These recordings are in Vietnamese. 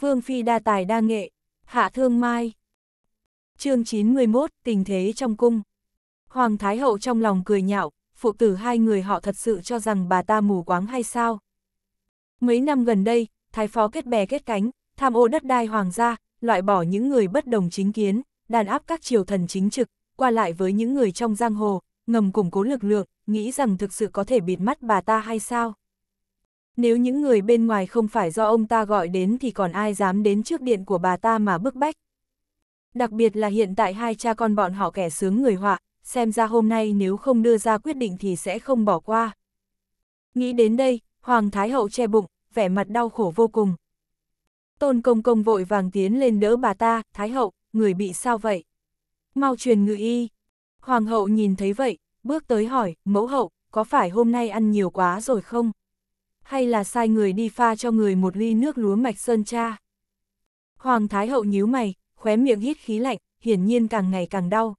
Vương Phi đa tài đa nghệ, hạ thương mai. chương 91, tình thế trong cung. Hoàng Thái Hậu trong lòng cười nhạo, phụ tử hai người họ thật sự cho rằng bà ta mù quáng hay sao. Mấy năm gần đây, Thái Phó kết bè kết cánh, tham ô đất đai hoàng gia, loại bỏ những người bất đồng chính kiến, đàn áp các triều thần chính trực, qua lại với những người trong giang hồ, ngầm củng cố lực lượng, nghĩ rằng thực sự có thể bịt mắt bà ta hay sao. Nếu những người bên ngoài không phải do ông ta gọi đến thì còn ai dám đến trước điện của bà ta mà bức bách. Đặc biệt là hiện tại hai cha con bọn họ kẻ sướng người họa, xem ra hôm nay nếu không đưa ra quyết định thì sẽ không bỏ qua. Nghĩ đến đây, Hoàng Thái Hậu che bụng, vẻ mặt đau khổ vô cùng. Tôn Công Công vội vàng tiến lên đỡ bà ta, Thái Hậu, người bị sao vậy? Mau truyền ngự y. Hoàng hậu nhìn thấy vậy, bước tới hỏi, mẫu hậu, có phải hôm nay ăn nhiều quá rồi không? hay là sai người đi pha cho người một ly nước lúa mạch sơn cha. Hoàng Thái Hậu nhíu mày, khóe miệng hít khí lạnh, hiển nhiên càng ngày càng đau.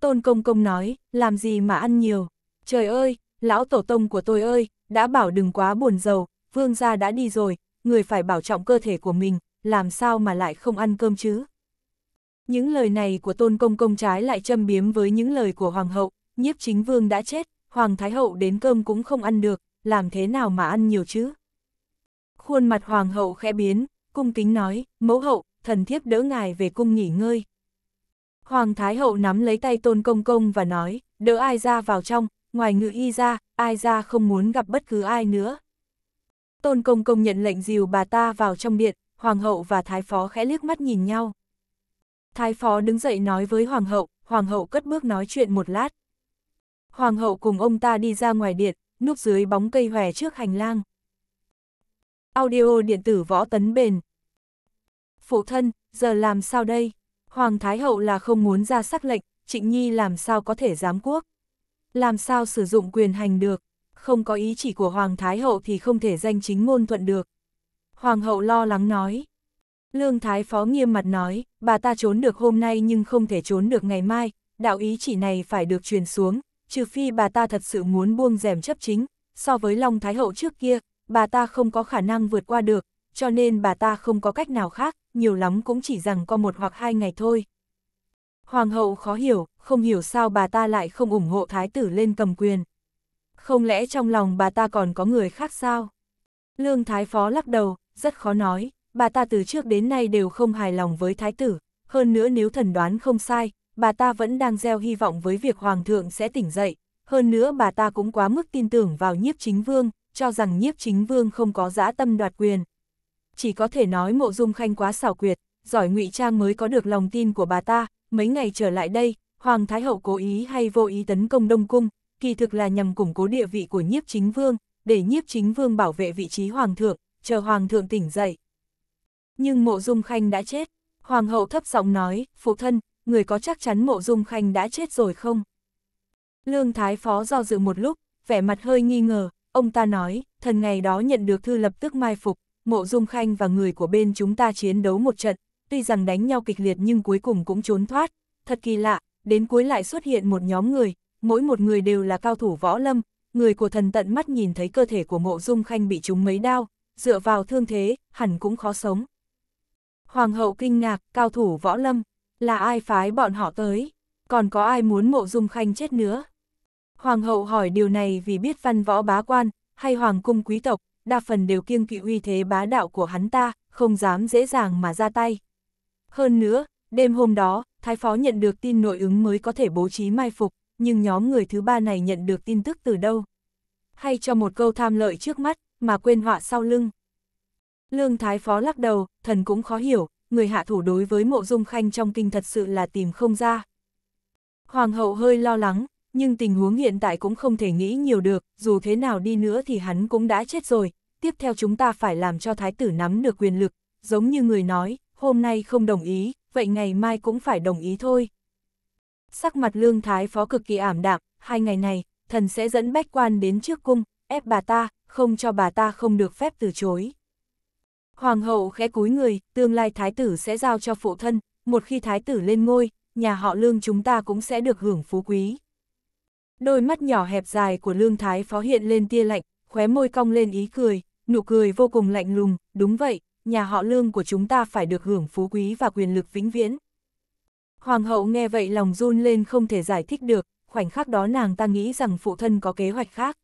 Tôn Công Công nói, làm gì mà ăn nhiều. Trời ơi, lão tổ tông của tôi ơi, đã bảo đừng quá buồn giàu, vương gia đã đi rồi, người phải bảo trọng cơ thể của mình, làm sao mà lại không ăn cơm chứ. Những lời này của Tôn Công Công trái lại châm biếm với những lời của Hoàng hậu, nhiếp chính vương đã chết, Hoàng Thái hậu đến cơm cũng không ăn được, làm thế nào mà ăn nhiều chứ? Khuôn mặt hoàng hậu khẽ biến, cung kính nói, mẫu hậu, thần thiếp đỡ ngài về cung nghỉ ngơi. Hoàng thái hậu nắm lấy tay tôn công công và nói, đỡ ai ra vào trong, ngoài ngự y ra, ai ra không muốn gặp bất cứ ai nữa. Tôn công công nhận lệnh dìu bà ta vào trong điện, hoàng hậu và thái phó khẽ liếc mắt nhìn nhau. Thái phó đứng dậy nói với hoàng hậu, hoàng hậu cất bước nói chuyện một lát. Hoàng hậu cùng ông ta đi ra ngoài điện, núp dưới bóng cây hòe trước hành lang. Audio điện tử võ tấn bền. Phụ thân, giờ làm sao đây? Hoàng Thái Hậu là không muốn ra sắc lệnh, Trịnh Nhi làm sao có thể giám quốc? Làm sao sử dụng quyền hành được? Không có ý chỉ của Hoàng Thái Hậu thì không thể danh chính ngôn thuận được. Hoàng Hậu lo lắng nói. Lương Thái Phó nghiêm mặt nói, bà ta trốn được hôm nay nhưng không thể trốn được ngày mai, đạo ý chỉ này phải được truyền xuống, trừ phi bà ta thật sự muốn buông rèm chấp chính, so với Long Thái Hậu trước kia, bà ta không có khả năng vượt qua được, cho nên bà ta không có cách nào khác, nhiều lắm cũng chỉ rằng có một hoặc hai ngày thôi. Hoàng hậu khó hiểu, không hiểu sao bà ta lại không ủng hộ thái tử lên cầm quyền. Không lẽ trong lòng bà ta còn có người khác sao? Lương Thái Phó lắc đầu, rất khó nói, bà ta từ trước đến nay đều không hài lòng với thái tử, hơn nữa nếu thần đoán không sai, bà ta vẫn đang gieo hy vọng với việc Hoàng thượng sẽ tỉnh dậy, hơn nữa bà ta cũng quá mức tin tưởng vào nhiếp chính vương, cho rằng nhiếp chính vương không có dã tâm đoạt quyền. Chỉ có thể nói mộ dung khanh quá xảo quyệt, giỏi ngụy trang mới có được lòng tin của bà ta, mấy ngày trở lại đây, Hoàng Thái Hậu cố ý hay vô ý tấn công Đông Cung, kỳ thực là nhằm củng cố địa vị của nhiếp chính vương, để nhiếp chính vương bảo vệ vị trí Hoàng thượng, chờ Hoàng thượng tỉnh dậy. Nhưng mộ dung khanh đã chết, Hoàng hậu thấp giọng nói, phụ thân, người có chắc chắn mộ dung khanh đã chết rồi không? Lương Thái Phó do dự một lúc, vẻ mặt hơi nghi ngờ, ông ta nói, thần ngày đó nhận được thư lập tức mai phục, mộ dung khanh và người của bên chúng ta chiến đấu một trận, tuy rằng đánh nhau kịch liệt nhưng cuối cùng cũng trốn thoát, thật kỳ lạ, đến cuối lại xuất hiện một nhóm người, mỗi một người đều là cao thủ võ lâm, người của thần tận mắt nhìn thấy cơ thể của mộ dung khanh bị chúng mấy đao, dựa vào thương thế, hẳn cũng khó sống. Hoàng hậu kinh ngạc, cao thủ võ lâm, là ai phái bọn họ tới? Còn có ai muốn mộ dung khanh chết nữa? Hoàng hậu hỏi điều này vì biết văn võ bá quan, hay hoàng cung quý tộc, đa phần đều kiêng kỵ uy thế bá đạo của hắn ta, không dám dễ dàng mà ra tay. Hơn nữa, đêm hôm đó, thái phó nhận được tin nội ứng mới có thể bố trí mai phục, nhưng nhóm người thứ ba này nhận được tin tức từ đâu? Hay cho một câu tham lợi trước mắt, mà quên họa sau lưng? Lương thái phó lắc đầu, thần cũng khó hiểu, người hạ thủ đối với mộ dung khanh trong kinh thật sự là tìm không ra. Hoàng hậu hơi lo lắng, nhưng tình huống hiện tại cũng không thể nghĩ nhiều được, dù thế nào đi nữa thì hắn cũng đã chết rồi, tiếp theo chúng ta phải làm cho thái tử nắm được quyền lực, giống như người nói, hôm nay không đồng ý, vậy ngày mai cũng phải đồng ý thôi. Sắc mặt lương thái phó cực kỳ ảm đạm, hai ngày này, thần sẽ dẫn bách quan đến trước cung, ép bà ta, không cho bà ta không được phép từ chối. Hoàng hậu khẽ cúi người, tương lai thái tử sẽ giao cho phụ thân, một khi thái tử lên ngôi, nhà họ lương chúng ta cũng sẽ được hưởng phú quý. Đôi mắt nhỏ hẹp dài của lương thái phó hiện lên tia lạnh, khóe môi cong lên ý cười, nụ cười vô cùng lạnh lùng, đúng vậy, nhà họ lương của chúng ta phải được hưởng phú quý và quyền lực vĩnh viễn. Hoàng hậu nghe vậy lòng run lên không thể giải thích được, khoảnh khắc đó nàng ta nghĩ rằng phụ thân có kế hoạch khác.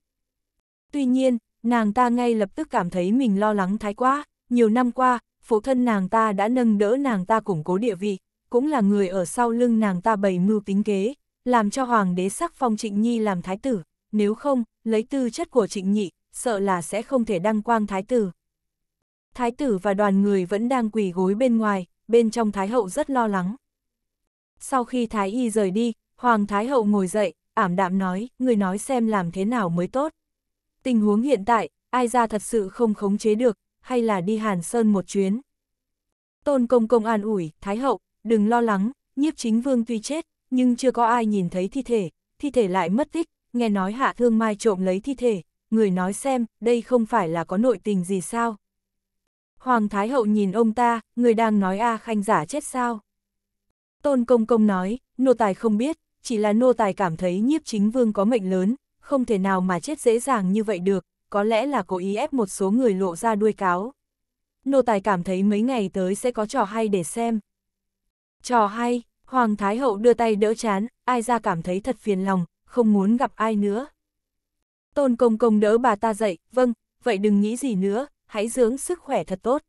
Tuy nhiên, nàng ta ngay lập tức cảm thấy mình lo lắng thái quá, nhiều năm qua, phụ thân nàng ta đã nâng đỡ nàng ta củng cố địa vị, cũng là người ở sau lưng nàng ta bày mưu tính kế, làm cho hoàng đế sắc phong Trịnh Nhi làm thái tử, nếu không, lấy tư chất của Trịnh Nhị, sợ là sẽ không thể đăng quang thái tử. Thái tử và đoàn người vẫn đang quỳ gối bên ngoài, bên trong thái hậu rất lo lắng. Sau khi thái y rời đi, hoàng thái hậu ngồi dậy, ảm đạm nói, người nói xem làm thế nào mới tốt. Tình huống hiện tại, ai ra thật sự không khống chế được, hay là đi Hàn Sơn một chuyến. Tôn công công an ủi, Thái hậu, đừng lo lắng, nhiếp chính vương tuy chết, nhưng chưa có ai nhìn thấy thi thể, thi thể lại mất tích, nghe nói hạ thương mai trộm lấy thi thể, người nói xem, đây không phải là có nội tình gì sao. Hoàng Thái hậu nhìn ông ta, người đang nói A Khanh giả chết sao. Tôn công công nói, nô tài không biết, chỉ là nô tài cảm thấy nhiếp chính vương có mệnh lớn, không thể nào mà chết dễ dàng như vậy được, có lẽ là cố ý ép một số người lộ ra đuôi cáo. Nô Tài cảm thấy mấy ngày tới sẽ có trò hay để xem. Trò hay, Hoàng Thái Hậu đưa tay đỡ chán, ai ra cảm thấy thật phiền lòng, không muốn gặp ai nữa. Tôn Công Công đỡ bà ta dậy, vâng, vậy đừng nghĩ gì nữa, hãy dưỡng sức khỏe thật tốt.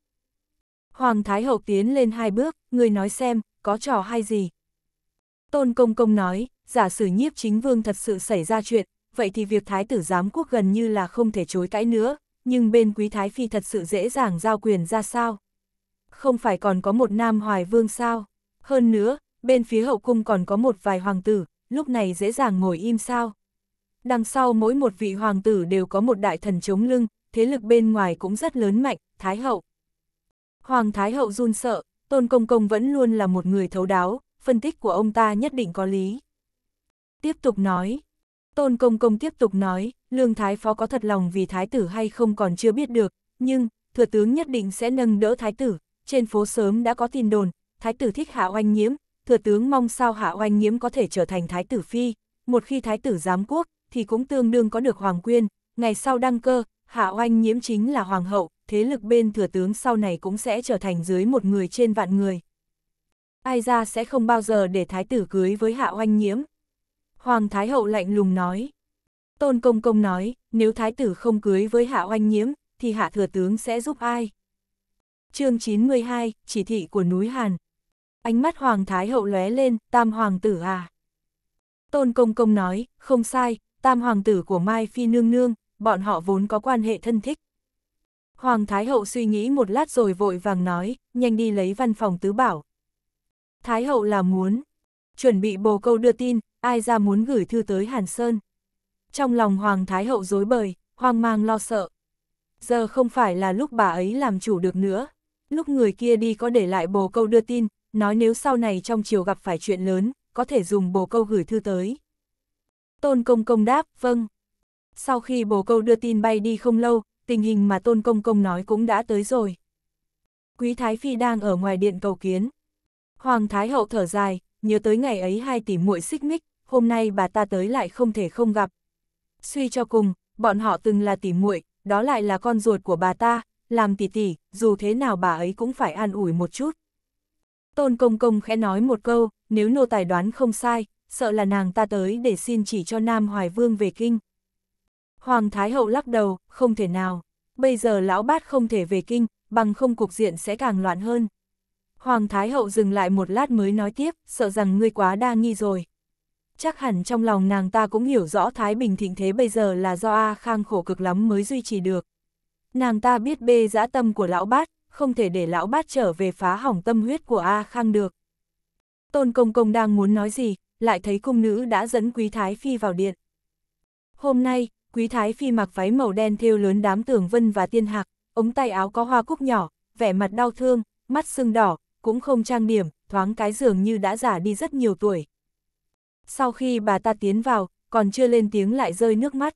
Hoàng Thái Hậu tiến lên hai bước, người nói xem, có trò hay gì. Tôn Công Công nói, giả sử nhiếp chính vương thật sự xảy ra chuyện, vậy thì việc thái tử giám quốc gần như là không thể chối cãi nữa, nhưng bên quý thái phi thật sự dễ dàng giao quyền ra sao. Không phải còn có một nam hoài vương sao, hơn nữa, bên phía hậu cung còn có một vài hoàng tử, lúc này dễ dàng ngồi im sao. Đằng sau mỗi một vị hoàng tử đều có một đại thần chống lưng, thế lực bên ngoài cũng rất lớn mạnh, thái hậu. Hoàng thái hậu run sợ, tôn công công vẫn luôn là một người thấu đáo, phân tích của ông ta nhất định có lý. Tiếp tục nói, Tôn Công Công tiếp tục nói, Lương Thái Phó có thật lòng vì Thái tử hay không còn chưa biết được, nhưng, Thừa tướng nhất định sẽ nâng đỡ Thái tử, trên phố sớm đã có tin đồn, Thái tử thích Hạ Oanh Nhiễm, Thừa tướng mong sao Hạ Oanh Nhiễm có thể trở thành Thái tử Phi, một khi Thái tử giám quốc, thì cũng tương đương có được Hoàng Quyên, ngày sau đăng cơ, Hạ Oanh Nhiễm chính là Hoàng hậu, thế lực bên Thừa tướng sau này cũng sẽ trở thành dưới một người trên vạn người. Ai ra sẽ không bao giờ để Thái tử cưới với Hạ Oanh Nhiễm. Hoàng Thái Hậu lạnh lùng nói. Tôn Công Công nói, nếu Thái tử không cưới với Hạ Oanh Nhiễm, thì Hạ Thừa Tướng sẽ giúp ai? chương 92, chỉ thị của núi Hàn. Ánh mắt Hoàng Thái Hậu lóe lên, tam hoàng tử à. Tôn Công Công nói, không sai, tam hoàng tử của Mai Phi Nương Nương, bọn họ vốn có quan hệ thân thích. Hoàng Thái Hậu suy nghĩ một lát rồi vội vàng nói, nhanh đi lấy văn phòng tứ bảo. Thái Hậu là muốn, chuẩn bị bồ câu đưa tin, ai ra muốn gửi thư tới Hàn Sơn. Trong lòng Hoàng Thái Hậu dối bời, hoang mang lo sợ. Giờ không phải là lúc bà ấy làm chủ được nữa. Lúc người kia đi có để lại bồ câu đưa tin, nói nếu sau này trong chiều gặp phải chuyện lớn, có thể dùng bồ câu gửi thư tới. Tôn Công Công đáp, vâng. Sau khi bồ câu đưa tin bay đi không lâu, tình hình mà Tôn Công Công nói cũng đã tới rồi. Quý Thái Phi đang ở ngoài điện cầu kiến. Hoàng Thái Hậu thở dài, nhớ tới ngày ấy hai tỷ muội xích mích, hôm nay bà ta tới lại không thể không gặp. Suy cho cùng, bọn họ từng là tỉ muội, đó lại là con ruột của bà ta, làm tỉ tỉ, dù thế nào bà ấy cũng phải an ủi một chút. Tôn Công Công khẽ nói một câu, nếu nô tài đoán không sai, sợ là nàng ta tới để xin chỉ cho Nam Hoài Vương về kinh. Hoàng Thái Hậu lắc đầu, không thể nào, bây giờ lão bát không thể về kinh, bằng không cục diện sẽ càng loạn hơn. Hoàng Thái Hậu dừng lại một lát mới nói tiếp, sợ rằng ngươi quá đa nghi rồi. Chắc hẳn trong lòng nàng ta cũng hiểu rõ Thái Bình thịnh thế bây giờ là do A Khang khổ cực lắm mới duy trì được. Nàng ta biết bê dã tâm của lão bát, không thể để lão bát trở về phá hỏng tâm huyết của A Khang được. Tôn Công Công đang muốn nói gì, lại thấy cung nữ đã dẫn Quý Thái Phi vào điện. Hôm nay, Quý Thái Phi mặc váy màu đen thêu lớn đám tường vân và tiên hạc, ống tay áo có hoa cúc nhỏ, vẻ mặt đau thương, mắt sưng đỏ, cũng không trang điểm, thoáng cái dường như đã già đi rất nhiều tuổi, sau khi bà ta tiến vào, còn chưa lên tiếng lại rơi nước mắt.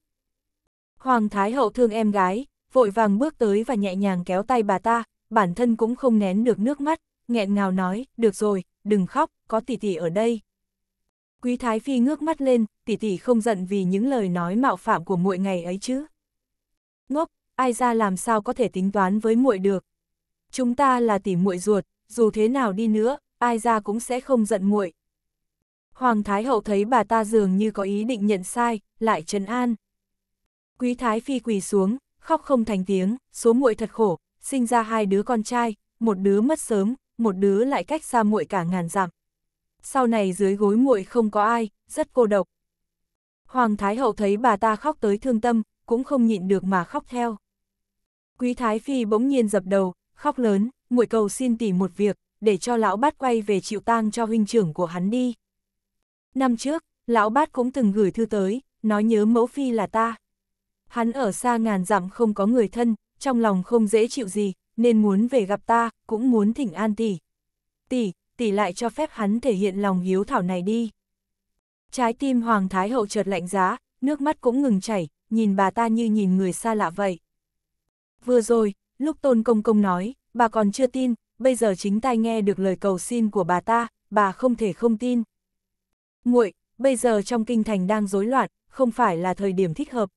Hoàng Thái Hậu thương em gái, vội vàng bước tới và nhẹ nhàng kéo tay bà ta, bản thân cũng không nén được nước mắt, nghẹn ngào nói, được rồi, đừng khóc, có tỷ tỷ ở đây. Quý Thái Phi ngước mắt lên, tỷ tỷ không giận vì những lời nói mạo phạm của muội ngày ấy chứ. Ngốc, ai ra làm sao có thể tính toán với muội được. Chúng ta là tỷ muội ruột, dù thế nào đi nữa, ai ra cũng sẽ không giận muội. Hoàng Thái Hậu thấy bà ta dường như có ý định nhận sai, lại trấn an. Quý Thái Phi quỳ xuống, khóc không thành tiếng, số muội thật khổ, sinh ra hai đứa con trai, một đứa mất sớm, một đứa lại cách xa muội cả ngàn dặm. Sau này dưới gối muội không có ai, rất cô độc. Hoàng Thái Hậu thấy bà ta khóc tới thương tâm, cũng không nhịn được mà khóc theo. Quý Thái Phi bỗng nhiên dập đầu, khóc lớn, muội cầu xin tỉ một việc, để cho lão bát quay về chịu tang cho huynh trưởng của hắn đi. Năm trước, lão bát cũng từng gửi thư tới, nói nhớ mẫu phi là ta. Hắn ở xa ngàn dặm không có người thân, trong lòng không dễ chịu gì, nên muốn về gặp ta, cũng muốn thỉnh an tỷ. Tỷ, tỷ lại cho phép hắn thể hiện lòng hiếu thảo này đi. Trái tim Hoàng Thái Hậu chợt lạnh giá, nước mắt cũng ngừng chảy, nhìn bà ta như nhìn người xa lạ vậy. Vừa rồi, lúc Tôn Công Công nói, bà còn chưa tin, bây giờ chính tai nghe được lời cầu xin của bà ta, bà không thể không tin muội bây giờ trong kinh thành đang rối loạn, không phải là thời điểm thích hợp.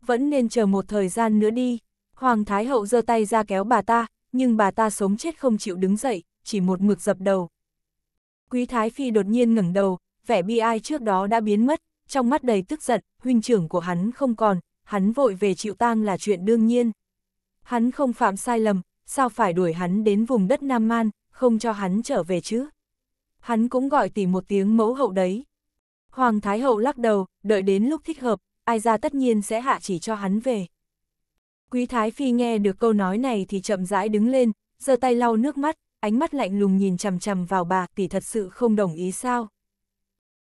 Vẫn nên chờ một thời gian nữa đi. Hoàng Thái Hậu giơ tay ra kéo bà ta, nhưng bà ta sống chết không chịu đứng dậy, chỉ một mực dập đầu. Quý Thái Phi đột nhiên ngẩng đầu, vẻ bi ai trước đó đã biến mất, trong mắt đầy tức giận, huynh trưởng của hắn không còn, hắn vội về chịu tang là chuyện đương nhiên. Hắn không phạm sai lầm, sao phải đuổi hắn đến vùng đất Nam Man, không cho hắn trở về chứ? hắn cũng gọi tỷ một tiếng mẫu hậu đấy. Hoàng Thái Hậu lắc đầu, đợi đến lúc thích hợp, ai ra tất nhiên sẽ hạ chỉ cho hắn về. Quý Thái Phi nghe được câu nói này thì chậm rãi đứng lên, giơ tay lau nước mắt, ánh mắt lạnh lùng nhìn chằm chằm vào bà tỷ thật sự không đồng ý sao.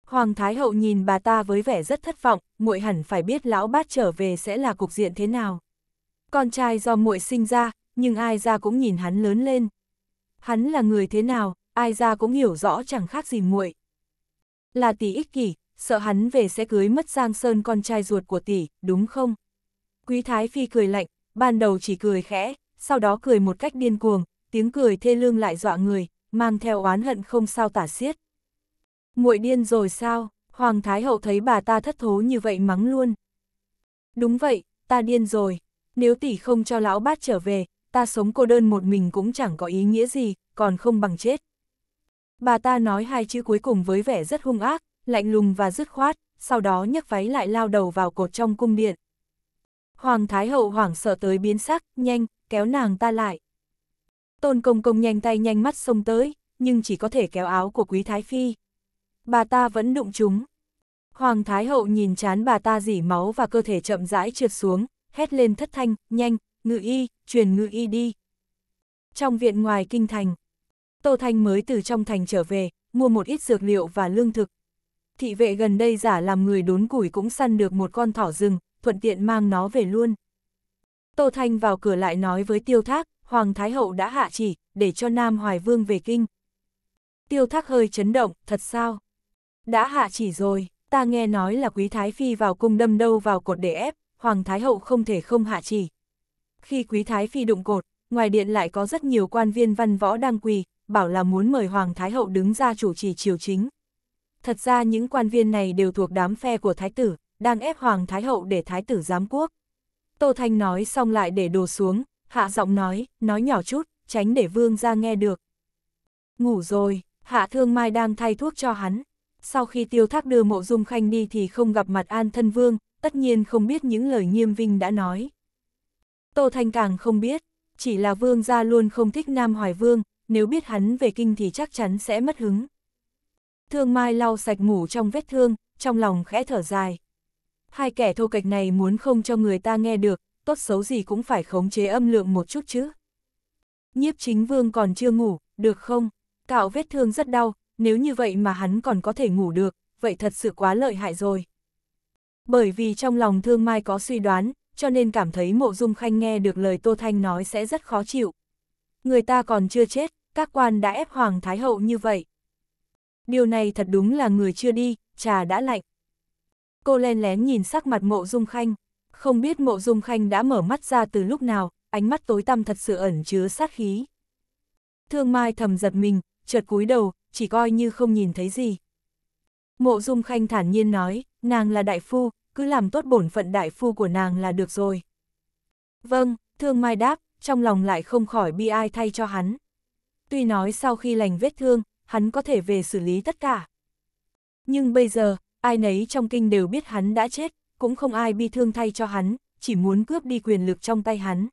Hoàng Thái Hậu nhìn bà ta với vẻ rất thất vọng, muội hẳn phải biết lão bát trở về sẽ là cục diện thế nào. Con trai do muội sinh ra, nhưng ai ra cũng nhìn hắn lớn lên. Hắn là người thế nào, ai ra cũng hiểu rõ chẳng khác gì muội. Là tỷ ích kỷ, sợ hắn về sẽ cưới mất Giang Sơn con trai ruột của tỷ, đúng không? Quý Thái Phi cười lạnh, ban đầu chỉ cười khẽ, sau đó cười một cách điên cuồng, tiếng cười thê lương lại dọa người, mang theo oán hận không sao tả xiết. Muội điên rồi sao? Hoàng Thái Hậu thấy bà ta thất thố như vậy mắng luôn. Đúng vậy, ta điên rồi. Nếu tỷ không cho lão bát trở về, ta sống cô đơn một mình cũng chẳng có ý nghĩa gì, còn không bằng chết. Bà ta nói hai chữ cuối cùng với vẻ rất hung ác, lạnh lùng và dứt khoát, sau đó nhấc váy lại lao đầu vào cột trong cung điện. Hoàng Thái Hậu hoảng sợ tới biến sắc, nhanh, kéo nàng ta lại. Tôn Công Công nhanh tay nhanh mắt xông tới, nhưng chỉ có thể kéo áo của Quý Thái Phi. Bà ta vẫn đụng chúng. Hoàng Thái Hậu nhìn chán bà ta dỉ máu và cơ thể chậm rãi trượt xuống, hét lên thất thanh, nhanh, ngự y, truyền ngự y đi. Trong viện ngoài kinh thành, Tô Thanh mới từ trong thành trở về, mua một ít dược liệu và lương thực. Thị vệ gần đây giả làm người đốn củi cũng săn được một con thỏ rừng, thuận tiện mang nó về luôn. Tô Thanh vào cửa lại nói với Tiêu Thác, Hoàng Thái Hậu đã hạ chỉ, để cho Nam Hoài Vương về kinh. Tiêu Thác hơi chấn động, thật sao? Đã hạ chỉ rồi, ta nghe nói là Quý Thái Phi vào cung đâm đâu vào cột để ép, Hoàng Thái Hậu không thể không hạ chỉ. Khi Quý Thái Phi đụng cột, ngoài điện lại có rất nhiều quan viên văn võ đang quỳ, bảo là muốn mời Hoàng Thái Hậu đứng ra chủ trì triều chính. Thật ra những quan viên này đều thuộc đám phe của Thái tử, đang ép Hoàng Thái Hậu để Thái tử giám quốc. Tô Thanh nói xong lại để đồ xuống, hạ giọng nói, nói nhỏ chút, tránh để vương ra nghe được. Ngủ rồi, hạ thương mai đang thay thuốc cho hắn. Sau khi tiêu thác đưa mộ dung khanh đi thì không gặp mặt an thân vương, tất nhiên không biết những lời nghiêm vinh đã nói. Tô Thanh càng không biết, chỉ là vương gia luôn không thích Nam Hoài Vương, nếu biết hắn về kinh thì chắc chắn sẽ mất hứng. Thương Mai lau sạch mủ trong vết thương, trong lòng khẽ thở dài. Hai kẻ thô kệch này muốn không cho người ta nghe được, tốt xấu gì cũng phải khống chế âm lượng một chút chứ. Nhiếp chính vương còn chưa ngủ, được không? Cạo vết thương rất đau, nếu như vậy mà hắn còn có thể ngủ được, vậy thật sự quá lợi hại rồi. Bởi vì trong lòng thương mai có suy đoán, cho nên cảm thấy mộ dung khanh nghe được lời Tô Thanh nói sẽ rất khó chịu. Người ta còn chưa chết, các quan đã ép Hoàng Thái Hậu như vậy. Điều này thật đúng là người chưa đi, trà đã lạnh. Cô len lén nhìn sắc mặt mộ dung khanh, không biết mộ dung khanh đã mở mắt ra từ lúc nào, ánh mắt tối tăm thật sự ẩn chứa sát khí. Thương Mai thầm giật mình, chợt cúi đầu, chỉ coi như không nhìn thấy gì. Mộ Dung Khanh thản nhiên nói, nàng là đại phu, cứ làm tốt bổn phận đại phu của nàng là được rồi. Vâng, Thương Mai đáp, trong lòng lại không khỏi bi ai thay cho hắn tuy nói sau khi lành vết thương, hắn có thể về xử lý tất cả. Nhưng bây giờ, ai nấy trong kinh đều biết hắn đã chết, cũng không ai bi thương thay cho hắn, chỉ muốn cướp đi quyền lực trong tay hắn.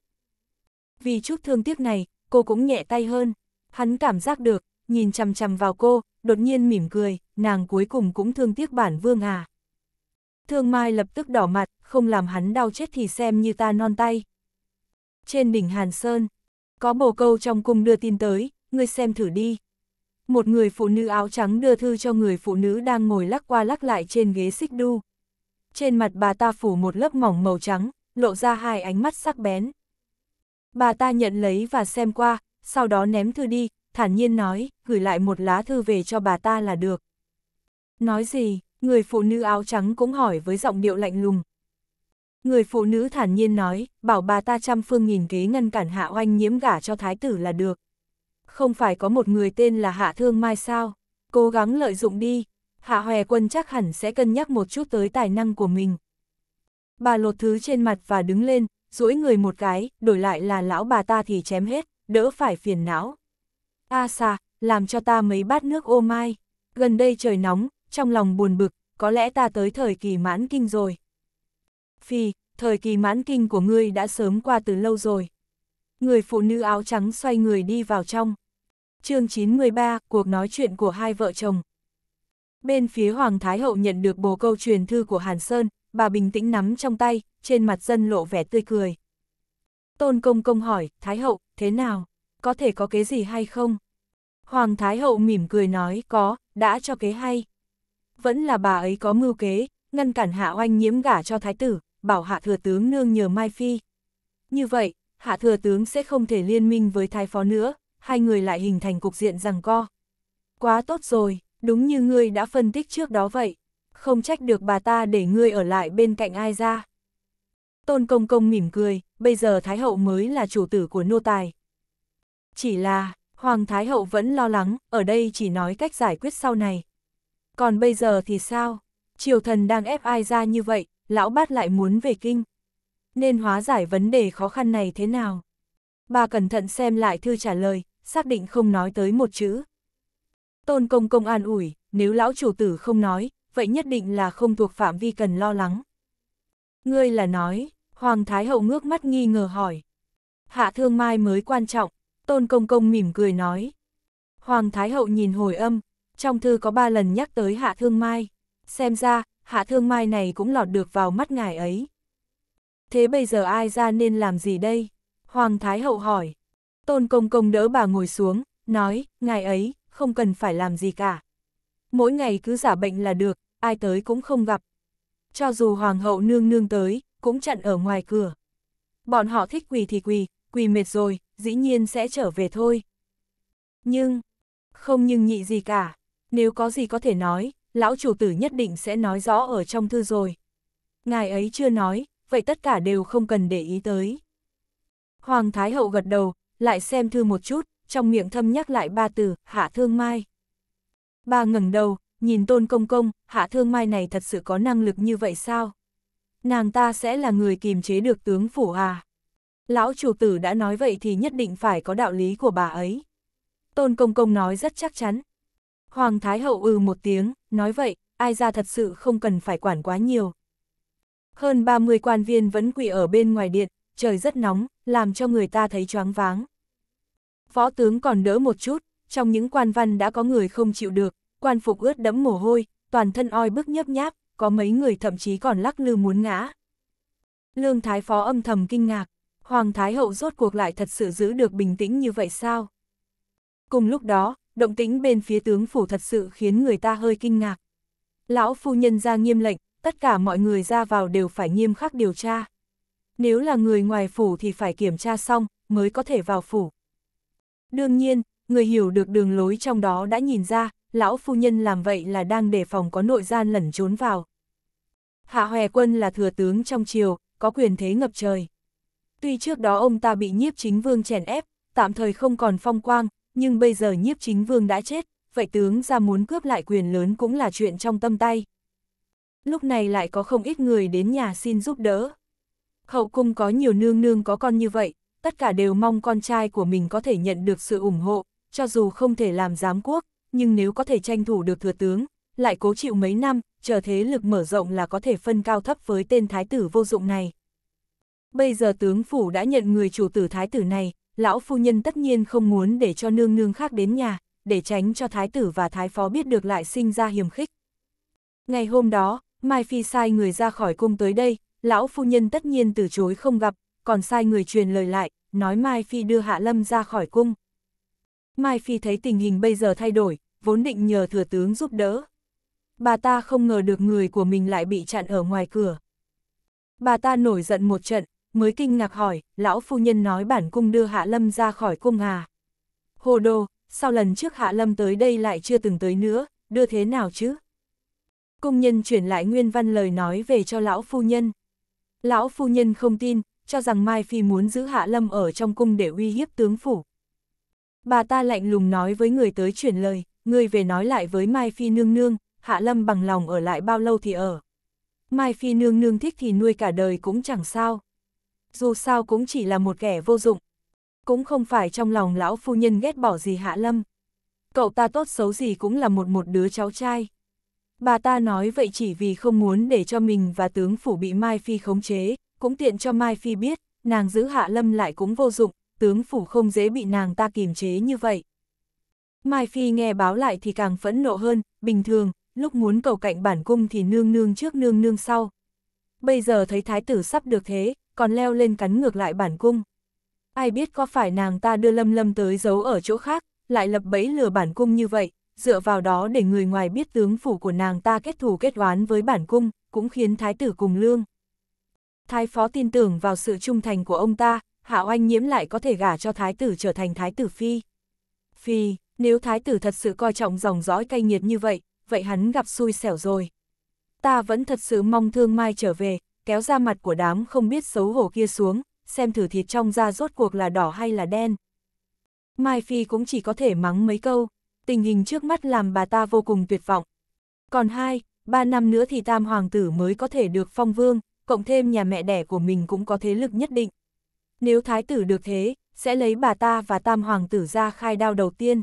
Vì chút thương tiếc này, cô cũng nhẹ tay hơn, hắn cảm giác được, nhìn chằm chằm vào cô, đột nhiên mỉm cười, nàng cuối cùng cũng thương tiếc bản vương à. Thương Mai lập tức đỏ mặt, không làm hắn đau chết thì xem như ta non tay. Trên đỉnh Hàn Sơn, có bồ câu trong cung đưa tin tới, ngươi xem thử đi. Một người phụ nữ áo trắng đưa thư cho người phụ nữ đang ngồi lắc qua lắc lại trên ghế xích đu. Trên mặt bà ta phủ một lớp mỏng màu trắng, lộ ra hai ánh mắt sắc bén. Bà ta nhận lấy và xem qua, sau đó ném thư đi, thản nhiên nói, gửi lại một lá thư về cho bà ta là được. Nói gì, người phụ nữ áo trắng cũng hỏi với giọng điệu lạnh lùng. Người phụ nữ thản nhiên nói, bảo bà ta trăm phương nghìn kế ngăn cản hạ oanh nhiễm gả cho thái tử là được không phải có một người tên là Hạ Thương Mai sao, cố gắng lợi dụng đi, Hạ Hòe Quân chắc hẳn sẽ cân nhắc một chút tới tài năng của mình. Bà lột thứ trên mặt và đứng lên, duỗi người một cái, đổi lại là lão bà ta thì chém hết, đỡ phải phiền não. A à làm cho ta mấy bát nước ô mai, gần đây trời nóng, trong lòng buồn bực, có lẽ ta tới thời kỳ mãn kinh rồi. Phi, thời kỳ mãn kinh của ngươi đã sớm qua từ lâu rồi. Người phụ nữ áo trắng xoay người đi vào trong chương 93, cuộc nói chuyện của hai vợ chồng. Bên phía Hoàng Thái Hậu nhận được bồ câu truyền thư của Hàn Sơn, bà bình tĩnh nắm trong tay, trên mặt dân lộ vẻ tươi cười. Tôn Công Công hỏi, Thái Hậu, thế nào? Có thể có kế gì hay không? Hoàng Thái Hậu mỉm cười nói, có, đã cho kế hay. Vẫn là bà ấy có mưu kế, ngăn cản Hạ Oanh nhiễm gả cho Thái Tử, bảo Hạ Thừa Tướng nương nhờ Mai Phi. Như vậy, Hạ Thừa Tướng sẽ không thể liên minh với Thái Phó nữa, hai người lại hình thành cục diện rằng co. Quá tốt rồi, đúng như ngươi đã phân tích trước đó vậy, không trách được bà ta để ngươi ở lại bên cạnh ai ra. Tôn Công Công mỉm cười, bây giờ Thái Hậu mới là chủ tử của nô tài. Chỉ là, Hoàng Thái Hậu vẫn lo lắng, ở đây chỉ nói cách giải quyết sau này. Còn bây giờ thì sao? Triều thần đang ép ai ra như vậy, lão bát lại muốn về kinh. Nên hóa giải vấn đề khó khăn này thế nào? Bà cẩn thận xem lại thư trả lời, xác định không nói tới một chữ. Tôn công công an ủi, nếu lão chủ tử không nói, vậy nhất định là không thuộc phạm vi cần lo lắng. Ngươi là nói, Hoàng Thái Hậu ngước mắt nghi ngờ hỏi. Hạ thương mai mới quan trọng, Tôn Công Công mỉm cười nói. Hoàng Thái Hậu nhìn hồi âm, trong thư có ba lần nhắc tới Hạ thương mai. Xem ra, Hạ thương mai này cũng lọt được vào mắt ngài ấy. Thế bây giờ ai ra nên làm gì đây? Hoàng Thái Hậu hỏi. Tôn Công Công đỡ bà ngồi xuống, nói, ngài ấy, không cần phải làm gì cả. Mỗi ngày cứ giả bệnh là được, ai tới cũng không gặp. Cho dù Hoàng hậu nương nương tới, cũng chặn ở ngoài cửa. Bọn họ thích quỳ thì quỳ, quỳ mệt rồi, dĩ nhiên sẽ trở về thôi. Nhưng, không nhưng nhị gì cả, nếu có gì có thể nói, lão chủ tử nhất định sẽ nói rõ ở trong thư rồi. Ngài ấy chưa nói, vậy tất cả đều không cần để ý tới. Hoàng Thái Hậu gật đầu, lại xem thư một chút, trong miệng thâm nhắc lại ba từ, hạ thương mai. Ba ngẩng đầu, nhìn tôn công công, hạ thương mai này thật sự có năng lực như vậy sao? Nàng ta sẽ là người kìm chế được tướng phủ à? Lão chủ tử đã nói vậy thì nhất định phải có đạo lý của bà ấy. Tôn công công nói rất chắc chắn. Hoàng Thái Hậu ừ một tiếng, nói vậy, ai ra thật sự không cần phải quản quá nhiều. Hơn 30 quan viên vẫn quỳ ở bên ngoài điện, trời rất nóng, làm cho người ta thấy choáng váng. Võ tướng còn đỡ một chút, trong những quan văn đã có người không chịu được, quan phục ướt đẫm mồ hôi, toàn thân oi bức nhấp nháp, có mấy người thậm chí còn lắc lư muốn ngã. Lương Thái Phó âm thầm kinh ngạc, Hoàng Thái Hậu rốt cuộc lại thật sự giữ được bình tĩnh như vậy sao? Cùng lúc đó, động tĩnh bên phía tướng phủ thật sự khiến người ta hơi kinh ngạc. Lão phu nhân ra nghiêm lệnh, tất cả mọi người ra vào đều phải nghiêm khắc điều tra nếu là người ngoài phủ thì phải kiểm tra xong, mới có thể vào phủ. Đương nhiên, người hiểu được đường lối trong đó đã nhìn ra, lão phu nhân làm vậy là đang đề phòng có nội gian lẩn trốn vào. Hạ Hòe Quân là thừa tướng trong triều, có quyền thế ngập trời. Tuy trước đó ông ta bị nhiếp chính vương chèn ép, tạm thời không còn phong quang, nhưng bây giờ nhiếp chính vương đã chết, vậy tướng ra muốn cướp lại quyền lớn cũng là chuyện trong tâm tay. Lúc này lại có không ít người đến nhà xin giúp đỡ. Hậu cung có nhiều nương nương có con như vậy, tất cả đều mong con trai của mình có thể nhận được sự ủng hộ, cho dù không thể làm giám quốc, nhưng nếu có thể tranh thủ được thừa tướng, lại cố chịu mấy năm, chờ thế lực mở rộng là có thể phân cao thấp với tên thái tử vô dụng này. Bây giờ tướng phủ đã nhận người chủ tử thái tử này, lão phu nhân tất nhiên không muốn để cho nương nương khác đến nhà, để tránh cho thái tử và thái phó biết được lại sinh ra hiểm khích. Ngày hôm đó, Mai Phi sai người ra khỏi cung tới đây, lão phu nhân tất nhiên từ chối không gặp, còn sai người truyền lời lại, nói Mai Phi đưa Hạ Lâm ra khỏi cung. Mai Phi thấy tình hình bây giờ thay đổi, vốn định nhờ thừa tướng giúp đỡ. Bà ta không ngờ được người của mình lại bị chặn ở ngoài cửa. Bà ta nổi giận một trận, mới kinh ngạc hỏi, lão phu nhân nói bản cung đưa Hạ Lâm ra khỏi cung à. Hồ đồ, sau lần trước Hạ Lâm tới đây lại chưa từng tới nữa, đưa thế nào chứ? cung nhân chuyển lại nguyên văn lời nói về cho lão phu nhân. Lão phu nhân không tin, cho rằng Mai Phi muốn giữ Hạ Lâm ở trong cung để uy hiếp tướng phủ. Bà ta lạnh lùng nói với người tới chuyển lời, người về nói lại với Mai Phi nương nương, Hạ Lâm bằng lòng ở lại bao lâu thì ở. Mai Phi nương nương thích thì nuôi cả đời cũng chẳng sao. Dù sao cũng chỉ là một kẻ vô dụng. Cũng không phải trong lòng lão phu nhân ghét bỏ gì Hạ Lâm. Cậu ta tốt xấu gì cũng là một một đứa cháu trai. Bà ta nói vậy chỉ vì không muốn để cho mình và tướng phủ bị Mai Phi khống chế, cũng tiện cho Mai Phi biết, nàng giữ Hạ Lâm lại cũng vô dụng, tướng phủ không dễ bị nàng ta kiềm chế như vậy. Mai Phi nghe báo lại thì càng phẫn nộ hơn, bình thường, lúc muốn cầu cạnh bản cung thì nương nương trước nương nương sau. Bây giờ thấy thái tử sắp được thế, còn leo lên cắn ngược lại bản cung. Ai biết có phải nàng ta đưa lâm lâm tới giấu ở chỗ khác, lại lập bẫy lừa bản cung như vậy, dựa vào đó để người ngoài biết tướng phủ của nàng ta kết thù kết oán với bản cung, cũng khiến thái tử cùng lương. Thái phó tin tưởng vào sự trung thành của ông ta, Hạ Oanh Nhiễm lại có thể gả cho thái tử trở thành thái tử phi. Phi, nếu thái tử thật sự coi trọng dòng dõi cay nghiệt như vậy, vậy hắn gặp xui xẻo rồi. Ta vẫn thật sự mong thương mai trở về, kéo ra mặt của đám không biết xấu hổ kia xuống, xem thử thịt trong da rốt cuộc là đỏ hay là đen. Mai Phi cũng chỉ có thể mắng mấy câu, tình hình trước mắt làm bà ta vô cùng tuyệt vọng. Còn hai, ba năm nữa thì tam hoàng tử mới có thể được phong vương, cộng thêm nhà mẹ đẻ của mình cũng có thế lực nhất định. Nếu thái tử được thế, sẽ lấy bà ta và tam hoàng tử ra khai đao đầu tiên.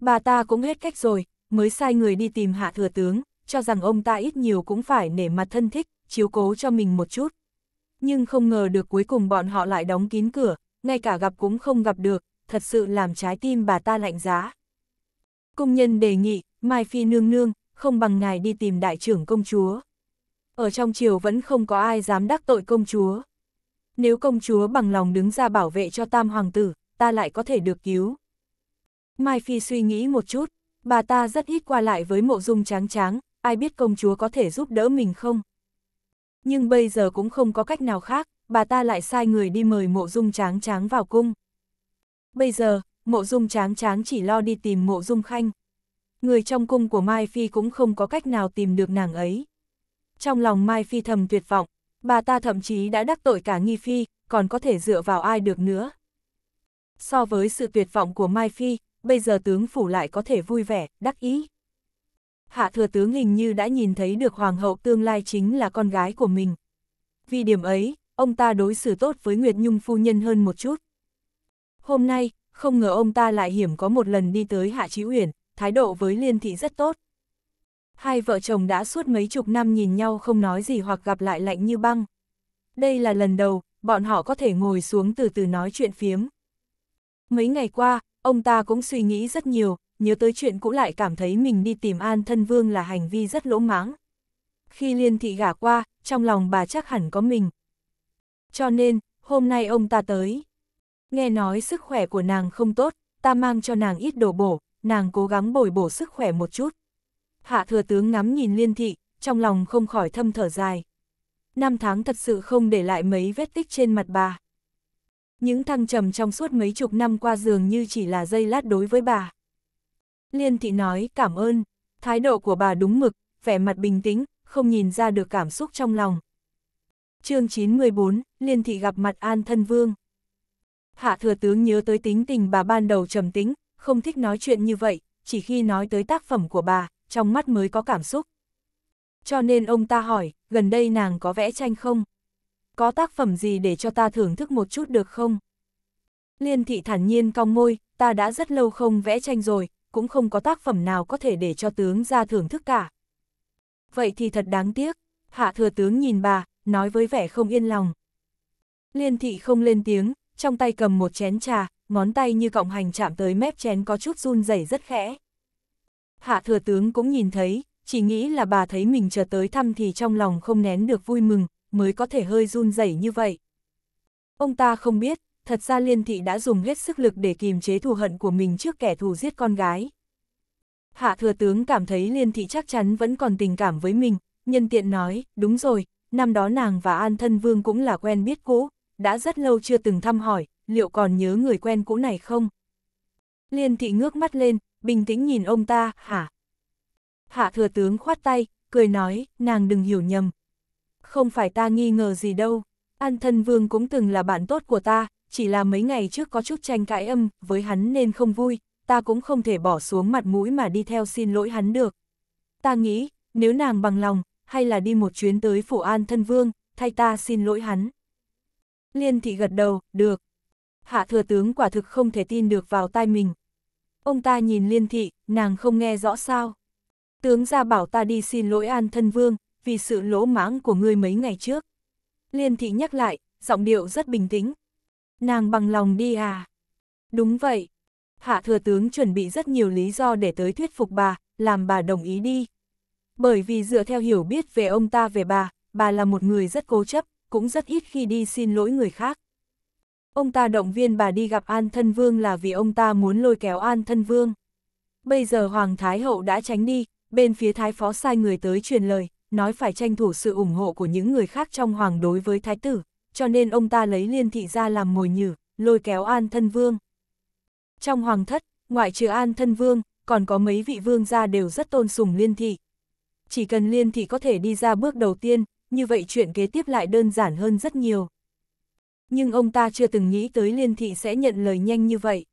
Bà ta cũng hết cách rồi, mới sai người đi tìm hạ thừa tướng, cho rằng ông ta ít nhiều cũng phải nể mặt thân thích, chiếu cố cho mình một chút. Nhưng không ngờ được cuối cùng bọn họ lại đóng kín cửa, ngay cả gặp cũng không gặp được, thật sự làm trái tim bà ta lạnh giá. Cung nhân đề nghị, Mai Phi nương nương, không bằng ngài đi tìm đại trưởng công chúa. Ở trong triều vẫn không có ai dám đắc tội công chúa. Nếu công chúa bằng lòng đứng ra bảo vệ cho tam hoàng tử, ta lại có thể được cứu. Mai Phi suy nghĩ một chút, bà ta rất ít qua lại với mộ dung tráng tráng, ai biết công chúa có thể giúp đỡ mình không? Nhưng bây giờ cũng không có cách nào khác, bà ta lại sai người đi mời mộ dung tráng tráng vào cung. Bây giờ, mộ dung tráng tráng chỉ lo đi tìm mộ dung khanh. Người trong cung của Mai Phi cũng không có cách nào tìm được nàng ấy. Trong lòng Mai Phi thầm tuyệt vọng, bà ta thậm chí đã đắc tội cả Nghi Phi, còn có thể dựa vào ai được nữa. So với sự tuyệt vọng của Mai Phi, bây giờ tướng phủ lại có thể vui vẻ, đắc ý. Hạ thừa tướng hình như đã nhìn thấy được hoàng hậu tương lai chính là con gái của mình. Vì điểm ấy, ông ta đối xử tốt với Nguyệt Nhung phu nhân hơn một chút. Hôm nay, không ngờ ông ta lại hiểm có một lần đi tới Hạ Chí Uyển, thái độ với Liên Thị rất tốt. Hai vợ chồng đã suốt mấy chục năm nhìn nhau không nói gì hoặc gặp lại lạnh như băng. Đây là lần đầu, bọn họ có thể ngồi xuống từ từ nói chuyện phiếm. Mấy ngày qua, ông ta cũng suy nghĩ rất nhiều, nhớ tới chuyện cũ lại cảm thấy mình đi tìm An Thân Vương là hành vi rất lỗ mãng. Khi Liên Thị gả qua, trong lòng bà chắc hẳn có mình. Cho nên, hôm nay ông ta tới nghe nói sức khỏe của nàng không tốt, ta mang cho nàng ít đồ bổ, nàng cố gắng bồi bổ sức khỏe một chút. Hạ thừa tướng ngắm nhìn liên thị, trong lòng không khỏi thâm thở dài. Năm tháng thật sự không để lại mấy vết tích trên mặt bà. Những thăng trầm trong suốt mấy chục năm qua dường như chỉ là dây lát đối với bà. Liên thị nói cảm ơn, thái độ của bà đúng mực, vẻ mặt bình tĩnh, không nhìn ra được cảm xúc trong lòng. chương 914, Liên thị gặp mặt An Thân Vương. Hạ thừa tướng nhớ tới tính tình bà ban đầu trầm tính, không thích nói chuyện như vậy, chỉ khi nói tới tác phẩm của bà, trong mắt mới có cảm xúc. Cho nên ông ta hỏi, gần đây nàng có vẽ tranh không? Có tác phẩm gì để cho ta thưởng thức một chút được không? Liên thị thản nhiên cong môi, ta đã rất lâu không vẽ tranh rồi, cũng không có tác phẩm nào có thể để cho tướng ra thưởng thức cả. Vậy thì thật đáng tiếc, hạ thừa tướng nhìn bà, nói với vẻ không yên lòng. Liên thị không lên tiếng, trong tay cầm một chén trà, ngón tay như cọng hành chạm tới mép chén có chút run rẩy rất khẽ. Hạ thừa tướng cũng nhìn thấy, chỉ nghĩ là bà thấy mình chờ tới thăm thì trong lòng không nén được vui mừng, mới có thể hơi run rẩy như vậy. Ông ta không biết, thật ra liên thị đã dùng hết sức lực để kìm chế thù hận của mình trước kẻ thù giết con gái. Hạ thừa tướng cảm thấy liên thị chắc chắn vẫn còn tình cảm với mình, nhân tiện nói, đúng rồi, năm đó nàng và An Thân Vương cũng là quen biết cũ, đã rất lâu chưa từng thăm hỏi, liệu còn nhớ người quen cũ này không? Liên thị ngước mắt lên, bình tĩnh nhìn ông ta, hả? Hạ thừa tướng khoát tay, cười nói, nàng đừng hiểu nhầm. Không phải ta nghi ngờ gì đâu, An thân vương cũng từng là bạn tốt của ta, chỉ là mấy ngày trước có chút tranh cãi âm với hắn nên không vui, ta cũng không thể bỏ xuống mặt mũi mà đi theo xin lỗi hắn được. Ta nghĩ, nếu nàng bằng lòng, hay là đi một chuyến tới phủ An thân vương, thay ta xin lỗi hắn. Liên thị gật đầu, được. Hạ thừa tướng quả thực không thể tin được vào tai mình. Ông ta nhìn liên thị, nàng không nghe rõ sao. Tướng ra bảo ta đi xin lỗi an thân vương, vì sự lỗ mãng của ngươi mấy ngày trước. Liên thị nhắc lại, giọng điệu rất bình tĩnh. Nàng bằng lòng đi à? Đúng vậy. Hạ thừa tướng chuẩn bị rất nhiều lý do để tới thuyết phục bà, làm bà đồng ý đi. Bởi vì dựa theo hiểu biết về ông ta về bà, bà là một người rất cố chấp cũng rất ít khi đi xin lỗi người khác. Ông ta động viên bà đi gặp An Thân Vương là vì ông ta muốn lôi kéo An Thân Vương. Bây giờ Hoàng Thái Hậu đã tránh đi, bên phía Thái Phó sai người tới truyền lời, nói phải tranh thủ sự ủng hộ của những người khác trong Hoàng đối với Thái Tử, cho nên ông ta lấy liên thị ra làm mồi nhử, lôi kéo An Thân Vương. Trong Hoàng thất, ngoại trừ An Thân Vương, còn có mấy vị vương gia đều rất tôn sùng liên thị. Chỉ cần liên thị có thể đi ra bước đầu tiên, như vậy chuyện kế tiếp lại đơn giản hơn rất nhiều. Nhưng ông ta chưa từng nghĩ tới liên thị sẽ nhận lời nhanh như vậy.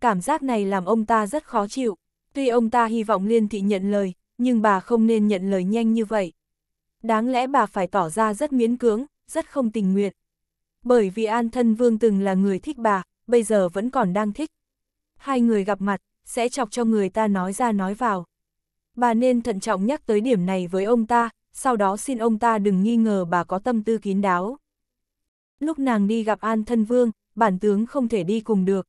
Cảm giác này làm ông ta rất khó chịu, tuy ông ta hy vọng liên thị nhận lời, nhưng bà không nên nhận lời nhanh như vậy. Đáng lẽ bà phải tỏ ra rất miễn cưỡng, rất không tình nguyện. Bởi vì An Thân Vương từng là người thích bà, bây giờ vẫn còn đang thích. Hai người gặp mặt, sẽ chọc cho người ta nói ra nói vào. Bà nên thận trọng nhắc tới điểm này với ông ta, sau đó xin ông ta đừng nghi ngờ bà có tâm tư kín đáo. Lúc nàng đi gặp An Thân Vương, bản tướng không thể đi cùng được.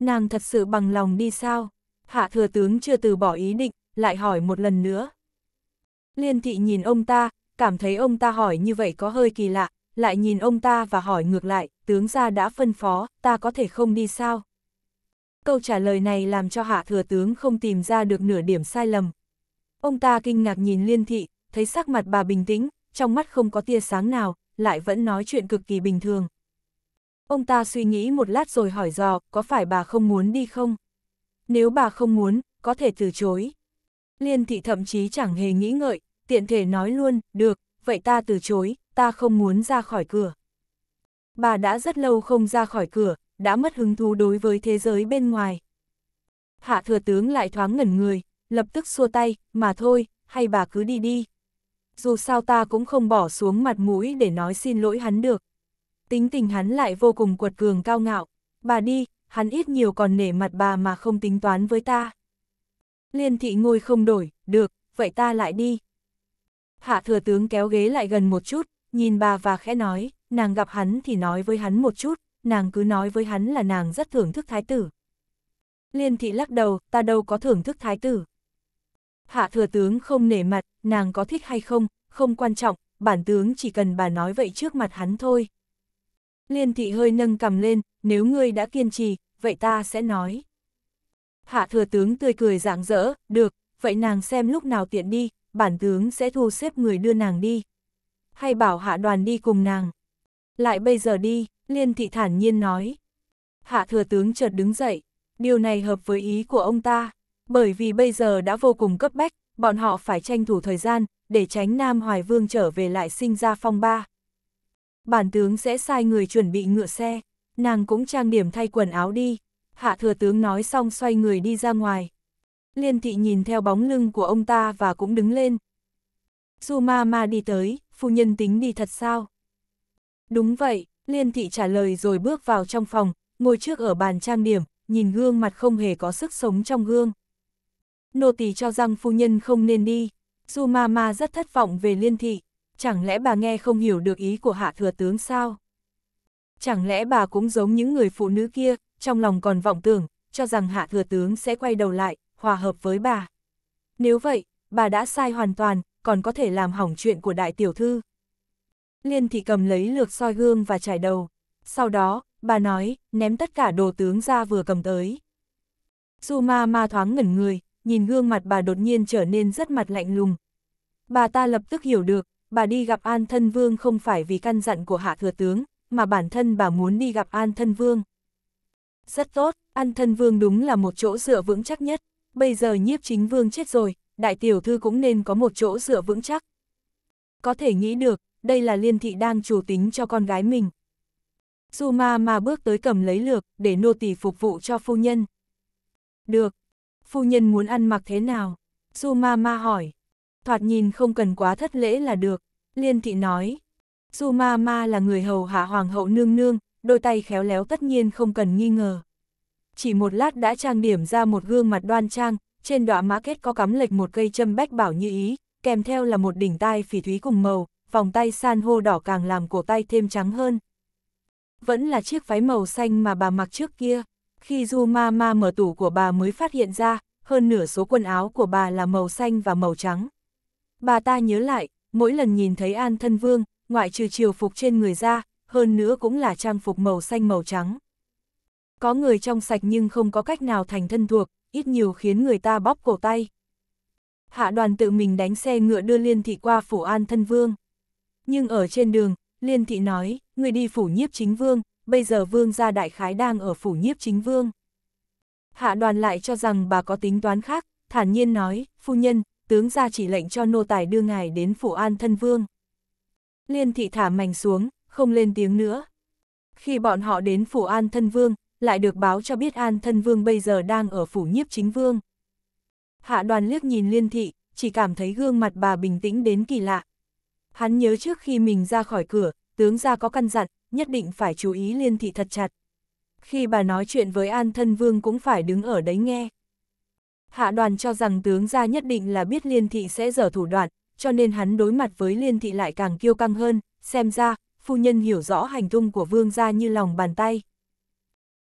Nàng thật sự bằng lòng đi sao? Hạ thừa tướng chưa từ bỏ ý định, lại hỏi một lần nữa. Liên thị nhìn ông ta, cảm thấy ông ta hỏi như vậy có hơi kỳ lạ, lại nhìn ông ta và hỏi ngược lại, tướng gia đã phân phó, ta có thể không đi sao? Câu trả lời này làm cho hạ thừa tướng không tìm ra được nửa điểm sai lầm. Ông ta kinh ngạc nhìn liên thị, thấy sắc mặt bà bình tĩnh, trong mắt không có tia sáng nào, lại vẫn nói chuyện cực kỳ bình thường. Ông ta suy nghĩ một lát rồi hỏi dò, có phải bà không muốn đi không? Nếu bà không muốn, có thể từ chối. Liên thị thậm chí chẳng hề nghĩ ngợi, tiện thể nói luôn, được, vậy ta từ chối, ta không muốn ra khỏi cửa. Bà đã rất lâu không ra khỏi cửa, đã mất hứng thú đối với thế giới bên ngoài. Hạ thừa tướng lại thoáng ngẩn người, lập tức xua tay, mà thôi, hay bà cứ đi đi dù sao ta cũng không bỏ xuống mặt mũi để nói xin lỗi hắn được. Tính tình hắn lại vô cùng quật cường cao ngạo, bà đi, hắn ít nhiều còn nể mặt bà mà không tính toán với ta. Liên thị ngôi không đổi, được, vậy ta lại đi. Hạ thừa tướng kéo ghế lại gần một chút, nhìn bà và khẽ nói, nàng gặp hắn thì nói với hắn một chút, nàng cứ nói với hắn là nàng rất thưởng thức thái tử. Liên thị lắc đầu, ta đâu có thưởng thức thái tử hạ thừa tướng không nể mặt, nàng có thích hay không, không quan trọng, bản tướng chỉ cần bà nói vậy trước mặt hắn thôi. Liên thị hơi nâng cầm lên, nếu ngươi đã kiên trì, vậy ta sẽ nói. Hạ thừa tướng tươi cười rạng rỡ, được, vậy nàng xem lúc nào tiện đi, bản tướng sẽ thu xếp người đưa nàng đi. Hay bảo hạ đoàn đi cùng nàng. Lại bây giờ đi, liên thị thản nhiên nói. Hạ thừa tướng chợt đứng dậy, điều này hợp với ý của ông ta bởi vì bây giờ đã vô cùng cấp bách, bọn họ phải tranh thủ thời gian, để tránh Nam Hoài Vương trở về lại sinh ra phong ba. Bản tướng sẽ sai người chuẩn bị ngựa xe, nàng cũng trang điểm thay quần áo đi, hạ thừa tướng nói xong xoay người đi ra ngoài. Liên thị nhìn theo bóng lưng của ông ta và cũng đứng lên. Du ma ma đi tới, phu nhân tính đi thật sao? Đúng vậy, liên thị trả lời rồi bước vào trong phòng, ngồi trước ở bàn trang điểm, nhìn gương mặt không hề có sức sống trong gương nô tỳ cho rằng phu nhân không nên đi. Du ma ma rất thất vọng về liên thị, chẳng lẽ bà nghe không hiểu được ý của hạ thừa tướng sao? Chẳng lẽ bà cũng giống những người phụ nữ kia, trong lòng còn vọng tưởng, cho rằng hạ thừa tướng sẽ quay đầu lại, hòa hợp với bà. Nếu vậy, bà đã sai hoàn toàn, còn có thể làm hỏng chuyện của đại tiểu thư. Liên thị cầm lấy lược soi gương và trải đầu. Sau đó, bà nói, ném tất cả đồ tướng ra vừa cầm tới. Du ma ma thoáng ngẩn người, nhìn gương mặt bà đột nhiên trở nên rất mặt lạnh lùng. Bà ta lập tức hiểu được, bà đi gặp An Thân Vương không phải vì căn dặn của Hạ Thừa Tướng, mà bản thân bà muốn đi gặp An Thân Vương. Rất tốt, An Thân Vương đúng là một chỗ dựa vững chắc nhất, bây giờ nhiếp chính vương chết rồi, đại tiểu thư cũng nên có một chỗ dựa vững chắc. Có thể nghĩ được, đây là liên thị đang chủ tính cho con gái mình. Dù ma mà bước tới cầm lấy lược, để nô tỳ phục vụ cho phu nhân. Được, Phu nhân muốn ăn mặc thế nào? Su ma ma hỏi. Thoạt nhìn không cần quá thất lễ là được. Liên thị nói. Su ma ma là người hầu hạ hoàng hậu nương nương, đôi tay khéo léo tất nhiên không cần nghi ngờ. Chỉ một lát đã trang điểm ra một gương mặt đoan trang, trên đoạn mã kết có cắm lệch một cây châm bách bảo như ý, kèm theo là một đỉnh tai phỉ thúy cùng màu, vòng tay san hô đỏ càng làm cổ tay thêm trắng hơn. Vẫn là chiếc váy màu xanh mà bà mặc trước kia khi Du Mama mở tủ của bà mới phát hiện ra, hơn nửa số quần áo của bà là màu xanh và màu trắng. Bà ta nhớ lại, mỗi lần nhìn thấy An Thân Vương, ngoại trừ chiều phục trên người ra, hơn nữa cũng là trang phục màu xanh màu trắng. Có người trong sạch nhưng không có cách nào thành thân thuộc, ít nhiều khiến người ta bóp cổ tay. Hạ đoàn tự mình đánh xe ngựa đưa Liên Thị qua phủ An Thân Vương. Nhưng ở trên đường, Liên Thị nói, người đi phủ nhiếp chính vương, bây giờ vương gia đại khái đang ở phủ nhiếp chính vương. Hạ đoàn lại cho rằng bà có tính toán khác, thản nhiên nói, phu nhân, tướng gia chỉ lệnh cho nô tài đưa ngài đến phủ an thân vương. Liên thị thả mảnh xuống, không lên tiếng nữa. Khi bọn họ đến phủ an thân vương, lại được báo cho biết an thân vương bây giờ đang ở phủ nhiếp chính vương. Hạ đoàn liếc nhìn liên thị, chỉ cảm thấy gương mặt bà bình tĩnh đến kỳ lạ. Hắn nhớ trước khi mình ra khỏi cửa, tướng gia có căn dặn, nhất định phải chú ý liên thị thật chặt. Khi bà nói chuyện với An Thân Vương cũng phải đứng ở đấy nghe. Hạ đoàn cho rằng tướng gia nhất định là biết liên thị sẽ dở thủ đoạn, cho nên hắn đối mặt với liên thị lại càng kiêu căng hơn, xem ra, phu nhân hiểu rõ hành tung của vương gia như lòng bàn tay.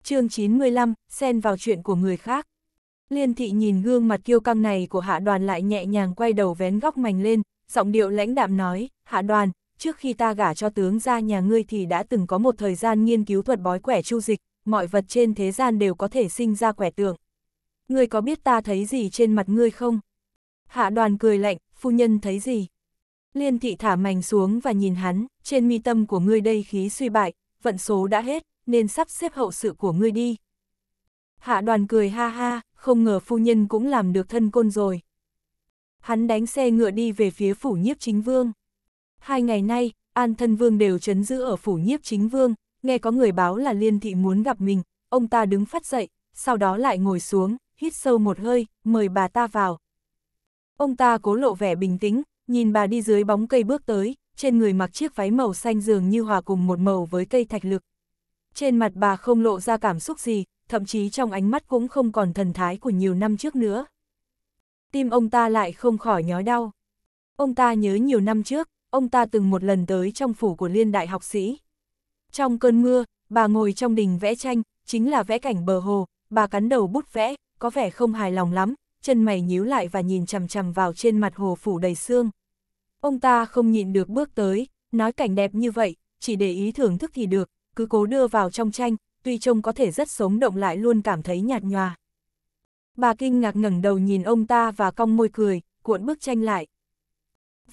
chương 95, xen vào chuyện của người khác. Liên thị nhìn gương mặt kiêu căng này của hạ đoàn lại nhẹ nhàng quay đầu vén góc mảnh lên, giọng điệu lãnh đạm nói, hạ đoàn, trước khi ta gả cho tướng ra nhà ngươi thì đã từng có một thời gian nghiên cứu thuật bói quẻ chu dịch, mọi vật trên thế gian đều có thể sinh ra quẻ tượng. Ngươi có biết ta thấy gì trên mặt ngươi không? Hạ đoàn cười lạnh, phu nhân thấy gì? Liên thị thả mảnh xuống và nhìn hắn, trên mi tâm của ngươi đây khí suy bại, vận số đã hết, nên sắp xếp hậu sự của ngươi đi. Hạ đoàn cười ha ha, không ngờ phu nhân cũng làm được thân côn rồi. Hắn đánh xe ngựa đi về phía phủ nhiếp chính vương. Hai ngày nay, An Thân Vương đều chấn giữ ở phủ nhiếp chính vương, nghe có người báo là liên thị muốn gặp mình, ông ta đứng phát dậy, sau đó lại ngồi xuống, hít sâu một hơi, mời bà ta vào. Ông ta cố lộ vẻ bình tĩnh, nhìn bà đi dưới bóng cây bước tới, trên người mặc chiếc váy màu xanh dường như hòa cùng một màu với cây thạch lực. Trên mặt bà không lộ ra cảm xúc gì, thậm chí trong ánh mắt cũng không còn thần thái của nhiều năm trước nữa. Tim ông ta lại không khỏi nhói đau. Ông ta nhớ nhiều năm trước, ông ta từng một lần tới trong phủ của liên đại học sĩ. Trong cơn mưa, bà ngồi trong đình vẽ tranh, chính là vẽ cảnh bờ hồ, bà cắn đầu bút vẽ, có vẻ không hài lòng lắm, chân mày nhíu lại và nhìn chằm chằm vào trên mặt hồ phủ đầy xương. Ông ta không nhịn được bước tới, nói cảnh đẹp như vậy, chỉ để ý thưởng thức thì được, cứ cố đưa vào trong tranh, tuy trông có thể rất sống động lại luôn cảm thấy nhạt nhòa. Bà kinh ngạc ngẩng đầu nhìn ông ta và cong môi cười, cuộn bức tranh lại,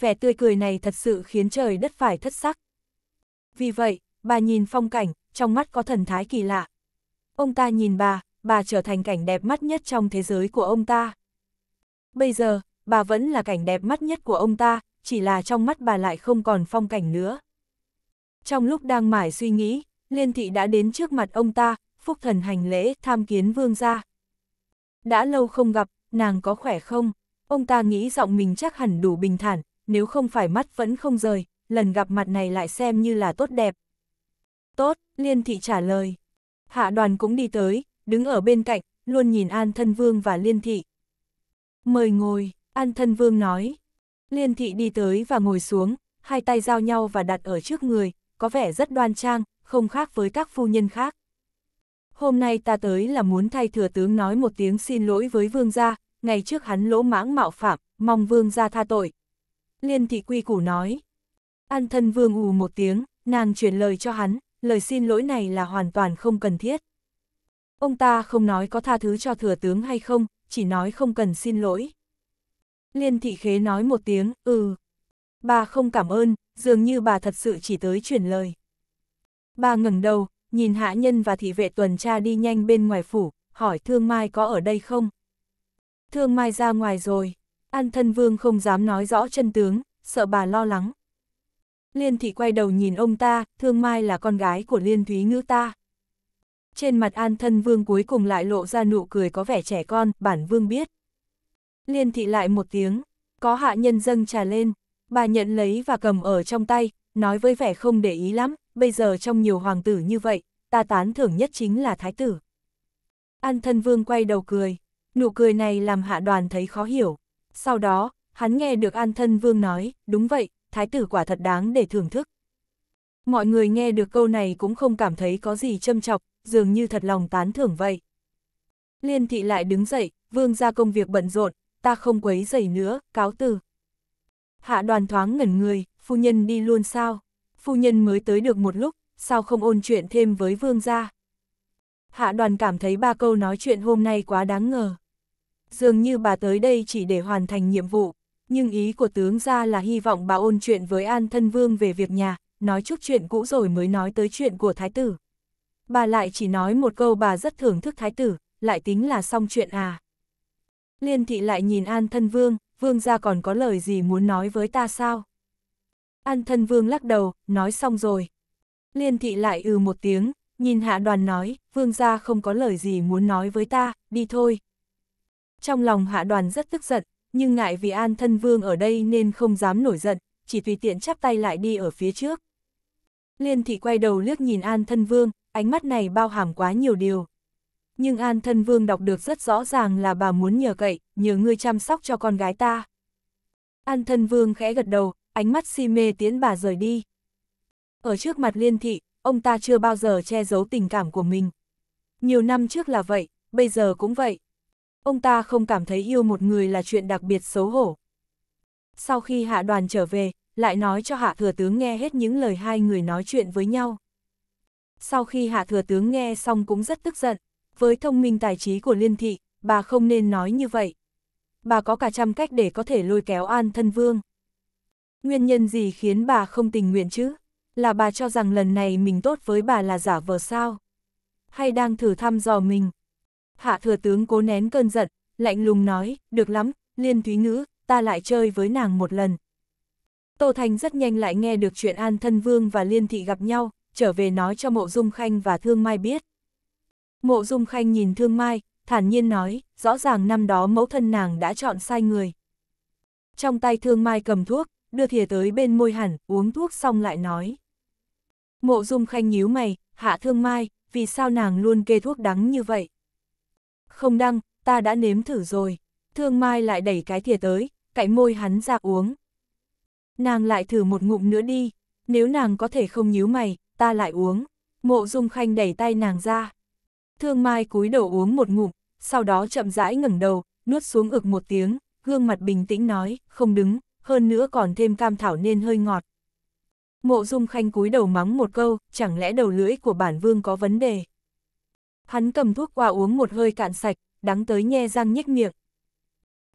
vẻ tươi cười này thật sự khiến trời đất phải thất sắc. Vì vậy, bà nhìn phong cảnh, trong mắt có thần thái kỳ lạ. Ông ta nhìn bà, bà trở thành cảnh đẹp mắt nhất trong thế giới của ông ta. Bây giờ, bà vẫn là cảnh đẹp mắt nhất của ông ta, chỉ là trong mắt bà lại không còn phong cảnh nữa. Trong lúc đang mải suy nghĩ, Liên Thị đã đến trước mặt ông ta, phúc thần hành lễ tham kiến vương gia. Đã lâu không gặp, nàng có khỏe không? Ông ta nghĩ giọng mình chắc hẳn đủ bình thản, nếu không phải mắt vẫn không rời, lần gặp mặt này lại xem như là tốt đẹp. Tốt, Liên Thị trả lời. Hạ đoàn cũng đi tới, đứng ở bên cạnh, luôn nhìn An Thân Vương và Liên Thị. Mời ngồi, An Thân Vương nói. Liên Thị đi tới và ngồi xuống, hai tay giao nhau và đặt ở trước người, có vẻ rất đoan trang, không khác với các phu nhân khác. Hôm nay ta tới là muốn thay thừa tướng nói một tiếng xin lỗi với vương gia, ngày trước hắn lỗ mãng mạo phạm, mong vương gia tha tội, Liên thị quy củ nói. An thân vương ù một tiếng, nàng truyền lời cho hắn, lời xin lỗi này là hoàn toàn không cần thiết. Ông ta không nói có tha thứ cho thừa tướng hay không, chỉ nói không cần xin lỗi. Liên thị khế nói một tiếng, ừ. Bà không cảm ơn, dường như bà thật sự chỉ tới truyền lời. Bà ngẩng đầu, nhìn hạ nhân và thị vệ tuần tra đi nhanh bên ngoài phủ, hỏi Thương Mai có ở đây không? Thương Mai ra ngoài rồi. An thân vương không dám nói rõ chân tướng, sợ bà lo lắng. Liên thị quay đầu nhìn ông ta, thương mai là con gái của liên thúy ngữ ta. Trên mặt an thân vương cuối cùng lại lộ ra nụ cười có vẻ trẻ con, bản vương biết. Liên thị lại một tiếng, có hạ nhân dâng trà lên, bà nhận lấy và cầm ở trong tay, nói với vẻ không để ý lắm, bây giờ trong nhiều hoàng tử như vậy, ta tán thưởng nhất chính là thái tử. An thân vương quay đầu cười, nụ cười này làm hạ đoàn thấy khó hiểu. Sau đó, hắn nghe được An Thân Vương nói, đúng vậy, thái tử quả thật đáng để thưởng thức. Mọi người nghe được câu này cũng không cảm thấy có gì châm chọc, dường như thật lòng tán thưởng vậy. Liên thị lại đứng dậy, vương ra công việc bận rộn, ta không quấy dậy nữa, cáo từ. Hạ đoàn thoáng ngẩn người, phu nhân đi luôn sao? Phu nhân mới tới được một lúc, sao không ôn chuyện thêm với vương gia? Hạ đoàn cảm thấy ba câu nói chuyện hôm nay quá đáng ngờ dường như bà tới đây chỉ để hoàn thành nhiệm vụ, nhưng ý của tướng ra là hy vọng bà ôn chuyện với An Thân Vương về việc nhà, nói chút chuyện cũ rồi mới nói tới chuyện của Thái tử. Bà lại chỉ nói một câu bà rất thưởng thức Thái tử, lại tính là xong chuyện à. Liên thị lại nhìn An Thân Vương, Vương ra còn có lời gì muốn nói với ta sao? An Thân Vương lắc đầu, nói xong rồi. Liên thị lại ừ một tiếng, nhìn hạ đoàn nói, Vương gia không có lời gì muốn nói với ta, đi thôi, trong lòng hạ đoàn rất tức giận, nhưng ngại vì an thân vương ở đây nên không dám nổi giận, chỉ tùy tiện chắp tay lại đi ở phía trước. Liên thị quay đầu liếc nhìn an thân vương, ánh mắt này bao hàm quá nhiều điều. Nhưng an thân vương đọc được rất rõ ràng là bà muốn nhờ cậy, nhờ ngươi chăm sóc cho con gái ta. An thân vương khẽ gật đầu, ánh mắt si mê tiến bà rời đi. Ở trước mặt liên thị, ông ta chưa bao giờ che giấu tình cảm của mình. Nhiều năm trước là vậy, bây giờ cũng vậy ông ta không cảm thấy yêu một người là chuyện đặc biệt xấu hổ. Sau khi hạ đoàn trở về, lại nói cho hạ thừa tướng nghe hết những lời hai người nói chuyện với nhau. Sau khi hạ thừa tướng nghe xong cũng rất tức giận, với thông minh tài trí của liên thị, bà không nên nói như vậy. Bà có cả trăm cách để có thể lôi kéo an thân vương. Nguyên nhân gì khiến bà không tình nguyện chứ? Là bà cho rằng lần này mình tốt với bà là giả vờ sao? Hay đang thử thăm dò mình? hạ thừa tướng cố nén cơn giận, lạnh lùng nói, được lắm, liên thúy ngữ, ta lại chơi với nàng một lần. Tô Thành rất nhanh lại nghe được chuyện An Thân Vương và Liên Thị gặp nhau, trở về nói cho Mộ Dung Khanh và Thương Mai biết. Mộ Dung Khanh nhìn Thương Mai, thản nhiên nói, rõ ràng năm đó mẫu thân nàng đã chọn sai người. Trong tay Thương Mai cầm thuốc, đưa thìa tới bên môi hẳn, uống thuốc xong lại nói. Mộ Dung Khanh nhíu mày, hạ Thương Mai, vì sao nàng luôn kê thuốc đắng như vậy? không đăng, ta đã nếm thử rồi. Thương Mai lại đẩy cái thìa tới, cạy môi hắn ra dạ uống. Nàng lại thử một ngụm nữa đi, nếu nàng có thể không nhíu mày, ta lại uống. Mộ Dung Khanh đẩy tay nàng ra. Thương Mai cúi đầu uống một ngụm, sau đó chậm rãi ngẩng đầu, nuốt xuống ực một tiếng, gương mặt bình tĩnh nói, không đứng, hơn nữa còn thêm cam thảo nên hơi ngọt. Mộ Dung Khanh cúi đầu mắng một câu, chẳng lẽ đầu lưỡi của bản vương có vấn đề. Hắn cầm thuốc qua uống một hơi cạn sạch, đắng tới nhe răng nhếch miệng.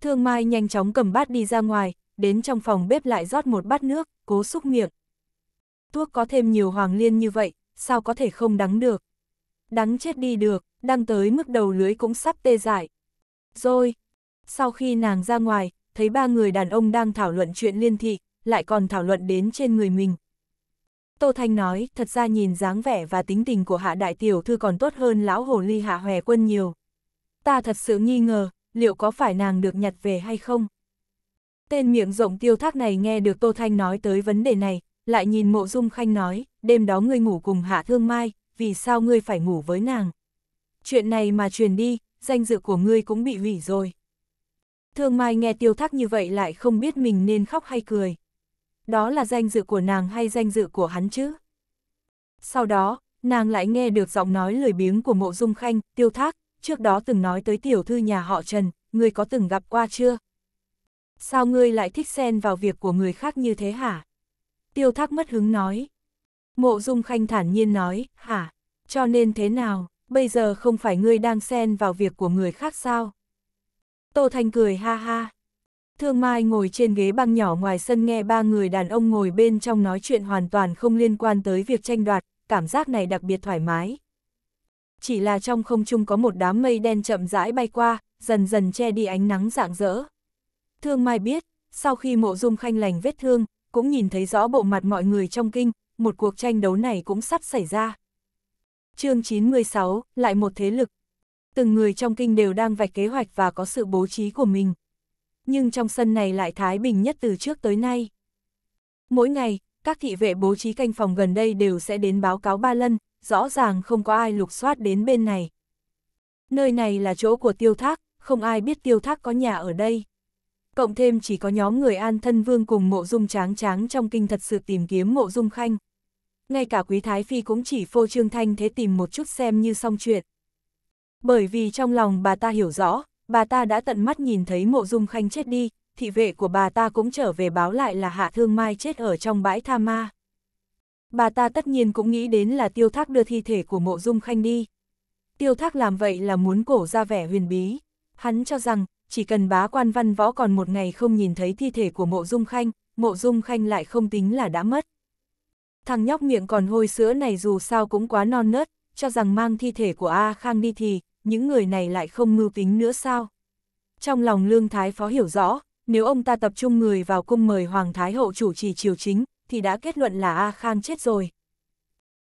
Thương Mai nhanh chóng cầm bát đi ra ngoài, đến trong phòng bếp lại rót một bát nước, cố xúc miệng. Thuốc có thêm nhiều hoàng liên như vậy, sao có thể không đắng được. Đắng chết đi được, đang tới mức đầu lưới cũng sắp tê dại. Rồi, sau khi nàng ra ngoài, thấy ba người đàn ông đang thảo luận chuyện liên thị, lại còn thảo luận đến trên người mình, Tô Thanh nói, thật ra nhìn dáng vẻ và tính tình của hạ đại tiểu thư còn tốt hơn lão hồ ly hạ hòe quân nhiều. Ta thật sự nghi ngờ, liệu có phải nàng được nhặt về hay không? Tên miệng rộng tiêu thác này nghe được Tô Thanh nói tới vấn đề này, lại nhìn mộ dung khanh nói, đêm đó ngươi ngủ cùng hạ thương mai, vì sao ngươi phải ngủ với nàng? Chuyện này mà truyền đi, danh dự của ngươi cũng bị hủy rồi. Thương mai nghe tiêu thác như vậy lại không biết mình nên khóc hay cười đó là danh dự của nàng hay danh dự của hắn chứ? Sau đó, nàng lại nghe được giọng nói lười biếng của mộ dung khanh, tiêu thác, trước đó từng nói tới tiểu thư nhà họ Trần, người có từng gặp qua chưa? Sao ngươi lại thích xen vào việc của người khác như thế hả? Tiêu thác mất hứng nói. Mộ dung khanh thản nhiên nói, hả? Cho nên thế nào, bây giờ không phải ngươi đang xen vào việc của người khác sao? Tô Thanh cười ha ha. Thương Mai ngồi trên ghế băng nhỏ ngoài sân nghe ba người đàn ông ngồi bên trong nói chuyện hoàn toàn không liên quan tới việc tranh đoạt, cảm giác này đặc biệt thoải mái. Chỉ là trong không trung có một đám mây đen chậm rãi bay qua, dần dần che đi ánh nắng rạng rỡ. Thương Mai biết, sau khi mộ dung khanh lành vết thương, cũng nhìn thấy rõ bộ mặt mọi người trong kinh, một cuộc tranh đấu này cũng sắp xảy ra. chương 96, lại một thế lực. Từng người trong kinh đều đang vạch kế hoạch và có sự bố trí của mình, nhưng trong sân này lại thái bình nhất từ trước tới nay. Mỗi ngày, các thị vệ bố trí canh phòng gần đây đều sẽ đến báo cáo ba lần, rõ ràng không có ai lục soát đến bên này. Nơi này là chỗ của tiêu thác, không ai biết tiêu thác có nhà ở đây. Cộng thêm chỉ có nhóm người an thân vương cùng mộ dung tráng tráng trong kinh thật sự tìm kiếm mộ dung khanh. Ngay cả quý thái phi cũng chỉ phô trương thanh thế tìm một chút xem như xong chuyện. Bởi vì trong lòng bà ta hiểu rõ, bà ta đã tận mắt nhìn thấy mộ dung khanh chết đi, thị vệ của bà ta cũng trở về báo lại là hạ thương mai chết ở trong bãi tha ma. Bà ta tất nhiên cũng nghĩ đến là tiêu thác đưa thi thể của mộ dung khanh đi. Tiêu thác làm vậy là muốn cổ ra vẻ huyền bí. Hắn cho rằng, chỉ cần bá quan văn võ còn một ngày không nhìn thấy thi thể của mộ dung khanh, mộ dung khanh lại không tính là đã mất. Thằng nhóc miệng còn hôi sữa này dù sao cũng quá non nớt, cho rằng mang thi thể của A Khang đi thì, những người này lại không mưu tính nữa sao? Trong lòng Lương Thái Phó hiểu rõ, nếu ông ta tập trung người vào cung mời Hoàng Thái Hậu chủ trì triều chính, thì đã kết luận là A khang chết rồi.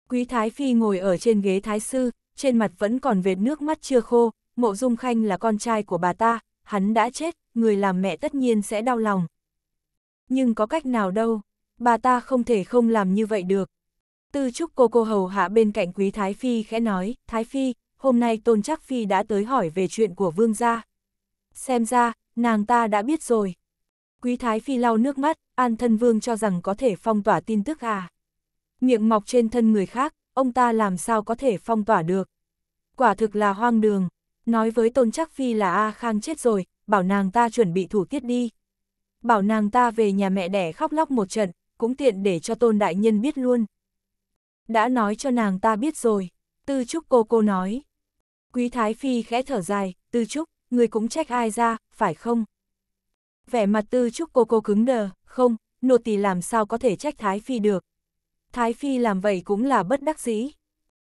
Quý Thái Phi ngồi ở trên ghế Thái Sư, trên mặt vẫn còn vệt nước mắt chưa khô, mộ dung khanh là con trai của bà ta, hắn đã chết, người làm mẹ tất nhiên sẽ đau lòng. Nhưng có cách nào đâu, bà ta không thể không làm như vậy được. Tư trúc cô cô hầu hạ bên cạnh quý Thái Phi khẽ nói, Thái Phi, hôm nay Tôn Trác Phi đã tới hỏi về chuyện của vương gia. Xem ra, nàng ta đã biết rồi. Quý Thái Phi lau nước mắt, An Thân Vương cho rằng có thể phong tỏa tin tức à. Miệng mọc trên thân người khác, ông ta làm sao có thể phong tỏa được. Quả thực là hoang đường, nói với Tôn Trác Phi là A Khang chết rồi, bảo nàng ta chuẩn bị thủ tiết đi. Bảo nàng ta về nhà mẹ đẻ khóc lóc một trận, cũng tiện để cho Tôn Đại Nhân biết luôn. Đã nói cho nàng ta biết rồi. Tư Trúc cô cô nói. Quý Thái Phi khẽ thở dài, Tư Trúc, người cũng trách ai ra, phải không? Vẻ mặt Tư Trúc cô cô cứng đờ, không, nô tỳ làm sao có thể trách Thái Phi được. Thái Phi làm vậy cũng là bất đắc dĩ.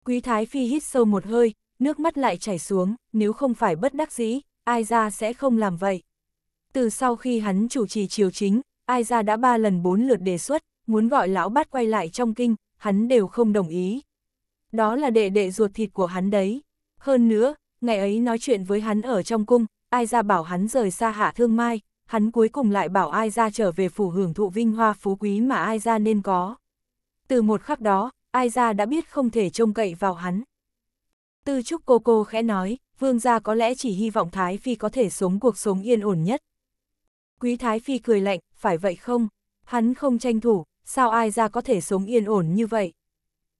Quý Thái Phi hít sâu một hơi, nước mắt lại chảy xuống, nếu không phải bất đắc dĩ, ai ra sẽ không làm vậy. Từ sau khi hắn chủ trì triều chính, ai ra đã ba lần bốn lượt đề xuất, muốn gọi lão bát quay lại trong kinh, hắn đều không đồng ý đó là đệ đệ ruột thịt của hắn đấy. Hơn nữa, ngày ấy nói chuyện với hắn ở trong cung, ai ra bảo hắn rời xa hạ thương mai, hắn cuối cùng lại bảo ai ra trở về phủ hưởng thụ vinh hoa phú quý mà ai ra nên có. Từ một khắc đó, ai ra đã biết không thể trông cậy vào hắn. Tư trúc cô cô khẽ nói, vương gia có lẽ chỉ hy vọng Thái Phi có thể sống cuộc sống yên ổn nhất. Quý Thái Phi cười lạnh, phải vậy không? Hắn không tranh thủ, sao ai ra có thể sống yên ổn như vậy?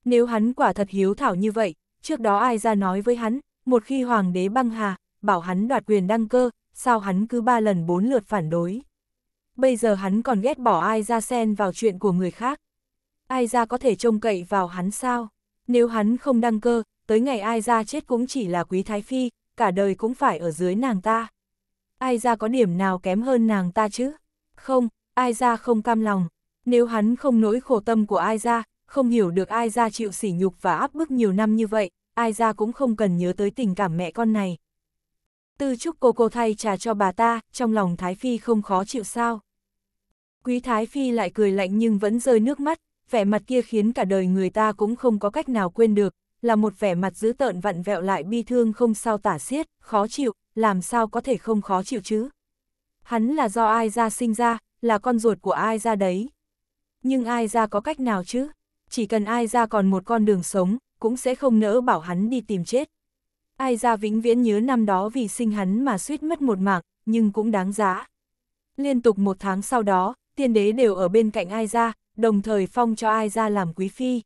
Nếu hắn quả thật hiếu thảo như vậy, trước đó ai ra nói với hắn, một khi hoàng đế băng hà, bảo hắn đoạt quyền đăng cơ, sao hắn cứ ba lần bốn lượt phản đối. Bây giờ hắn còn ghét bỏ ai ra xen vào chuyện của người khác. Ai ra có thể trông cậy vào hắn sao? Nếu hắn không đăng cơ, tới ngày ai ra chết cũng chỉ là quý thái phi, cả đời cũng phải ở dưới nàng ta. Ai ra có điểm nào kém hơn nàng ta chứ? Không, ai ra không cam lòng. Nếu hắn không nỗi khổ tâm của ai ra, không hiểu được ai ra chịu sỉ nhục và áp bức nhiều năm như vậy, ai ra cũng không cần nhớ tới tình cảm mẹ con này. Tư chúc cô cô thay trà cho bà ta, trong lòng Thái Phi không khó chịu sao. Quý Thái Phi lại cười lạnh nhưng vẫn rơi nước mắt, vẻ mặt kia khiến cả đời người ta cũng không có cách nào quên được, là một vẻ mặt dữ tợn vặn vẹo lại bi thương không sao tả xiết, khó chịu, làm sao có thể không khó chịu chứ. Hắn là do ai ra sinh ra, là con ruột của ai ra đấy. Nhưng ai ra có cách nào chứ? chỉ cần ai ra còn một con đường sống, cũng sẽ không nỡ bảo hắn đi tìm chết. Ai ra vĩnh viễn nhớ năm đó vì sinh hắn mà suýt mất một mạng, nhưng cũng đáng giá. Liên tục một tháng sau đó, tiên đế đều ở bên cạnh ai ra, đồng thời phong cho ai ra làm quý phi.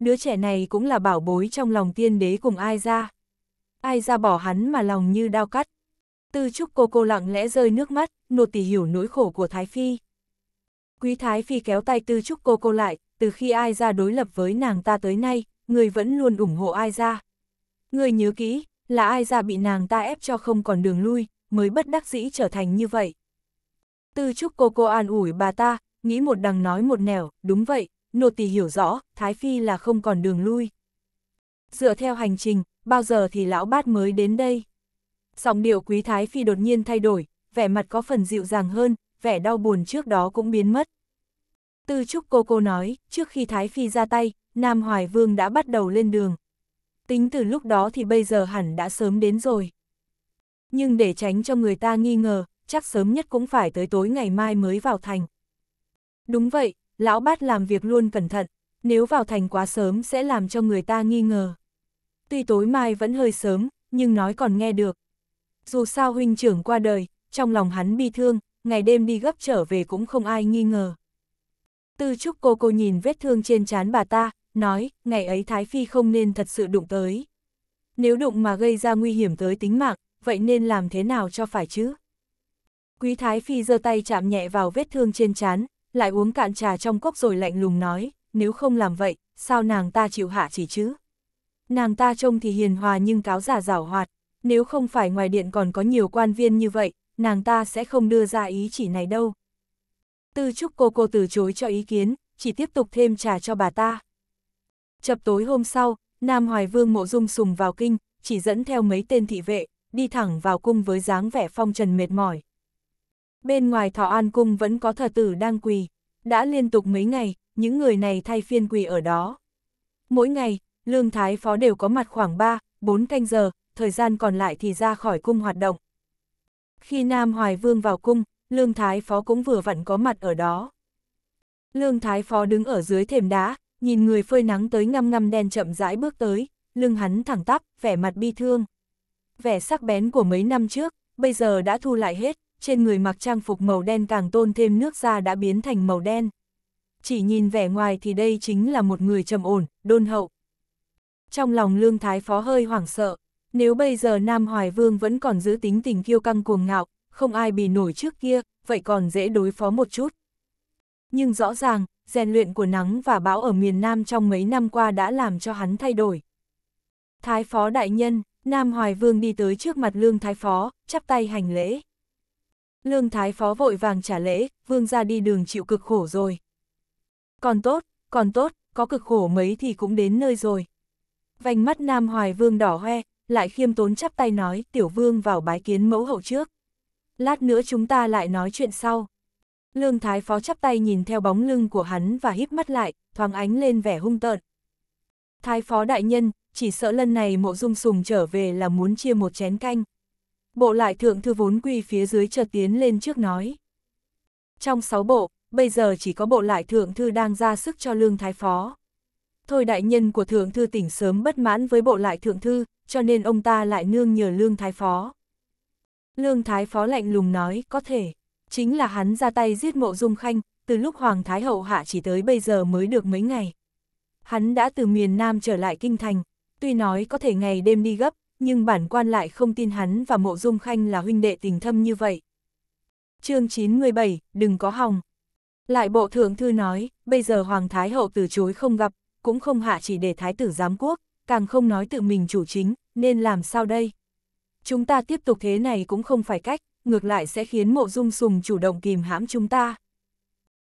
Đứa trẻ này cũng là bảo bối trong lòng tiên đế cùng ai ra. Ai ra bỏ hắn mà lòng như đau cắt. Tư trúc cô cô lặng lẽ rơi nước mắt, nột tỉ hiểu nỗi khổ của Thái Phi. Quý Thái Phi kéo tay tư trúc cô cô lại, từ khi ai ra đối lập với nàng ta tới nay, người vẫn luôn ủng hộ ai ra. Người nhớ kỹ, là ai ra bị nàng ta ép cho không còn đường lui, mới bất đắc dĩ trở thành như vậy. Tư trúc cô cô an ủi bà ta, nghĩ một đằng nói một nẻo, đúng vậy, nô tỳ hiểu rõ, Thái Phi là không còn đường lui. Dựa theo hành trình, bao giờ thì lão bát mới đến đây? Giọng điệu quý Thái Phi đột nhiên thay đổi, vẻ mặt có phần dịu dàng hơn, vẻ đau buồn trước đó cũng biến mất. Tư Trúc Cô Cô nói, trước khi Thái Phi ra tay, Nam Hoài Vương đã bắt đầu lên đường. Tính từ lúc đó thì bây giờ hẳn đã sớm đến rồi. Nhưng để tránh cho người ta nghi ngờ, chắc sớm nhất cũng phải tới tối ngày mai mới vào thành. Đúng vậy, lão bát làm việc luôn cẩn thận, nếu vào thành quá sớm sẽ làm cho người ta nghi ngờ. Tuy tối mai vẫn hơi sớm, nhưng nói còn nghe được. Dù sao huynh trưởng qua đời, trong lòng hắn bi thương, ngày đêm đi gấp trở về cũng không ai nghi ngờ. Tư Trúc cô cô nhìn vết thương trên trán bà ta, nói, ngày ấy Thái Phi không nên thật sự đụng tới. Nếu đụng mà gây ra nguy hiểm tới tính mạng, vậy nên làm thế nào cho phải chứ? Quý Thái Phi giơ tay chạm nhẹ vào vết thương trên trán, lại uống cạn trà trong cốc rồi lạnh lùng nói, nếu không làm vậy, sao nàng ta chịu hạ chỉ chứ? Nàng ta trông thì hiền hòa nhưng cáo giả rảo hoạt, nếu không phải ngoài điện còn có nhiều quan viên như vậy, nàng ta sẽ không đưa ra ý chỉ này đâu. Tư Trúc cô cô từ chối cho ý kiến, chỉ tiếp tục thêm trà cho bà ta. Chập tối hôm sau, Nam Hoài Vương mộ dung sùng vào kinh, chỉ dẫn theo mấy tên thị vệ, đi thẳng vào cung với dáng vẻ phong trần mệt mỏi. Bên ngoài thọ an cung vẫn có thờ tử đang quỳ. Đã liên tục mấy ngày, những người này thay phiên quỳ ở đó. Mỗi ngày, lương thái phó đều có mặt khoảng 3, 4 canh giờ, thời gian còn lại thì ra khỏi cung hoạt động. Khi Nam Hoài Vương vào cung, Lương Thái Phó cũng vừa vặn có mặt ở đó. Lương Thái Phó đứng ở dưới thềm đá, nhìn người phơi nắng tới ngăm ngăm đen chậm rãi bước tới, lưng hắn thẳng tắp, vẻ mặt bi thương. Vẻ sắc bén của mấy năm trước, bây giờ đã thu lại hết, trên người mặc trang phục màu đen càng tôn thêm nước da đã biến thành màu đen. Chỉ nhìn vẻ ngoài thì đây chính là một người trầm ổn, đôn hậu. Trong lòng Lương Thái Phó hơi hoảng sợ, nếu bây giờ Nam Hoài Vương vẫn còn giữ tính tình kiêu căng cuồng ngạo, không ai bì nổi trước kia, vậy còn dễ đối phó một chút. Nhưng rõ ràng, rèn luyện của nắng và bão ở miền Nam trong mấy năm qua đã làm cho hắn thay đổi. Thái phó đại nhân, Nam Hoài Vương đi tới trước mặt Lương Thái phó, chắp tay hành lễ. Lương Thái phó vội vàng trả lễ, Vương ra đi đường chịu cực khổ rồi. Còn tốt, còn tốt, có cực khổ mấy thì cũng đến nơi rồi. Vành mắt Nam Hoài Vương đỏ hoe, lại khiêm tốn chắp tay nói tiểu vương vào bái kiến mẫu hậu trước lát nữa chúng ta lại nói chuyện sau. Lương Thái Phó chắp tay nhìn theo bóng lưng của hắn và híp mắt lại, thoáng ánh lên vẻ hung tợn. Thái Phó đại nhân, chỉ sợ lần này mộ dung sùng trở về là muốn chia một chén canh. Bộ lại thượng thư vốn quy phía dưới chợt tiến lên trước nói. Trong sáu bộ, bây giờ chỉ có bộ lại thượng thư đang ra sức cho Lương Thái Phó. Thôi đại nhân của thượng thư tỉnh sớm bất mãn với bộ lại thượng thư, cho nên ông ta lại nương nhờ Lương Thái Phó. Lương Thái Phó lạnh lùng nói, có thể. Chính là hắn ra tay giết mộ dung khanh, từ lúc Hoàng Thái Hậu hạ chỉ tới bây giờ mới được mấy ngày. Hắn đã từ miền Nam trở lại Kinh Thành, tuy nói có thể ngày đêm đi gấp, nhưng bản quan lại không tin hắn và mộ dung khanh là huynh đệ tình thâm như vậy. chương 97, đừng có hòng. Lại bộ thượng thư nói, bây giờ Hoàng Thái Hậu từ chối không gặp, cũng không hạ chỉ để Thái tử giám quốc, càng không nói tự mình chủ chính, nên làm sao đây? chúng ta tiếp tục thế này cũng không phải cách, ngược lại sẽ khiến mộ dung sùng chủ động kìm hãm chúng ta.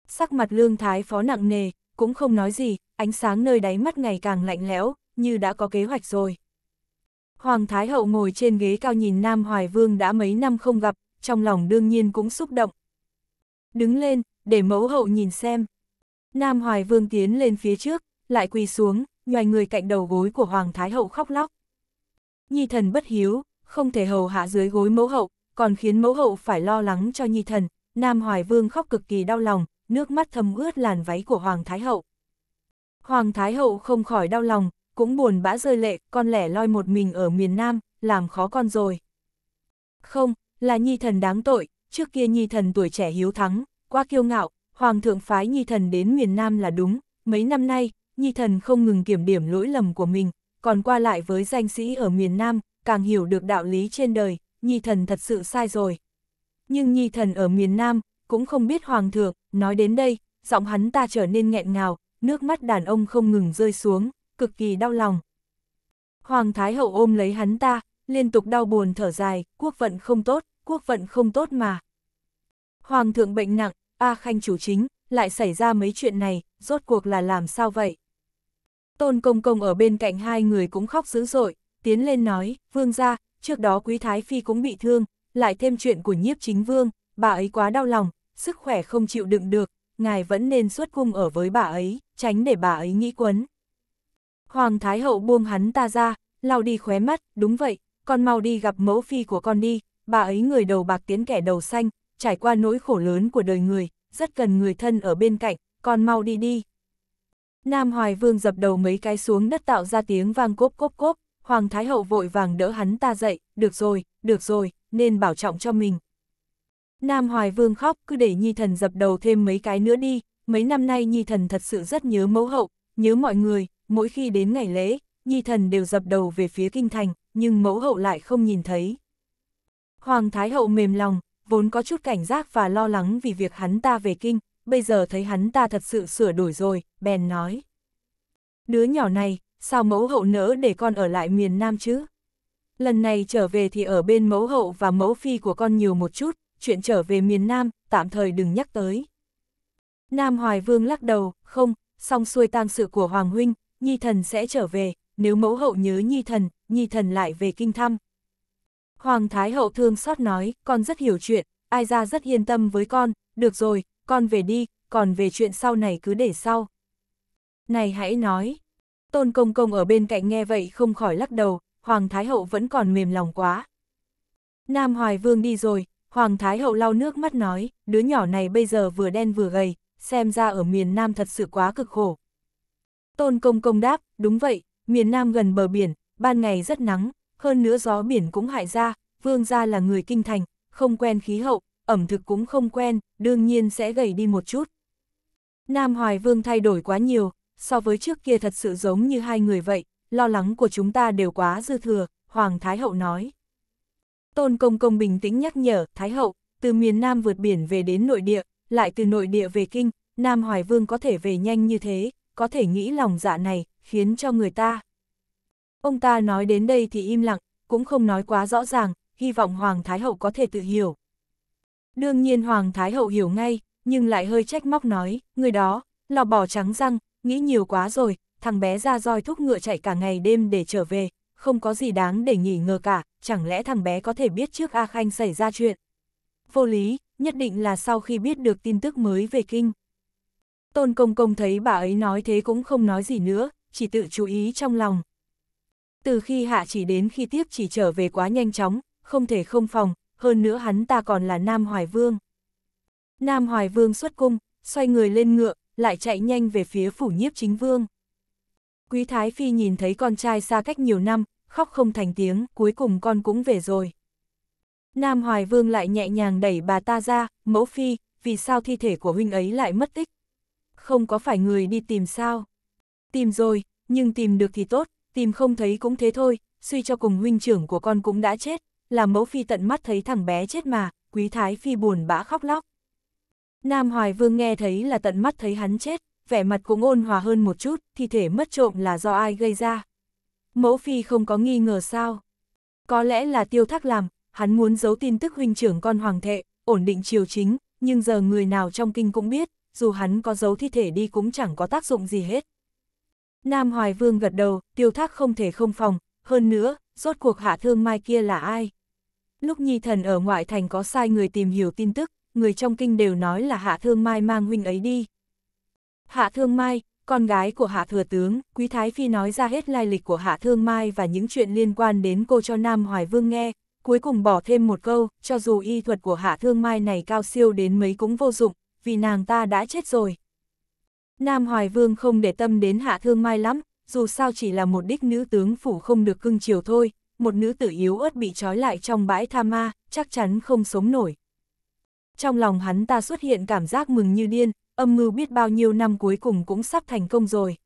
Sắc mặt lương thái phó nặng nề, cũng không nói gì, ánh sáng nơi đáy mắt ngày càng lạnh lẽo, như đã có kế hoạch rồi. Hoàng Thái Hậu ngồi trên ghế cao nhìn Nam Hoài Vương đã mấy năm không gặp, trong lòng đương nhiên cũng xúc động. Đứng lên, để mẫu hậu nhìn xem. Nam Hoài Vương tiến lên phía trước, lại quỳ xuống, nhòi người cạnh đầu gối của Hoàng Thái Hậu khóc lóc. Nhi thần bất hiếu, không thể hầu hạ dưới gối mẫu hậu, còn khiến mẫu hậu phải lo lắng cho nhi thần, Nam Hoài Vương khóc cực kỳ đau lòng, nước mắt thấm ướt làn váy của Hoàng Thái Hậu. Hoàng Thái Hậu không khỏi đau lòng, cũng buồn bã rơi lệ, con lẻ loi một mình ở miền Nam, làm khó con rồi. Không, là nhi thần đáng tội, trước kia nhi thần tuổi trẻ hiếu thắng, quá kiêu ngạo, Hoàng thượng phái nhi thần đến miền Nam là đúng, mấy năm nay, nhi thần không ngừng kiểm điểm lỗi lầm của mình, còn qua lại với danh sĩ ở miền Nam, càng hiểu được đạo lý trên đời, Nhi Thần thật sự sai rồi. Nhưng Nhi Thần ở miền Nam, cũng không biết Hoàng thượng, nói đến đây, giọng hắn ta trở nên nghẹn ngào, nước mắt đàn ông không ngừng rơi xuống, cực kỳ đau lòng. Hoàng Thái Hậu ôm lấy hắn ta, liên tục đau buồn thở dài, quốc vận không tốt, quốc vận không tốt mà. Hoàng thượng bệnh nặng, A Khanh chủ chính, lại xảy ra mấy chuyện này, rốt cuộc là làm sao vậy? Tôn Công Công ở bên cạnh hai người cũng khóc dữ dội, tiến lên nói, vương ra, trước đó quý thái phi cũng bị thương, lại thêm chuyện của nhiếp chính vương, bà ấy quá đau lòng, sức khỏe không chịu đựng được, ngài vẫn nên xuất cung ở với bà ấy, tránh để bà ấy nghĩ quấn. Hoàng Thái Hậu buông hắn ta ra, lau đi khóe mắt, đúng vậy, con mau đi gặp mẫu phi của con đi, bà ấy người đầu bạc tiến kẻ đầu xanh, trải qua nỗi khổ lớn của đời người, rất cần người thân ở bên cạnh, con mau đi đi. Nam Hoài Vương dập đầu mấy cái xuống đất tạo ra tiếng vang cốp cốp cốp, Hoàng Thái Hậu vội vàng đỡ hắn ta dậy, được rồi, được rồi, nên bảo trọng cho mình. Nam Hoài Vương khóc, cứ để Nhi Thần dập đầu thêm mấy cái nữa đi, mấy năm nay Nhi Thần thật sự rất nhớ mẫu hậu, nhớ mọi người, mỗi khi đến ngày lễ, Nhi Thần đều dập đầu về phía kinh thành, nhưng mẫu hậu lại không nhìn thấy. Hoàng Thái Hậu mềm lòng, vốn có chút cảnh giác và lo lắng vì việc hắn ta về kinh, bây giờ thấy hắn ta thật sự sửa đổi rồi, bèn nói. Đứa nhỏ này, sao mẫu hậu nỡ để con ở lại miền Nam chứ? Lần này trở về thì ở bên mẫu hậu và mẫu phi của con nhiều một chút, chuyện trở về miền Nam, tạm thời đừng nhắc tới. Nam Hoài Vương lắc đầu, không, xong xuôi tang sự của Hoàng Huynh, Nhi Thần sẽ trở về, nếu mẫu hậu nhớ Nhi Thần, Nhi Thần lại về kinh thăm. Hoàng Thái Hậu thương xót nói, con rất hiểu chuyện, ai ra rất yên tâm với con, được rồi, con về đi, còn về chuyện sau này cứ để sau. Này hãy nói, Tôn Công Công ở bên cạnh nghe vậy không khỏi lắc đầu, Hoàng Thái Hậu vẫn còn mềm lòng quá. Nam Hoài Vương đi rồi, Hoàng Thái Hậu lau nước mắt nói, đứa nhỏ này bây giờ vừa đen vừa gầy, xem ra ở miền Nam thật sự quá cực khổ. Tôn Công Công đáp, đúng vậy, miền Nam gần bờ biển, ban ngày rất nắng, hơn nữa gió biển cũng hại ra, Vương gia là người kinh thành, không quen khí hậu, ẩm thực cũng không quen, đương nhiên sẽ gầy đi một chút. Nam Hoài Vương thay đổi quá nhiều, so với trước kia thật sự giống như hai người vậy, lo lắng của chúng ta đều quá dư thừa, Hoàng Thái Hậu nói. Tôn Công Công bình tĩnh nhắc nhở, Thái Hậu, từ miền Nam vượt biển về đến nội địa, lại từ nội địa về kinh, Nam Hoài Vương có thể về nhanh như thế, có thể nghĩ lòng dạ này, khiến cho người ta. Ông ta nói đến đây thì im lặng, cũng không nói quá rõ ràng, hy vọng Hoàng Thái Hậu có thể tự hiểu. Đương nhiên Hoàng Thái Hậu hiểu ngay, nhưng lại hơi trách móc nói, người đó, lò bò trắng răng, nghĩ nhiều quá rồi, thằng bé ra roi thúc ngựa chạy cả ngày đêm để trở về, không có gì đáng để nghỉ ngờ cả, chẳng lẽ thằng bé có thể biết trước A Khanh xảy ra chuyện. Vô lý, nhất định là sau khi biết được tin tức mới về kinh. Tôn Công Công thấy bà ấy nói thế cũng không nói gì nữa, chỉ tự chú ý trong lòng. Từ khi hạ chỉ đến khi tiếp chỉ trở về quá nhanh chóng, không thể không phòng, hơn nữa hắn ta còn là Nam Hoài Vương. Nam Hoài Vương xuất cung, xoay người lên ngựa, lại chạy nhanh về phía phủ nhiếp chính vương. Quý Thái Phi nhìn thấy con trai xa cách nhiều năm, khóc không thành tiếng, cuối cùng con cũng về rồi. Nam Hoài Vương lại nhẹ nhàng đẩy bà ta ra, mẫu phi, vì sao thi thể của huynh ấy lại mất tích? Không có phải người đi tìm sao? Tìm rồi, nhưng tìm được thì tốt, tìm không thấy cũng thế thôi, suy cho cùng huynh trưởng của con cũng đã chết, là mẫu phi tận mắt thấy thằng bé chết mà, quý thái phi buồn bã khóc lóc. Nam Hoài Vương nghe thấy là tận mắt thấy hắn chết, vẻ mặt cũng ôn hòa hơn một chút, thi thể mất trộm là do ai gây ra. Mẫu phi không có nghi ngờ sao. Có lẽ là tiêu thác làm, hắn muốn giấu tin tức huynh trưởng con hoàng thệ, ổn định triều chính, nhưng giờ người nào trong kinh cũng biết, dù hắn có giấu thi thể đi cũng chẳng có tác dụng gì hết. Nam Hoài Vương gật đầu, tiêu thác không thể không phòng, hơn nữa, rốt cuộc hạ thương mai kia là ai. Lúc nhi thần ở ngoại thành có sai người tìm hiểu tin tức, người trong kinh đều nói là Hạ Thương Mai mang huynh ấy đi. Hạ Thương Mai, con gái của Hạ Thừa Tướng, Quý Thái Phi nói ra hết lai lịch của Hạ Thương Mai và những chuyện liên quan đến cô cho Nam Hoài Vương nghe, cuối cùng bỏ thêm một câu, cho dù y thuật của Hạ Thương Mai này cao siêu đến mấy cũng vô dụng, vì nàng ta đã chết rồi. Nam Hoài Vương không để tâm đến Hạ Thương Mai lắm, dù sao chỉ là một đích nữ tướng phủ không được cưng chiều thôi, một nữ tử yếu ớt bị trói lại trong bãi tha ma, chắc chắn không sống nổi trong lòng hắn ta xuất hiện cảm giác mừng như điên, âm mưu biết bao nhiêu năm cuối cùng cũng sắp thành công rồi.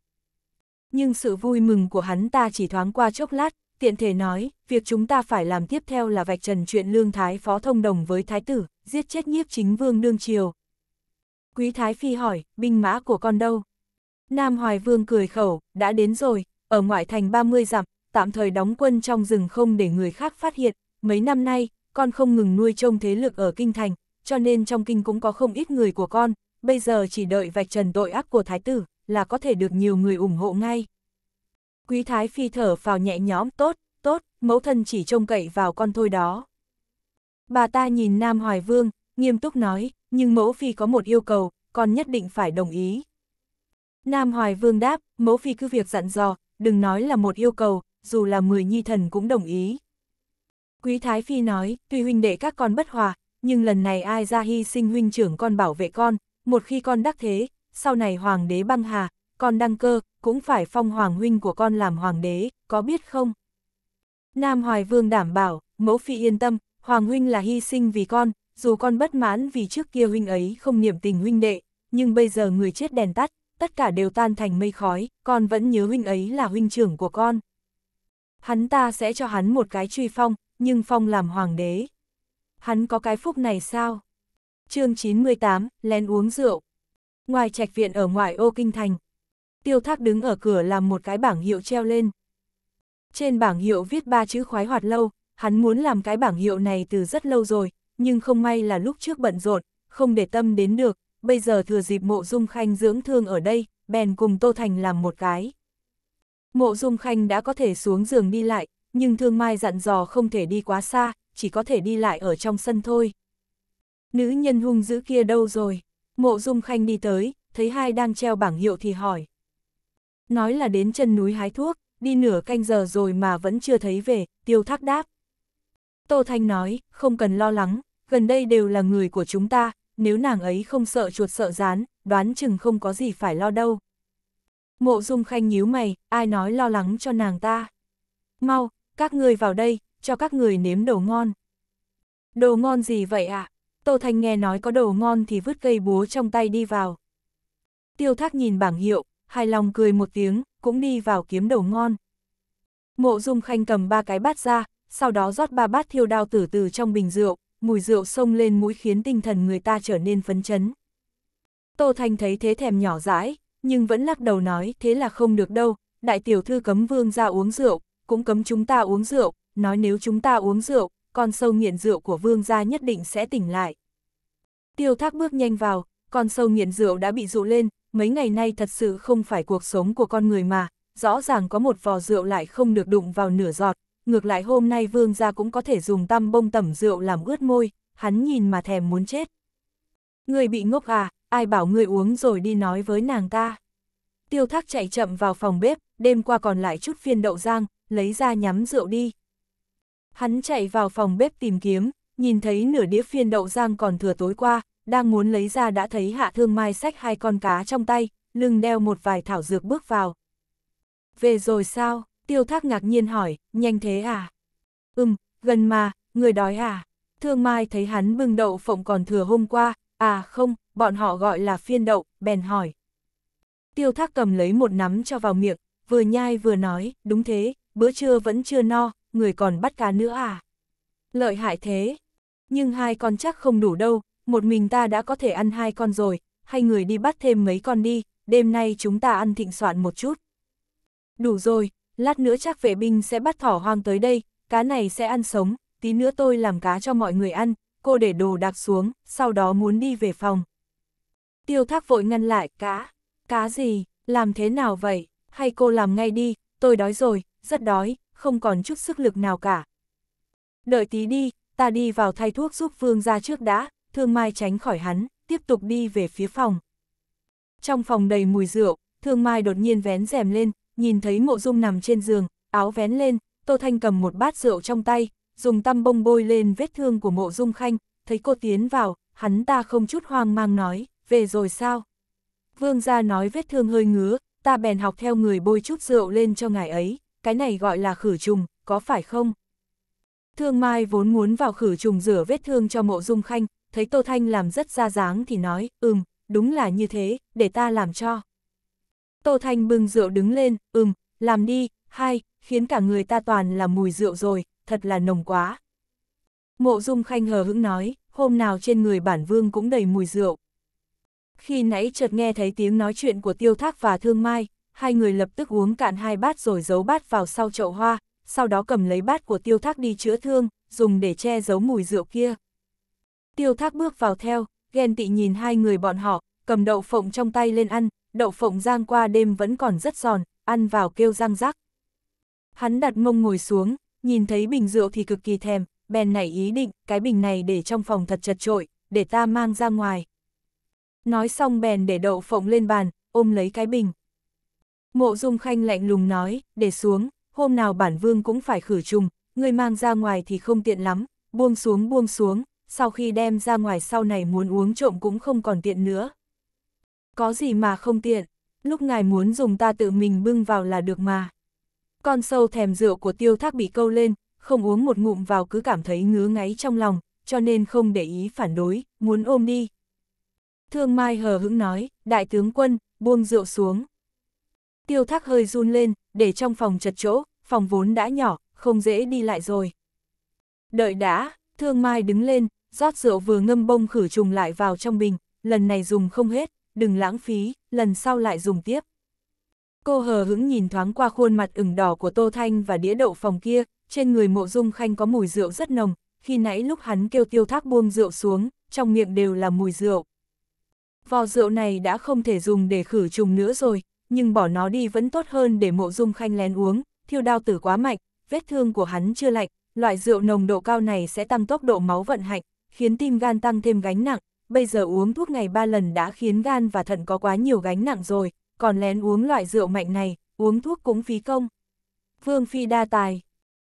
Nhưng sự vui mừng của hắn ta chỉ thoáng qua chốc lát, tiện thể nói, việc chúng ta phải làm tiếp theo là vạch trần chuyện lương thái phó thông đồng với thái tử, giết chết nhiếp chính vương đương triều. Quý thái phi hỏi, binh mã của con đâu? Nam Hoài Vương cười khẩu, đã đến rồi, ở ngoại thành 30 dặm, tạm thời đóng quân trong rừng không để người khác phát hiện, mấy năm nay, con không ngừng nuôi trông thế lực ở kinh thành, cho nên trong kinh cũng có không ít người của con, bây giờ chỉ đợi vạch trần tội ác của thái tử, là có thể được nhiều người ủng hộ ngay. Quý thái phi thở vào nhẹ nhõm tốt, tốt, mẫu thân chỉ trông cậy vào con thôi đó. Bà ta nhìn Nam Hoài Vương, nghiêm túc nói, nhưng mẫu phi có một yêu cầu, con nhất định phải đồng ý. Nam Hoài Vương đáp, mẫu phi cứ việc dặn dò, đừng nói là một yêu cầu, dù là mười nhi thần cũng đồng ý. Quý Thái Phi nói, tuy huynh đệ các con bất hòa, nhưng lần này ai ra hy sinh huynh trưởng con bảo vệ con, một khi con đắc thế, sau này hoàng đế băng hà, con đăng cơ, cũng phải phong hoàng huynh của con làm hoàng đế, có biết không? Nam Hoài Vương đảm bảo, mẫu phi yên tâm, hoàng huynh là hy sinh vì con, dù con bất mãn vì trước kia huynh ấy không niệm tình huynh đệ, nhưng bây giờ người chết đèn tắt, tất cả đều tan thành mây khói, con vẫn nhớ huynh ấy là huynh trưởng của con. Hắn ta sẽ cho hắn một cái truy phong, nhưng phong làm hoàng đế hắn có cái phúc này sao? chương 98, lén uống rượu. Ngoài trạch viện ở ngoài ô kinh thành, tiêu thác đứng ở cửa làm một cái bảng hiệu treo lên. Trên bảng hiệu viết ba chữ khoái hoạt lâu, hắn muốn làm cái bảng hiệu này từ rất lâu rồi, nhưng không may là lúc trước bận rộn, không để tâm đến được, bây giờ thừa dịp mộ dung khanh dưỡng thương ở đây, bèn cùng Tô Thành làm một cái. Mộ dung khanh đã có thể xuống giường đi lại, nhưng thương mai dặn dò không thể đi quá xa, chỉ có thể đi lại ở trong sân thôi. Nữ nhân hung dữ kia đâu rồi? Mộ Dung Khanh đi tới, thấy hai đang treo bảng hiệu thì hỏi. Nói là đến chân núi hái thuốc, đi nửa canh giờ rồi mà vẫn chưa thấy về, tiêu thác đáp. Tô Thanh nói, không cần lo lắng, gần đây đều là người của chúng ta, nếu nàng ấy không sợ chuột sợ rán, đoán chừng không có gì phải lo đâu. Mộ Dung Khanh nhíu mày, ai nói lo lắng cho nàng ta. Mau, các ngươi vào đây, cho các người nếm đồ ngon. Đồ ngon gì vậy ạ? À? Tô Thanh nghe nói có đồ ngon thì vứt cây búa trong tay đi vào. Tiêu thác nhìn bảng hiệu, hài lòng cười một tiếng, cũng đi vào kiếm đồ ngon. Mộ Dung Khanh cầm ba cái bát ra, sau đó rót ba bát thiêu đao tử từ trong bình rượu, mùi rượu sông lên mũi khiến tinh thần người ta trở nên phấn chấn. Tô Thanh thấy thế thèm nhỏ rãi, nhưng vẫn lắc đầu nói thế là không được đâu, đại tiểu thư cấm vương ra uống rượu, cũng cấm chúng ta uống rượu, nói nếu chúng ta uống rượu, con sâu nghiện rượu của vương gia nhất định sẽ tỉnh lại. Tiêu thác bước nhanh vào, con sâu nghiện rượu đã bị dụ lên, mấy ngày nay thật sự không phải cuộc sống của con người mà, rõ ràng có một vò rượu lại không được đụng vào nửa giọt, ngược lại hôm nay vương gia cũng có thể dùng tăm bông tẩm rượu làm ướt môi, hắn nhìn mà thèm muốn chết. Người bị ngốc à, ai bảo người uống rồi đi nói với nàng ta. Tiêu thác chạy chậm vào phòng bếp, đêm qua còn lại chút phiên đậu giang, lấy ra nhắm rượu đi, Hắn chạy vào phòng bếp tìm kiếm, nhìn thấy nửa đĩa phiên đậu giang còn thừa tối qua, đang muốn lấy ra đã thấy hạ thương mai sách hai con cá trong tay, lưng đeo một vài thảo dược bước vào. Về rồi sao? Tiêu thác ngạc nhiên hỏi, nhanh thế à? Ừm, gần mà, người đói à? Thương mai thấy hắn bưng đậu phộng còn thừa hôm qua, à không, bọn họ gọi là phiên đậu, bèn hỏi. Tiêu thác cầm lấy một nắm cho vào miệng, vừa nhai vừa nói, đúng thế, bữa trưa vẫn chưa no, người còn bắt cá nữa à? Lợi hại thế. Nhưng hai con chắc không đủ đâu, một mình ta đã có thể ăn hai con rồi, hay người đi bắt thêm mấy con đi, đêm nay chúng ta ăn thịnh soạn một chút. Đủ rồi, lát nữa chắc vệ binh sẽ bắt thỏ hoang tới đây, cá này sẽ ăn sống, tí nữa tôi làm cá cho mọi người ăn, cô để đồ đạc xuống, sau đó muốn đi về phòng. Tiêu thác vội ngăn lại, cá, cá gì, làm thế nào vậy, hay cô làm ngay đi, tôi đói rồi, rất đói, không còn chút sức lực nào cả. Đợi tí đi, ta đi vào thay thuốc giúp Vương ra trước đã, Thương Mai tránh khỏi hắn, tiếp tục đi về phía phòng. Trong phòng đầy mùi rượu, Thương Mai đột nhiên vén rèm lên, nhìn thấy mộ dung nằm trên giường, áo vén lên, Tô Thanh cầm một bát rượu trong tay, dùng tăm bông bôi lên vết thương của mộ dung khanh, thấy cô tiến vào, hắn ta không chút hoang mang nói, về rồi sao? Vương gia nói vết thương hơi ngứa, ta bèn học theo người bôi chút rượu lên cho ngài ấy cái này gọi là khử trùng, có phải không? Thương Mai vốn muốn vào khử trùng rửa vết thương cho mộ dung khanh, thấy Tô Thanh làm rất ra dáng thì nói, ừm, đúng là như thế, để ta làm cho. Tô Thanh bưng rượu đứng lên, ừm, làm đi, hai, khiến cả người ta toàn là mùi rượu rồi, thật là nồng quá. Mộ dung khanh hờ hững nói, hôm nào trên người bản vương cũng đầy mùi rượu. Khi nãy chợt nghe thấy tiếng nói chuyện của tiêu thác và thương mai, hai người lập tức uống cạn hai bát rồi giấu bát vào sau chậu hoa, sau đó cầm lấy bát của tiêu thác đi chữa thương, dùng để che giấu mùi rượu kia. Tiêu thác bước vào theo, ghen tị nhìn hai người bọn họ, cầm đậu phộng trong tay lên ăn, đậu phộng rang qua đêm vẫn còn rất giòn, ăn vào kêu răng rắc. Hắn đặt mông ngồi xuống, nhìn thấy bình rượu thì cực kỳ thèm, bèn nảy ý định, cái bình này để trong phòng thật chật trội, để ta mang ra ngoài. Nói xong bèn để đậu phộng lên bàn, ôm lấy cái bình. Mộ Dung Khanh lạnh lùng nói, để xuống, hôm nào bản vương cũng phải khử trùng, người mang ra ngoài thì không tiện lắm, buông xuống buông xuống, sau khi đem ra ngoài sau này muốn uống trộm cũng không còn tiện nữa. Có gì mà không tiện, lúc ngài muốn dùng ta tự mình bưng vào là được mà. Con sâu thèm rượu của tiêu thác bị câu lên, không uống một ngụm vào cứ cảm thấy ngứa ngáy trong lòng, cho nên không để ý phản đối, muốn ôm đi. Thương Mai hờ hững nói, đại tướng quân, buông rượu xuống tiêu thác hơi run lên, để trong phòng chật chỗ, phòng vốn đã nhỏ, không dễ đi lại rồi. Đợi đã, thương mai đứng lên, rót rượu vừa ngâm bông khử trùng lại vào trong bình, lần này dùng không hết, đừng lãng phí, lần sau lại dùng tiếp. Cô hờ hững nhìn thoáng qua khuôn mặt ửng đỏ của Tô Thanh và đĩa đậu phòng kia, trên người mộ dung khanh có mùi rượu rất nồng, khi nãy lúc hắn kêu tiêu thác buông rượu xuống, trong miệng đều là mùi rượu. Vò rượu này đã không thể dùng để khử trùng nữa rồi, nhưng bỏ nó đi vẫn tốt hơn để mộ dung khanh lén uống, thiêu đao tử quá mạnh, vết thương của hắn chưa lạnh, loại rượu nồng độ cao này sẽ tăng tốc độ máu vận hành, khiến tim gan tăng thêm gánh nặng, bây giờ uống thuốc ngày 3 lần đã khiến gan và thận có quá nhiều gánh nặng rồi, còn lén uống loại rượu mạnh này, uống thuốc cũng phí công. Vương Phi đa tài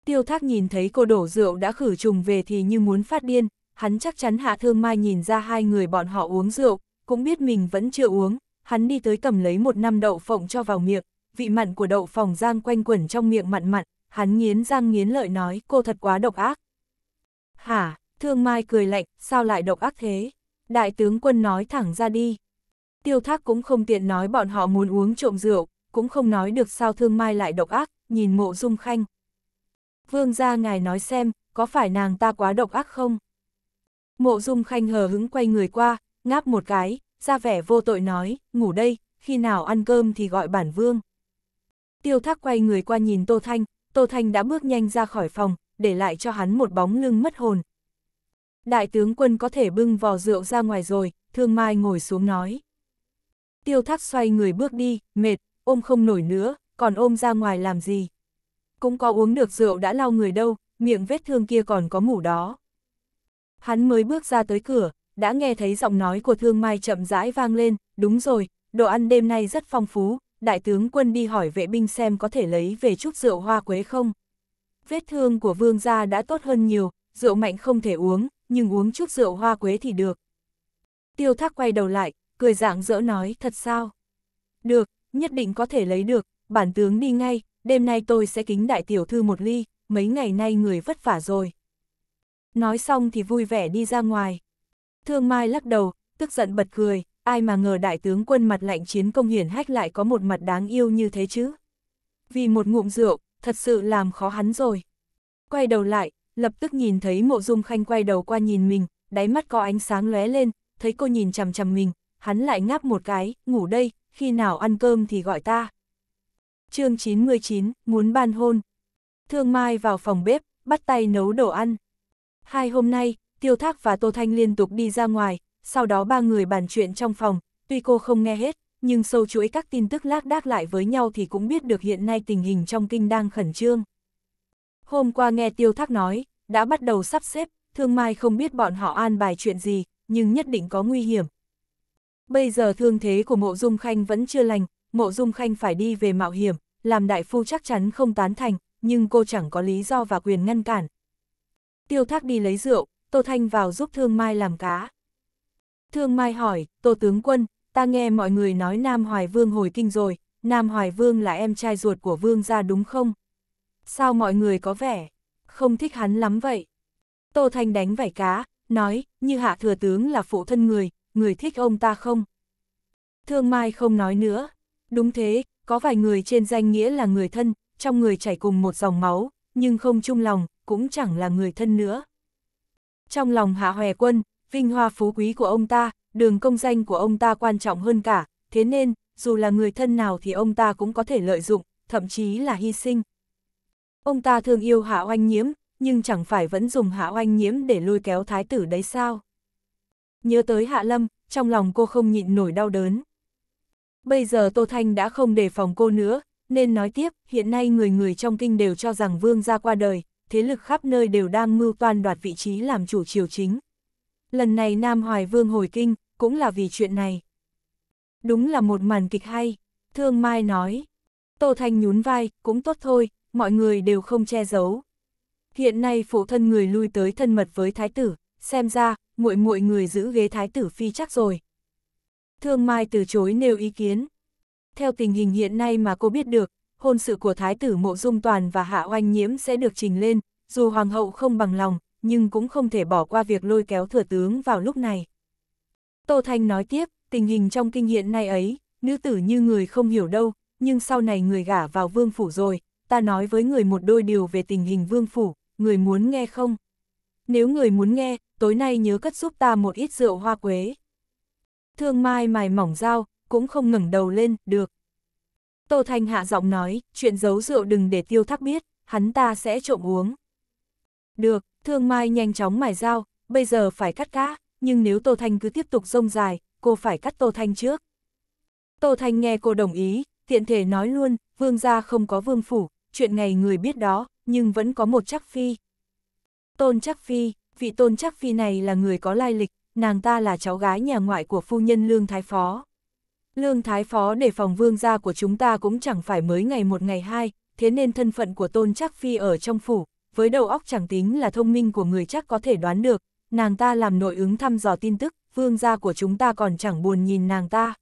Tiêu thác nhìn thấy cô đổ rượu đã khử trùng về thì như muốn phát điên, hắn chắc chắn Hạ Thương Mai nhìn ra hai người bọn họ uống rượu, cũng biết mình vẫn chưa uống, hắn đi tới cầm lấy một năm đậu phộng cho vào miệng, vị mặn của đậu phồng giang quanh quẩn trong miệng mặn mặn, hắn nghiến răng nghiến lợi nói cô thật quá độc ác. Hả, thương mai cười lạnh, sao lại độc ác thế? Đại tướng quân nói thẳng ra đi. Tiêu thác cũng không tiện nói bọn họ muốn uống trộm rượu, cũng không nói được sao thương mai lại độc ác, nhìn mộ dung khanh. Vương gia ngài nói xem, có phải nàng ta quá độc ác không? Mộ dung khanh hờ hứng quay người qua, ngáp một cái, ra vẻ vô tội nói, ngủ đây, khi nào ăn cơm thì gọi bản vương. Tiêu thác quay người qua nhìn Tô Thanh, Tô Thanh đã bước nhanh ra khỏi phòng, để lại cho hắn một bóng lưng mất hồn. Đại tướng quân có thể bưng vò rượu ra ngoài rồi, thương mai ngồi xuống nói. Tiêu thác xoay người bước đi, mệt, ôm không nổi nữa, còn ôm ra ngoài làm gì. Cũng có uống được rượu đã lau người đâu, miệng vết thương kia còn có mủ đó. Hắn mới bước ra tới cửa, đã nghe thấy giọng nói của Thương Mai chậm rãi vang lên, đúng rồi, đồ ăn đêm nay rất phong phú, đại tướng quân đi hỏi vệ binh xem có thể lấy về chút rượu hoa quế không. Vết thương của vương gia đã tốt hơn nhiều, rượu mạnh không thể uống, nhưng uống chút rượu hoa quế thì được. Tiêu thác quay đầu lại, cười dạng dỡ nói thật sao? Được, nhất định có thể lấy được, bản tướng đi ngay, đêm nay tôi sẽ kính đại tiểu thư một ly, mấy ngày nay người vất vả rồi. Nói xong thì vui vẻ đi ra ngoài. Thương Mai lắc đầu, tức giận bật cười, ai mà ngờ đại tướng quân mặt lạnh chiến công hiển hách lại có một mặt đáng yêu như thế chứ. Vì một ngụm rượu, thật sự làm khó hắn rồi. Quay đầu lại, lập tức nhìn thấy mộ dung khanh quay đầu qua nhìn mình, đáy mắt có ánh sáng lóe lên, thấy cô nhìn chằm chằm mình, hắn lại ngáp một cái, ngủ đây, khi nào ăn cơm thì gọi ta. chương 99, muốn ban hôn. Thương Mai vào phòng bếp, bắt tay nấu đồ ăn. Hai hôm nay, Tiêu Thác và Tô Thanh liên tục đi ra ngoài, sau đó ba người bàn chuyện trong phòng, tuy cô không nghe hết, nhưng sâu chuỗi các tin tức lác đác lại với nhau thì cũng biết được hiện nay tình hình trong kinh đang khẩn trương. Hôm qua nghe Tiêu Thác nói, đã bắt đầu sắp xếp, Thương Mai không biết bọn họ an bài chuyện gì, nhưng nhất định có nguy hiểm. Bây giờ thương thế của Mộ Dung Khanh vẫn chưa lành, Mộ Dung Khanh phải đi về mạo hiểm, làm đại phu chắc chắn không tán thành, nhưng cô chẳng có lý do và quyền ngăn cản. Tiêu Thác đi lấy rượu, Tô Thanh vào giúp Thương Mai làm cá. Thương Mai hỏi, Tô Tướng Quân, ta nghe mọi người nói Nam Hoài Vương hồi kinh rồi, Nam Hoài Vương là em trai ruột của Vương gia đúng không? Sao mọi người có vẻ, không thích hắn lắm vậy? Tô Thanh đánh vảy cá, nói, như hạ thừa tướng là phụ thân người, người thích ông ta không? Thương Mai không nói nữa. Đúng thế, có vài người trên danh nghĩa là người thân, trong người chảy cùng một dòng máu, nhưng không chung lòng, cũng chẳng là người thân nữa. Trong lòng hạ hòe quân, vinh hoa phú quý của ông ta, đường công danh của ông ta quan trọng hơn cả, thế nên, dù là người thân nào thì ông ta cũng có thể lợi dụng, thậm chí là hy sinh. Ông ta thương yêu hạ oanh nhiễm, nhưng chẳng phải vẫn dùng hạ oanh nhiễm để lôi kéo thái tử đấy sao? Nhớ tới hạ lâm, trong lòng cô không nhịn nổi đau đớn. Bây giờ Tô Thanh đã không đề phòng cô nữa, nên nói tiếp, hiện nay người người trong kinh đều cho rằng vương gia qua đời, thế lực khắp nơi đều đang mưu toan đoạt vị trí làm chủ triều chính. Lần này Nam Hoài Vương hồi kinh, cũng là vì chuyện này. Đúng là một màn kịch hay, Thương Mai nói. Tô Thanh nhún vai, cũng tốt thôi, mọi người đều không che giấu. Hiện nay phụ thân người lui tới thân mật với thái tử, xem ra, muội muội người giữ ghế thái tử phi chắc rồi. Thương Mai từ chối nêu ý kiến. Theo tình hình hiện nay mà cô biết được, hôn sự của Thái tử Mộ Dung Toàn và Hạ Oanh Nhiễm sẽ được trình lên, dù Hoàng hậu không bằng lòng, nhưng cũng không thể bỏ qua việc lôi kéo thừa tướng vào lúc này. Tô Thanh nói tiếp, tình hình trong kinh hiện nay ấy, nữ tử như người không hiểu đâu, nhưng sau này người gả vào vương phủ rồi, ta nói với người một đôi điều về tình hình vương phủ, người muốn nghe không? Nếu người muốn nghe, tối nay nhớ cất giúp ta một ít rượu hoa quế. Thương Mai mài mỏng dao, cũng không ngẩng đầu lên, được. Tô Thanh hạ giọng nói, chuyện giấu rượu đừng để tiêu thác biết, hắn ta sẽ trộm uống. Được, thương mai nhanh chóng mài dao, bây giờ phải cắt cá, nhưng nếu Tô Thanh cứ tiếp tục rông dài, cô phải cắt Tô Thanh trước. Tô Thanh nghe cô đồng ý, tiện thể nói luôn, vương gia không có vương phủ, chuyện ngày người biết đó, nhưng vẫn có một chắc phi. Tôn chắc phi, vị tôn chắc phi này là người có lai lịch, nàng ta là cháu gái nhà ngoại của phu nhân Lương Thái Phó. Lương Thái Phó để phòng vương gia của chúng ta cũng chẳng phải mới ngày một ngày hai, thế nên thân phận của Tôn Trác Phi ở trong phủ, với đầu óc chẳng tính là thông minh của người chắc có thể đoán được, nàng ta làm nội ứng thăm dò tin tức, vương gia của chúng ta còn chẳng buồn nhìn nàng ta.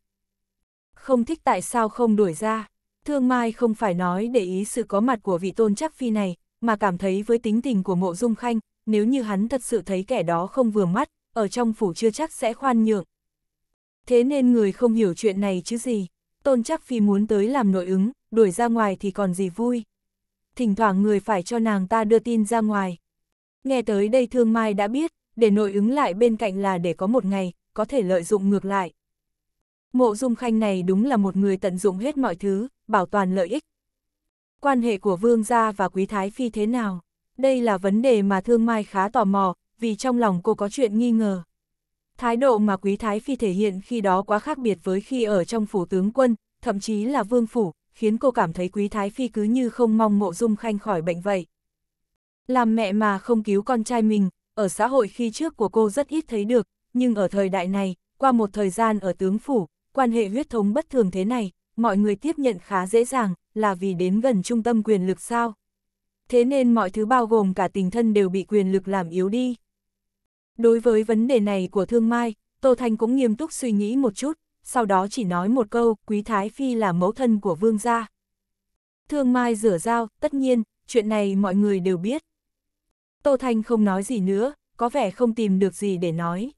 Không thích tại sao không đuổi ra, thương mai không phải nói để ý sự có mặt của vị Tôn Trác Phi này, mà cảm thấy với tính tình của mộ dung khanh, nếu như hắn thật sự thấy kẻ đó không vừa mắt, ở trong phủ chưa chắc sẽ khoan nhượng, thế nên người không hiểu chuyện này chứ gì. Tôn chắc phi muốn tới làm nội ứng, đuổi ra ngoài thì còn gì vui. Thỉnh thoảng người phải cho nàng ta đưa tin ra ngoài. Nghe tới đây thương mai đã biết, để nội ứng lại bên cạnh là để có một ngày, có thể lợi dụng ngược lại. Mộ dung khanh này đúng là một người tận dụng hết mọi thứ, bảo toàn lợi ích. Quan hệ của vương gia và quý thái phi thế nào? Đây là vấn đề mà thương mai khá tò mò, vì trong lòng cô có chuyện nghi ngờ. Thái độ mà quý thái phi thể hiện khi đó quá khác biệt với khi ở trong phủ tướng quân, thậm chí là vương phủ, khiến cô cảm thấy quý thái phi cứ như không mong mộ dung khanh khỏi bệnh vậy. Làm mẹ mà không cứu con trai mình, ở xã hội khi trước của cô rất ít thấy được, nhưng ở thời đại này, qua một thời gian ở tướng phủ, quan hệ huyết thống bất thường thế này, mọi người tiếp nhận khá dễ dàng, là vì đến gần trung tâm quyền lực sao. Thế nên mọi thứ bao gồm cả tình thân đều bị quyền lực làm yếu đi. Đối với vấn đề này của thương mai, Tô Thanh cũng nghiêm túc suy nghĩ một chút, sau đó chỉ nói một câu, Quý Thái Phi là mẫu thân của vương gia. Thương mai rửa dao, tất nhiên, chuyện này mọi người đều biết. Tô Thanh không nói gì nữa, có vẻ không tìm được gì để nói.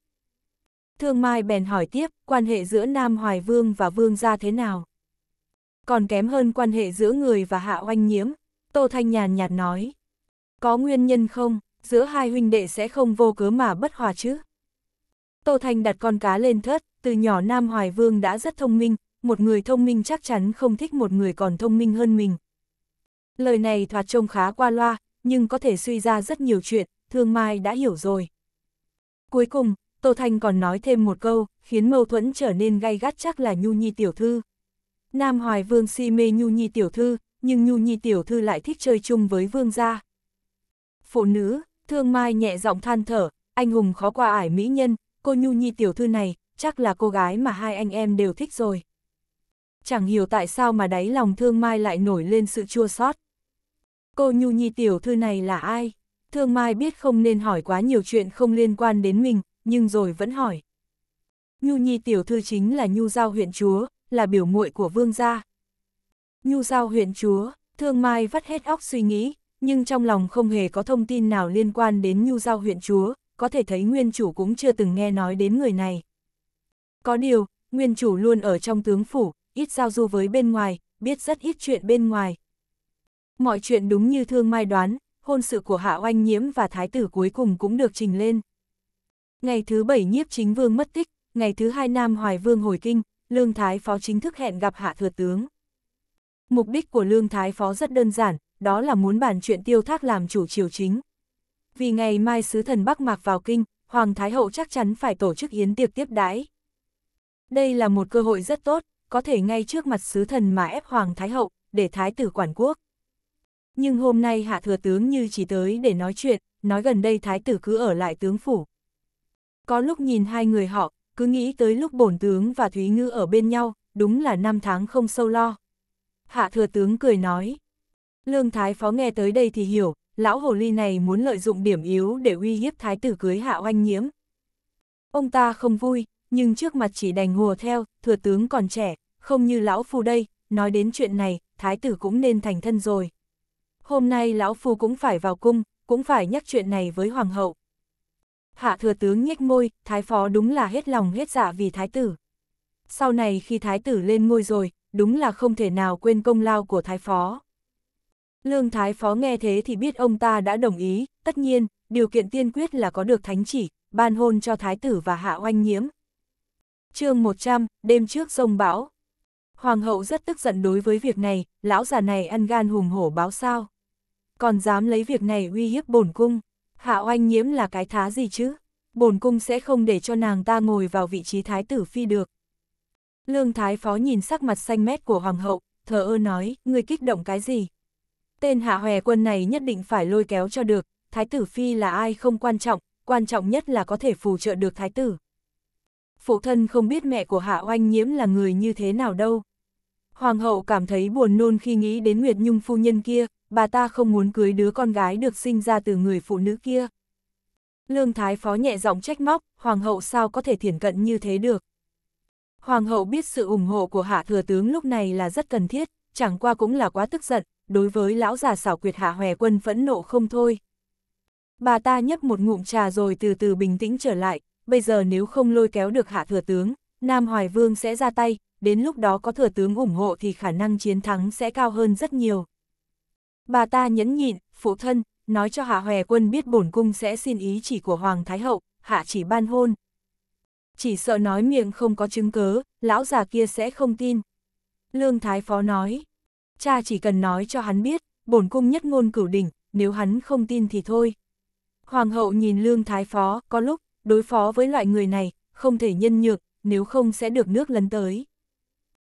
Thương Mai bèn hỏi tiếp, quan hệ giữa Nam Hoài Vương và Vương gia thế nào? Còn kém hơn quan hệ giữa người và Hạ Oanh Nhiễm, Tô Thanh nhàn nhạt nói. Có nguyên nhân không? giữa hai huynh đệ sẽ không vô cớ mà bất hòa chứ. Tô Thanh đặt con cá lên thớt, từ nhỏ Nam Hoài Vương đã rất thông minh, một người thông minh chắc chắn không thích một người còn thông minh hơn mình. Lời này thoạt trông khá qua loa, nhưng có thể suy ra rất nhiều chuyện, Thương Mai đã hiểu rồi. Cuối cùng, Tô Thanh còn nói thêm một câu, khiến mâu thuẫn trở nên gay gắt chắc là Nhu Nhi tiểu thư. Nam Hoài Vương si mê Nhu Nhi tiểu thư, nhưng Nhu Nhi tiểu thư lại thích chơi chung với Vương gia. Phụ nữ, Thương Mai nhẹ giọng than thở, anh hùng khó qua ải mỹ nhân, cô Nhu Nhi tiểu thư này, chắc là cô gái mà hai anh em đều thích rồi. Chẳng hiểu tại sao mà đáy lòng Thương Mai lại nổi lên sự chua xót. Cô Nhu Nhi tiểu thư này là ai? Thương Mai biết không nên hỏi quá nhiều chuyện không liên quan đến mình, nhưng rồi vẫn hỏi. Nhu Nhi tiểu thư chính là Nhu Giao huyện chúa, là biểu muội của vương gia. Nhu Giao huyện chúa, Thương Mai vắt hết óc suy nghĩ, nhưng trong lòng không hề có thông tin nào liên quan đến Nhu Giao huyện chúa, có thể thấy nguyên chủ cũng chưa từng nghe nói đến người này. Có điều, nguyên chủ luôn ở trong tướng phủ, ít giao du với bên ngoài, biết rất ít chuyện bên ngoài. Mọi chuyện đúng như thương mai đoán, hôn sự của Hạ Oanh Nhiễm và Thái tử cuối cùng cũng được trình lên. Ngày thứ bảy nhiếp chính vương mất tích, ngày thứ hai Nam Hoài Vương hồi kinh, Lương Thái Phó chính thức hẹn gặp Hạ Thừa Tướng. Mục đích của Lương Thái Phó rất đơn giản, đó là muốn bàn chuyện tiêu thác làm chủ triều chính. Vì ngày mai sứ thần Bắc Mạc vào kinh, Hoàng Thái Hậu chắc chắn phải tổ chức yến tiệc tiếp đãi. Đây là một cơ hội rất tốt, có thể ngay trước mặt sứ thần mà ép Hoàng Thái Hậu, để Thái tử quản quốc. Nhưng hôm nay Hạ Thừa Tướng như chỉ tới để nói chuyện, nói gần đây Thái tử cứ ở lại tướng phủ. Có lúc nhìn hai người họ, cứ nghĩ tới lúc bổn tướng và Thúy Ngư ở bên nhau, đúng là năm tháng không sâu lo. Hạ Thừa Tướng cười nói, Lương Thái Phó nghe tới đây thì hiểu, lão hồ ly này muốn lợi dụng điểm yếu để uy hiếp thái tử cưới hạ oanh nhiễm. Ông ta không vui, nhưng trước mặt chỉ đành hùa theo, thừa tướng còn trẻ, không như lão phu đây, nói đến chuyện này, thái tử cũng nên thành thân rồi. Hôm nay lão phu cũng phải vào cung, cũng phải nhắc chuyện này với hoàng hậu. Hạ thừa tướng nhếch môi, thái phó đúng là hết lòng hết dạ vì thái tử. Sau này khi thái tử lên ngôi rồi, đúng là không thể nào quên công lao của thái phó. Lương Thái Phó nghe thế thì biết ông ta đã đồng ý, tất nhiên, điều kiện tiên quyết là có được thánh chỉ, ban hôn cho Thái tử và Hạ Oanh Nhiễm. chương 100, đêm trước sông bão. Hoàng hậu rất tức giận đối với việc này, lão già này ăn gan hùm hổ báo sao. Còn dám lấy việc này uy hiếp bổn cung, Hạ Oanh Nhiễm là cái thá gì chứ? Bổn cung sẽ không để cho nàng ta ngồi vào vị trí Thái tử phi được. Lương Thái Phó nhìn sắc mặt xanh mét của Hoàng hậu, thờ ơ nói, người kích động cái gì, Tên hạ hòe quân này nhất định phải lôi kéo cho được, thái tử phi là ai không quan trọng, quan trọng nhất là có thể phù trợ được thái tử. Phụ thân không biết mẹ của hạ oanh nhiễm là người như thế nào đâu. Hoàng hậu cảm thấy buồn nôn khi nghĩ đến Nguyệt Nhung phu nhân kia, bà ta không muốn cưới đứa con gái được sinh ra từ người phụ nữ kia. Lương Thái Phó nhẹ giọng trách móc, Hoàng hậu sao có thể thiển cận như thế được. Hoàng hậu biết sự ủng hộ của Hạ Thừa Tướng lúc này là rất cần thiết, chẳng qua cũng là quá tức giận, đối với lão già xảo quyệt hạ hòe quân phẫn nộ không thôi. Bà ta nhấp một ngụm trà rồi từ từ bình tĩnh trở lại, bây giờ nếu không lôi kéo được hạ thừa tướng, Nam Hoài Vương sẽ ra tay, đến lúc đó có thừa tướng ủng hộ thì khả năng chiến thắng sẽ cao hơn rất nhiều. Bà ta nhẫn nhịn, phụ thân, nói cho Hạ Hòe quân biết bổn cung sẽ xin ý chỉ của Hoàng Thái Hậu, Hạ chỉ ban hôn. Chỉ sợ nói miệng không có chứng cớ, lão già kia sẽ không tin. Lương Thái Phó nói, cha chỉ cần nói cho hắn biết, bổn cung nhất ngôn cửu đỉnh, nếu hắn không tin thì thôi. Hoàng hậu nhìn lương thái phó, có lúc, đối phó với loại người này, không thể nhân nhược, nếu không sẽ được nước lấn tới.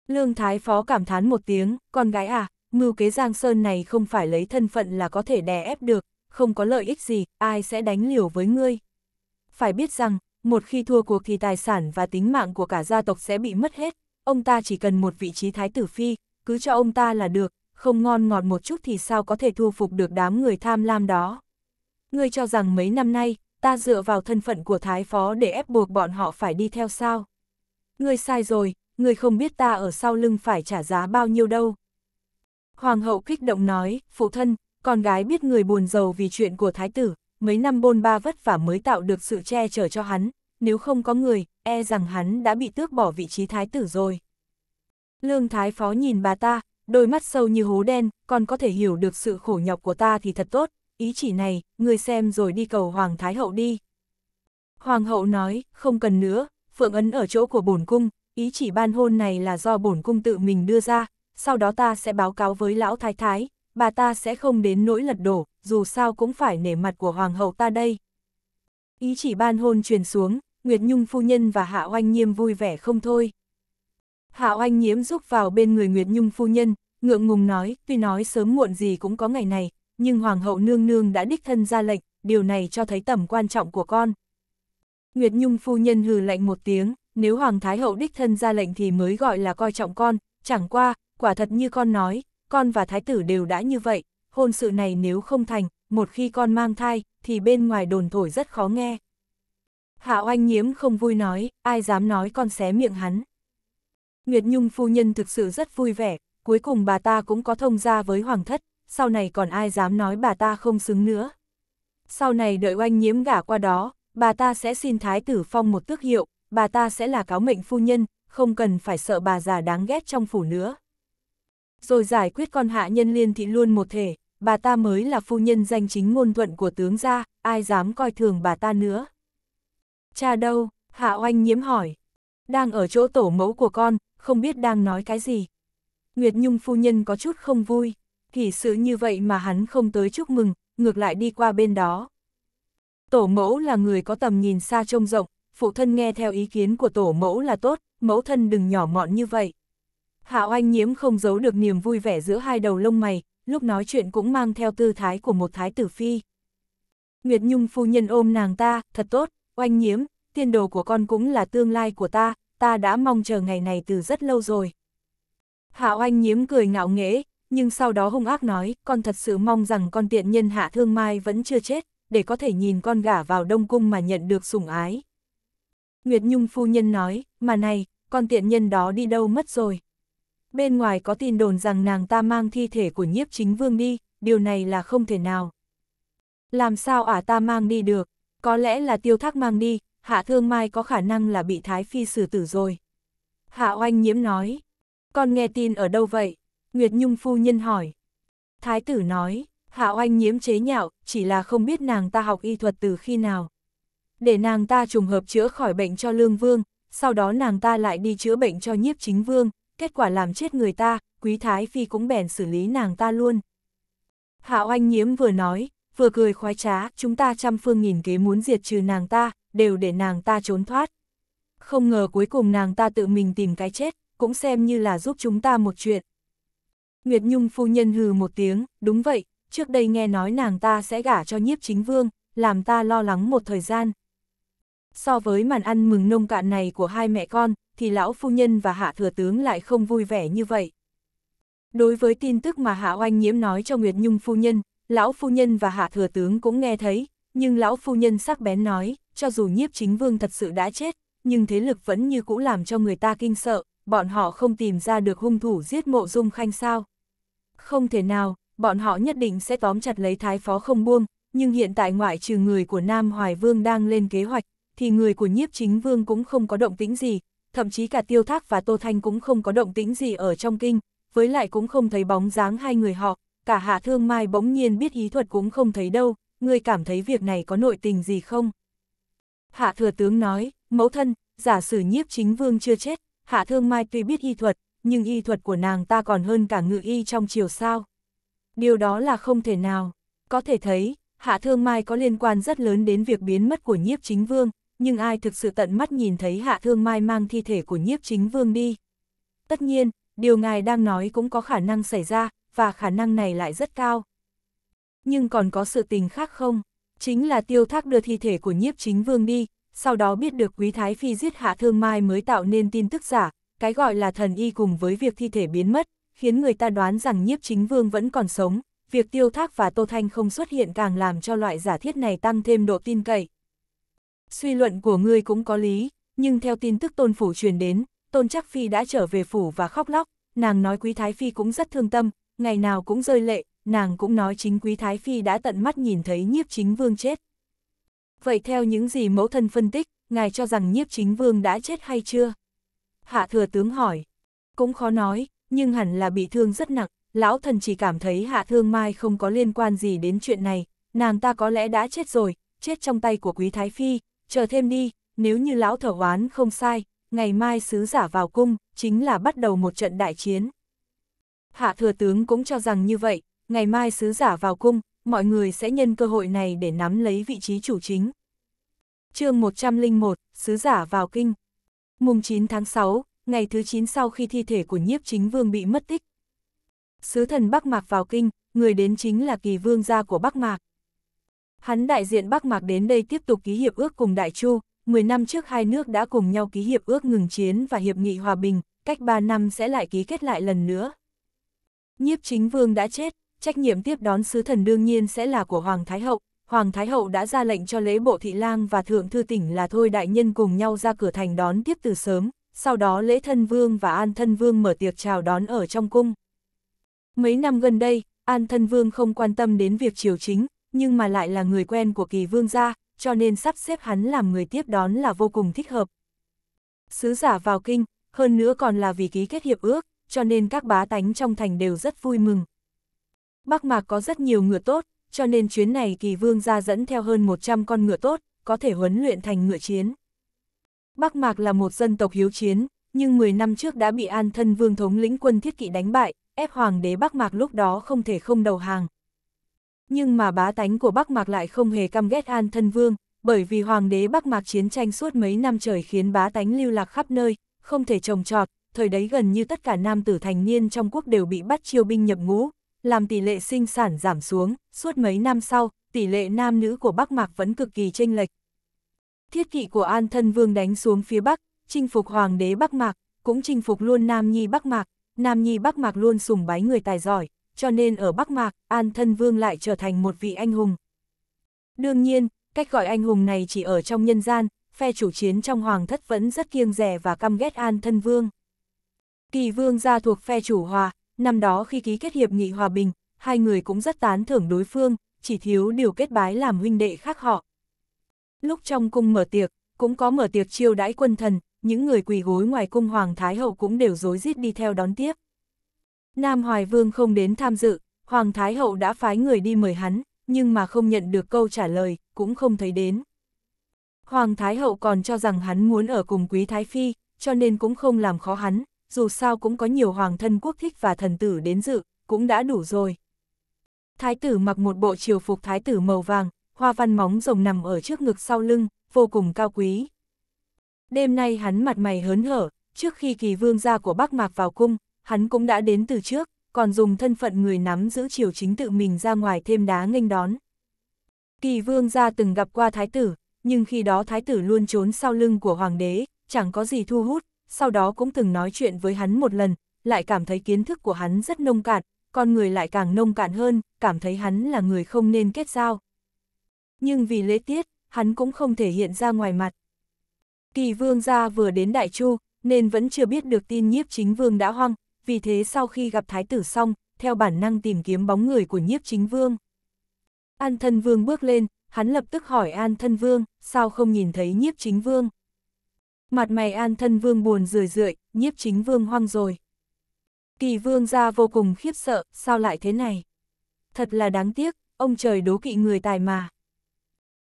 Lương thái phó cảm thán một tiếng, con gái à, mưu kế giang sơn này không phải lấy thân phận là có thể đè ép được, không có lợi ích gì, ai sẽ đánh liều với ngươi. Phải biết rằng, một khi thua cuộc thì tài sản và tính mạng của cả gia tộc sẽ bị mất hết, ông ta chỉ cần một vị trí thái tử phi, cứ cho ông ta là được, không ngon ngọt một chút thì sao có thể thu phục được đám người tham lam đó. Ngươi cho rằng mấy năm nay, ta dựa vào thân phận của thái phó để ép buộc bọn họ phải đi theo sao. Ngươi sai rồi, ngươi không biết ta ở sau lưng phải trả giá bao nhiêu đâu. Hoàng hậu kích động nói, phụ thân, con gái biết người buồn giàu vì chuyện của thái tử, mấy năm bôn ba vất vả mới tạo được sự che chở cho hắn, nếu không có người, e rằng hắn đã bị tước bỏ vị trí thái tử rồi. Lương Thái Phó nhìn bà ta, đôi mắt sâu như hố đen, còn có thể hiểu được sự khổ nhọc của ta thì thật tốt, ý chỉ này, người xem rồi đi cầu Hoàng Thái Hậu đi. Hoàng hậu nói, không cần nữa, Phượng Ấn ở chỗ của bổn cung, ý chỉ ban hôn này là do bổn cung tự mình đưa ra, sau đó ta sẽ báo cáo với lão thái thái, bà ta sẽ không đến nỗi lật đổ, dù sao cũng phải nể mặt của hoàng hậu ta đây. Ý chỉ ban hôn truyền xuống, Nguyệt Nhung phu nhân và Hạ Oanh Nhiêm vui vẻ không thôi. Hạ Oanh nhiễm rúc vào bên người Nguyệt Nhung phu nhân, ngượng ngùng nói, tuy nói sớm muộn gì cũng có ngày này, nhưng Hoàng hậu nương nương đã đích thân ra lệnh, điều này cho thấy tầm quan trọng của con. Nguyệt Nhung phu nhân hừ lạnh một tiếng, nếu Hoàng Thái hậu đích thân ra lệnh thì mới gọi là coi trọng con, chẳng qua, quả thật như con nói, con và Thái tử đều đã như vậy, hôn sự này nếu không thành, một khi con mang thai, thì bên ngoài đồn thổi rất khó nghe. Hạ oanh nhiễm không vui nói, ai dám nói con xé miệng hắn. Nguyệt Nhung phu nhân thực sự rất vui vẻ, cuối cùng bà ta cũng có thông gia với Hoàng thất, sau này còn ai dám nói bà ta không xứng nữa. Sau này đợi oanh nhiễm gả qua đó, bà ta sẽ xin Thái tử Phong một tước hiệu, bà ta sẽ là cáo mệnh phu nhân, không cần phải sợ bà già đáng ghét trong phủ nữa. Rồi giải quyết con hạ nhân liên thị luôn một thể, bà ta mới là phu nhân danh chính ngôn thuận của tướng gia, ai dám coi thường bà ta nữa. Cha đâu, hạ oanh nhiễm hỏi đang ở chỗ tổ mẫu của con, không biết đang nói cái gì. Nguyệt Nhung phu nhân có chút không vui, hỷ sự như vậy mà hắn không tới chúc mừng, ngược lại đi qua bên đó. Tổ mẫu là người có tầm nhìn xa trông rộng, phụ thân nghe theo ý kiến của tổ mẫu là tốt, mẫu thân đừng nhỏ mọn như vậy. Hạ oanh nhiễm không giấu được niềm vui vẻ giữa hai đầu lông mày, lúc nói chuyện cũng mang theo tư thái của một thái tử phi. Nguyệt Nhung phu nhân ôm nàng ta, thật tốt, oanh nhiễm, tiền đồ của con cũng là tương lai của ta, ta đã mong chờ ngày này từ rất lâu rồi. Hạ oanh nhiếm cười ngạo nghễ, nhưng sau đó hung ác nói, con thật sự mong rằng con tiện nhân hạ thương mai vẫn chưa chết, để có thể nhìn con gả vào Đông Cung mà nhận được sủng ái. Nguyệt Nhung phu nhân nói, mà này, con tiện nhân đó đi đâu mất rồi. Bên ngoài có tin đồn rằng nàng ta mang thi thể của nhiếp chính vương đi, điều này là không thể nào. Làm sao ả ta mang đi được, có lẽ là tiêu thác mang đi, Hạ Thương Mai có khả năng là bị Thái Phi xử tử rồi. Hạ Oanh Nhiễm nói, con nghe tin ở đâu vậy? Nguyệt Nhung Phu Nhân hỏi. Thái tử nói, Hạ Oanh Nhiễm chế nhạo, chỉ là không biết nàng ta học y thuật từ khi nào. Để nàng ta trùng hợp chữa khỏi bệnh cho Lương Vương, sau đó nàng ta lại đi chữa bệnh cho nhiếp chính vương, kết quả làm chết người ta, quý thái phi cũng bèn xử lý nàng ta luôn. Hạ oanh nhiễm vừa nói, vừa cười khoái trá, chúng ta trăm phương nghìn kế muốn diệt trừ nàng ta, đều để nàng ta trốn thoát. Không ngờ cuối cùng nàng ta tự mình tìm cái chết, cũng xem như là giúp chúng ta một chuyện. Nguyệt Nhung phu nhân hừ một tiếng, đúng vậy, trước đây nghe nói nàng ta sẽ gả cho nhiếp chính vương, làm ta lo lắng một thời gian. So với màn ăn mừng nông cạn này của hai mẹ con, thì lão phu nhân và hạ thừa tướng lại không vui vẻ như vậy. Đối với tin tức mà hạ oanh nhiễm nói cho Nguyệt Nhung phu nhân, lão phu nhân và hạ thừa tướng cũng nghe thấy, nhưng lão phu nhân sắc bén nói, cho dù nhiếp chính vương thật sự đã chết, nhưng thế lực vẫn như cũ làm cho người ta kinh sợ, bọn họ không tìm ra được hung thủ giết mộ dung khanh sao. Không thể nào, bọn họ nhất định sẽ tóm chặt lấy thái phó không buông, nhưng hiện tại ngoại trừ người của Nam Hoài Vương đang lên kế hoạch, thì người của nhiếp chính vương cũng không có động tĩnh gì, thậm chí cả tiêu thác và tô thanh cũng không có động tĩnh gì ở trong kinh, với lại cũng không thấy bóng dáng hai người họ, cả hạ thương mai bỗng nhiên biết ý thuật cũng không thấy đâu, người cảm thấy việc này có nội tình gì không? Hạ thừa tướng nói, mẫu thân, giả sử nhiếp chính vương chưa chết, hạ thương mai tuy biết y thuật, nhưng y thuật của nàng ta còn hơn cả ngự y trong chiều sao. Điều đó là không thể nào. Có thể thấy, hạ thương mai có liên quan rất lớn đến việc biến mất của nhiếp chính vương, nhưng ai thực sự tận mắt nhìn thấy hạ thương mai mang thi thể của nhiếp chính vương đi. Tất nhiên, điều ngài đang nói cũng có khả năng xảy ra, và khả năng này lại rất cao. Nhưng còn có sự tình khác không? chính là tiêu thác đưa thi thể của nhiếp chính vương đi, sau đó biết được quý thái phi giết hạ thương mai mới tạo nên tin tức giả, cái gọi là thần y cùng với việc thi thể biến mất, khiến người ta đoán rằng nhiếp chính vương vẫn còn sống, việc tiêu thác và Tô Thanh không xuất hiện càng làm cho loại giả thiết này tăng thêm độ tin cậy. Suy luận của ngươi cũng có lý, nhưng theo tin tức tôn phủ truyền đến, tôn chắc phi đã trở về phủ và khóc lóc, nàng nói quý thái phi cũng rất thương tâm, ngày nào cũng rơi lệ, nàng cũng nói chính quý Thái Phi đã tận mắt nhìn thấy nhiếp chính vương chết. Vậy theo những gì mẫu thân phân tích, ngài cho rằng nhiếp chính vương đã chết hay chưa? Hạ thừa tướng hỏi, cũng khó nói, nhưng hẳn là bị thương rất nặng, lão thần chỉ cảm thấy hạ thương mai không có liên quan gì đến chuyện này, nàng ta có lẽ đã chết rồi, chết trong tay của quý Thái Phi, chờ thêm đi, nếu như lão thở oán không sai, ngày mai sứ giả vào cung, chính là bắt đầu một trận đại chiến. Hạ thừa tướng cũng cho rằng như vậy, ngày mai sứ giả vào cung, mọi người sẽ nhân cơ hội này để nắm lấy vị trí chủ chính. chương 101, sứ giả vào kinh. Mùng 9 tháng 6, ngày thứ 9 sau khi thi thể của nhiếp chính vương bị mất tích. Sứ thần Bắc Mạc vào kinh, người đến chính là kỳ vương gia của Bắc Mạc. Hắn đại diện Bắc Mạc đến đây tiếp tục ký hiệp ước cùng Đại Chu, 10 năm trước hai nước đã cùng nhau ký hiệp ước ngừng chiến và hiệp nghị hòa bình, cách 3 năm sẽ lại ký kết lại lần nữa. Nhiếp chính vương đã chết, trách nhiệm tiếp đón sứ thần đương nhiên sẽ là của Hoàng Thái Hậu. Hoàng Thái Hậu đã ra lệnh cho lễ bộ thị lang và thượng thư tỉnh là thôi đại nhân cùng nhau ra cửa thành đón tiếp từ sớm, sau đó lễ thân vương và an thân vương mở tiệc chào đón ở trong cung. Mấy năm gần đây, an thân vương không quan tâm đến việc triều chính, nhưng mà lại là người quen của kỳ vương gia, cho nên sắp xếp hắn làm người tiếp đón là vô cùng thích hợp. Sứ giả vào kinh, hơn nữa còn là vì ký kết hiệp ước, cho nên các bá tánh trong thành đều rất vui mừng, Bắc Mạc có rất nhiều ngựa tốt, cho nên chuyến này kỳ vương ra dẫn theo hơn 100 con ngựa tốt, có thể huấn luyện thành ngựa chiến. Bắc Mạc là một dân tộc hiếu chiến, nhưng 10 năm trước đã bị an thân vương thống lĩnh quân thiết kỵ đánh bại, ép hoàng đế Bắc Mạc lúc đó không thể không đầu hàng. Nhưng mà bá tánh của Bắc Mạc lại không hề căm ghét an thân vương, bởi vì hoàng đế Bắc Mạc chiến tranh suốt mấy năm trời khiến bá tánh lưu lạc khắp nơi, không thể trồng trọt, thời đấy gần như tất cả nam tử thành niên trong quốc đều bị bắt chiêu binh nhập ngũ, làm tỷ lệ sinh sản giảm xuống, suốt mấy năm sau, tỷ lệ nam nữ của Bắc Mạc vẫn cực kỳ chênh lệch. Thiết kỵ của An Thân Vương đánh xuống phía Bắc, chinh phục Hoàng đế Bắc Mạc, cũng chinh phục luôn Nam Nhi Bắc Mạc, Nam Nhi Bắc Mạc luôn sùng bái người tài giỏi, cho nên ở Bắc Mạc, An Thân Vương lại trở thành một vị anh hùng. Đương nhiên, cách gọi anh hùng này chỉ ở trong nhân gian, phe chủ chiến trong Hoàng thất vẫn rất kiêng rẻ và căm ghét An Thân Vương. Kỳ Vương gia thuộc phe chủ hòa, năm đó khi ký kết hiệp nghị hòa bình, hai người cũng rất tán thưởng đối phương, chỉ thiếu điều kết bái làm huynh đệ khác họ. Lúc trong cung mở tiệc, cũng có mở tiệc chiêu đãi quân thần, những người quỳ gối ngoài cung hoàng thái hậu cũng đều dối rít đi theo đón tiếp. Nam Hoài Vương không đến tham dự, hoàng thái hậu đã phái người đi mời hắn, nhưng mà không nhận được câu trả lời, cũng không thấy đến. Hoàng thái hậu còn cho rằng hắn muốn ở cùng quý thái phi, cho nên cũng không làm khó hắn, dù sao cũng có nhiều hoàng thân quốc thích và thần tử đến dự, cũng đã đủ rồi. Thái tử mặc một bộ triều phục thái tử màu vàng, hoa văn móng rồng nằm ở trước ngực sau lưng, vô cùng cao quý. Đêm nay hắn mặt mày hớn hở, trước khi kỳ vương gia của Bắc Mạc vào cung, hắn cũng đã đến từ trước, còn dùng thân phận người nắm giữ triều chính tự mình ra ngoài thêm đá nghênh đón. Kỳ vương gia từng gặp qua thái tử, nhưng khi đó thái tử luôn trốn sau lưng của hoàng đế, chẳng có gì thu hút, sau đó cũng từng nói chuyện với hắn một lần, lại cảm thấy kiến thức của hắn rất nông cạn, con người lại càng nông cạn hơn, cảm thấy hắn là người không nên kết giao. Nhưng vì lễ tiết, hắn cũng không thể hiện ra ngoài mặt. Kỳ vương gia vừa đến Đại Chu, nên vẫn chưa biết được tin nhiếp chính vương đã hoang, vì thế sau khi gặp thái tử xong, theo bản năng tìm kiếm bóng người của nhiếp chính vương. An thân vương bước lên, hắn lập tức hỏi An thân vương, sao không nhìn thấy nhiếp chính vương mặt mày an thân vương buồn rười rượi, nhiếp chính vương hoang rồi. Kỳ vương ra vô cùng khiếp sợ, sao lại thế này? Thật là đáng tiếc, ông trời đố kỵ người tài mà.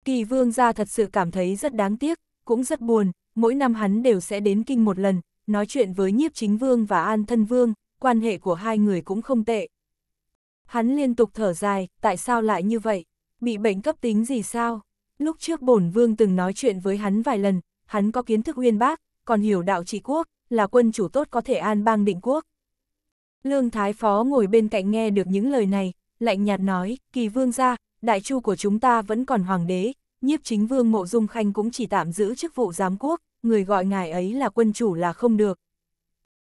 Kỳ vương ra thật sự cảm thấy rất đáng tiếc, cũng rất buồn, mỗi năm hắn đều sẽ đến kinh một lần, nói chuyện với nhiếp chính vương và an thân vương, quan hệ của hai người cũng không tệ. Hắn liên tục thở dài, tại sao lại như vậy? Bị bệnh cấp tính gì sao? Lúc trước bổn vương từng nói chuyện với hắn vài lần, hắn có kiến thức uyên bác, còn hiểu đạo trị quốc, là quân chủ tốt có thể an bang định quốc. Lương Thái Phó ngồi bên cạnh nghe được những lời này, lạnh nhạt nói, kỳ vương gia, đại chu của chúng ta vẫn còn hoàng đế, nhiếp chính vương mộ dung khanh cũng chỉ tạm giữ chức vụ giám quốc, người gọi ngài ấy là quân chủ là không được.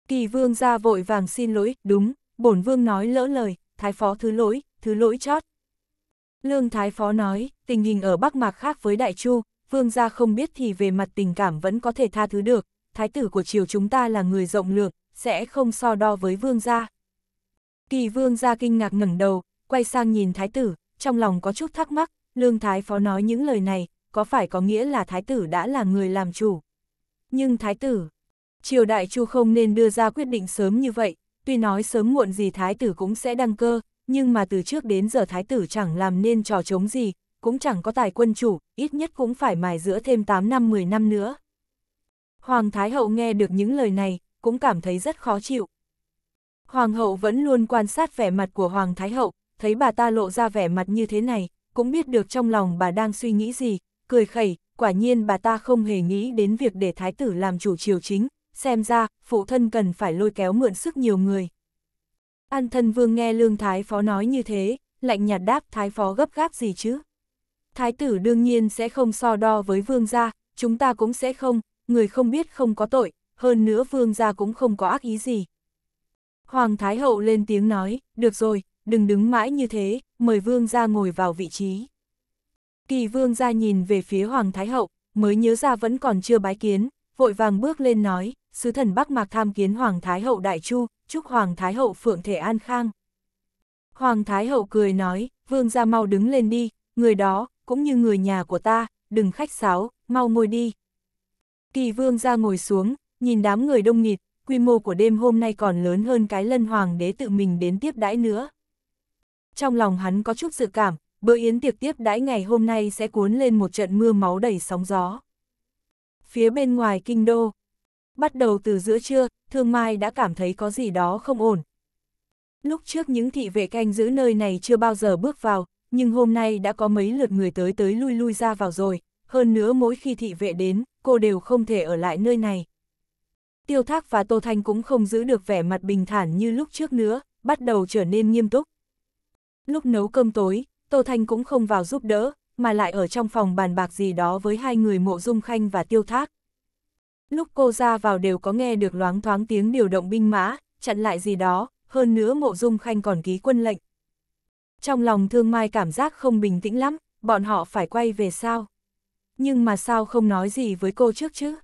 Kỳ vương gia vội vàng xin lỗi, đúng, bổn vương nói lỡ lời, thái phó thứ lỗi, thứ lỗi chót. Lương thái phó nói, tình hình ở Bắc Mạc khác với Đại Chu, vương gia không biết thì về mặt tình cảm vẫn có thể tha thứ được, thái tử của triều chúng ta là người rộng lượng, sẽ không so đo với vương gia. Kỳ vương gia kinh ngạc ngẩng đầu, quay sang nhìn thái tử, trong lòng có chút thắc mắc, lương thái phó nói những lời này, có phải có nghĩa là thái tử đã là người làm chủ. Nhưng thái tử, triều đại chu không nên đưa ra quyết định sớm như vậy, tuy nói sớm muộn gì thái tử cũng sẽ đăng cơ, nhưng mà từ trước đến giờ thái tử chẳng làm nên trò chống gì, cũng chẳng có tài quân chủ, ít nhất cũng phải mài giữa thêm 8 năm 10 năm nữa. Hoàng Thái Hậu nghe được những lời này, cũng cảm thấy rất khó chịu. Hoàng hậu vẫn luôn quan sát vẻ mặt của Hoàng Thái Hậu, thấy bà ta lộ ra vẻ mặt như thế này, cũng biết được trong lòng bà đang suy nghĩ gì, cười khẩy, quả nhiên bà ta không hề nghĩ đến việc để Thái tử làm chủ triều chính, xem ra, phụ thân cần phải lôi kéo mượn sức nhiều người. An thân vương nghe Lương Thái Phó nói như thế, lạnh nhạt đáp Thái Phó gấp gáp gì chứ? Thái tử đương nhiên sẽ không so đo với vương gia, chúng ta cũng sẽ không, người không biết không có tội, hơn nữa vương gia cũng không có ác ý gì. Hoàng Thái Hậu lên tiếng nói, được rồi, đừng đứng mãi như thế, mời vương gia ngồi vào vị trí. Kỳ vương gia nhìn về phía Hoàng Thái Hậu, mới nhớ ra vẫn còn chưa bái kiến, vội vàng bước lên nói, sứ thần Bắc Mạc tham kiến Hoàng Thái Hậu Đại Chu, chúc Hoàng Thái Hậu Phượng Thể An Khang. Hoàng Thái Hậu cười nói, vương gia mau đứng lên đi, người đó, cũng như người nhà của ta, đừng khách sáo, mau ngồi đi. Kỳ vương ra ngồi xuống, nhìn đám người đông nghịt, quy mô của đêm hôm nay còn lớn hơn cái lân hoàng đế tự mình đến tiếp đãi nữa. Trong lòng hắn có chút dự cảm, bữa yến tiệc tiếp đãi ngày hôm nay sẽ cuốn lên một trận mưa máu đầy sóng gió. Phía bên ngoài kinh đô, bắt đầu từ giữa trưa, Thương Mai đã cảm thấy có gì đó không ổn. Lúc trước những thị vệ canh giữ nơi này chưa bao giờ bước vào, nhưng hôm nay đã có mấy lượt người tới tới lui lui ra vào rồi, hơn nữa mỗi khi thị vệ đến, cô đều không thể ở lại nơi này. Tiêu Thác và Tô Thanh cũng không giữ được vẻ mặt bình thản như lúc trước nữa, bắt đầu trở nên nghiêm túc. Lúc nấu cơm tối, Tô Thanh cũng không vào giúp đỡ, mà lại ở trong phòng bàn bạc gì đó với hai người Mộ Dung Khanh và Tiêu Thác. Lúc cô ra vào đều có nghe được loáng thoáng tiếng điều động binh mã, chặn lại gì đó, hơn nữa Mộ Dung Khanh còn ký quân lệnh, trong lòng thương mai cảm giác không bình tĩnh lắm, bọn họ phải quay về sao? Nhưng mà sao không nói gì với cô trước chứ?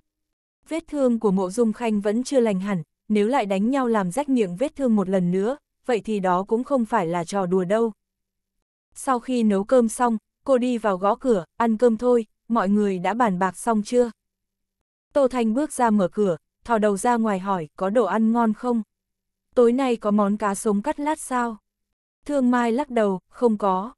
Vết thương của mộ dung khanh vẫn chưa lành hẳn, nếu lại đánh nhau làm rách miệng vết thương một lần nữa, vậy thì đó cũng không phải là trò đùa đâu. Sau khi nấu cơm xong, cô đi vào gõ cửa, ăn cơm thôi, mọi người đã bàn bạc xong chưa? Tô Thanh bước ra mở cửa, thò đầu ra ngoài hỏi có đồ ăn ngon không? Tối nay có món cá sống cắt lát sao? Thương Mai lắc đầu, không có.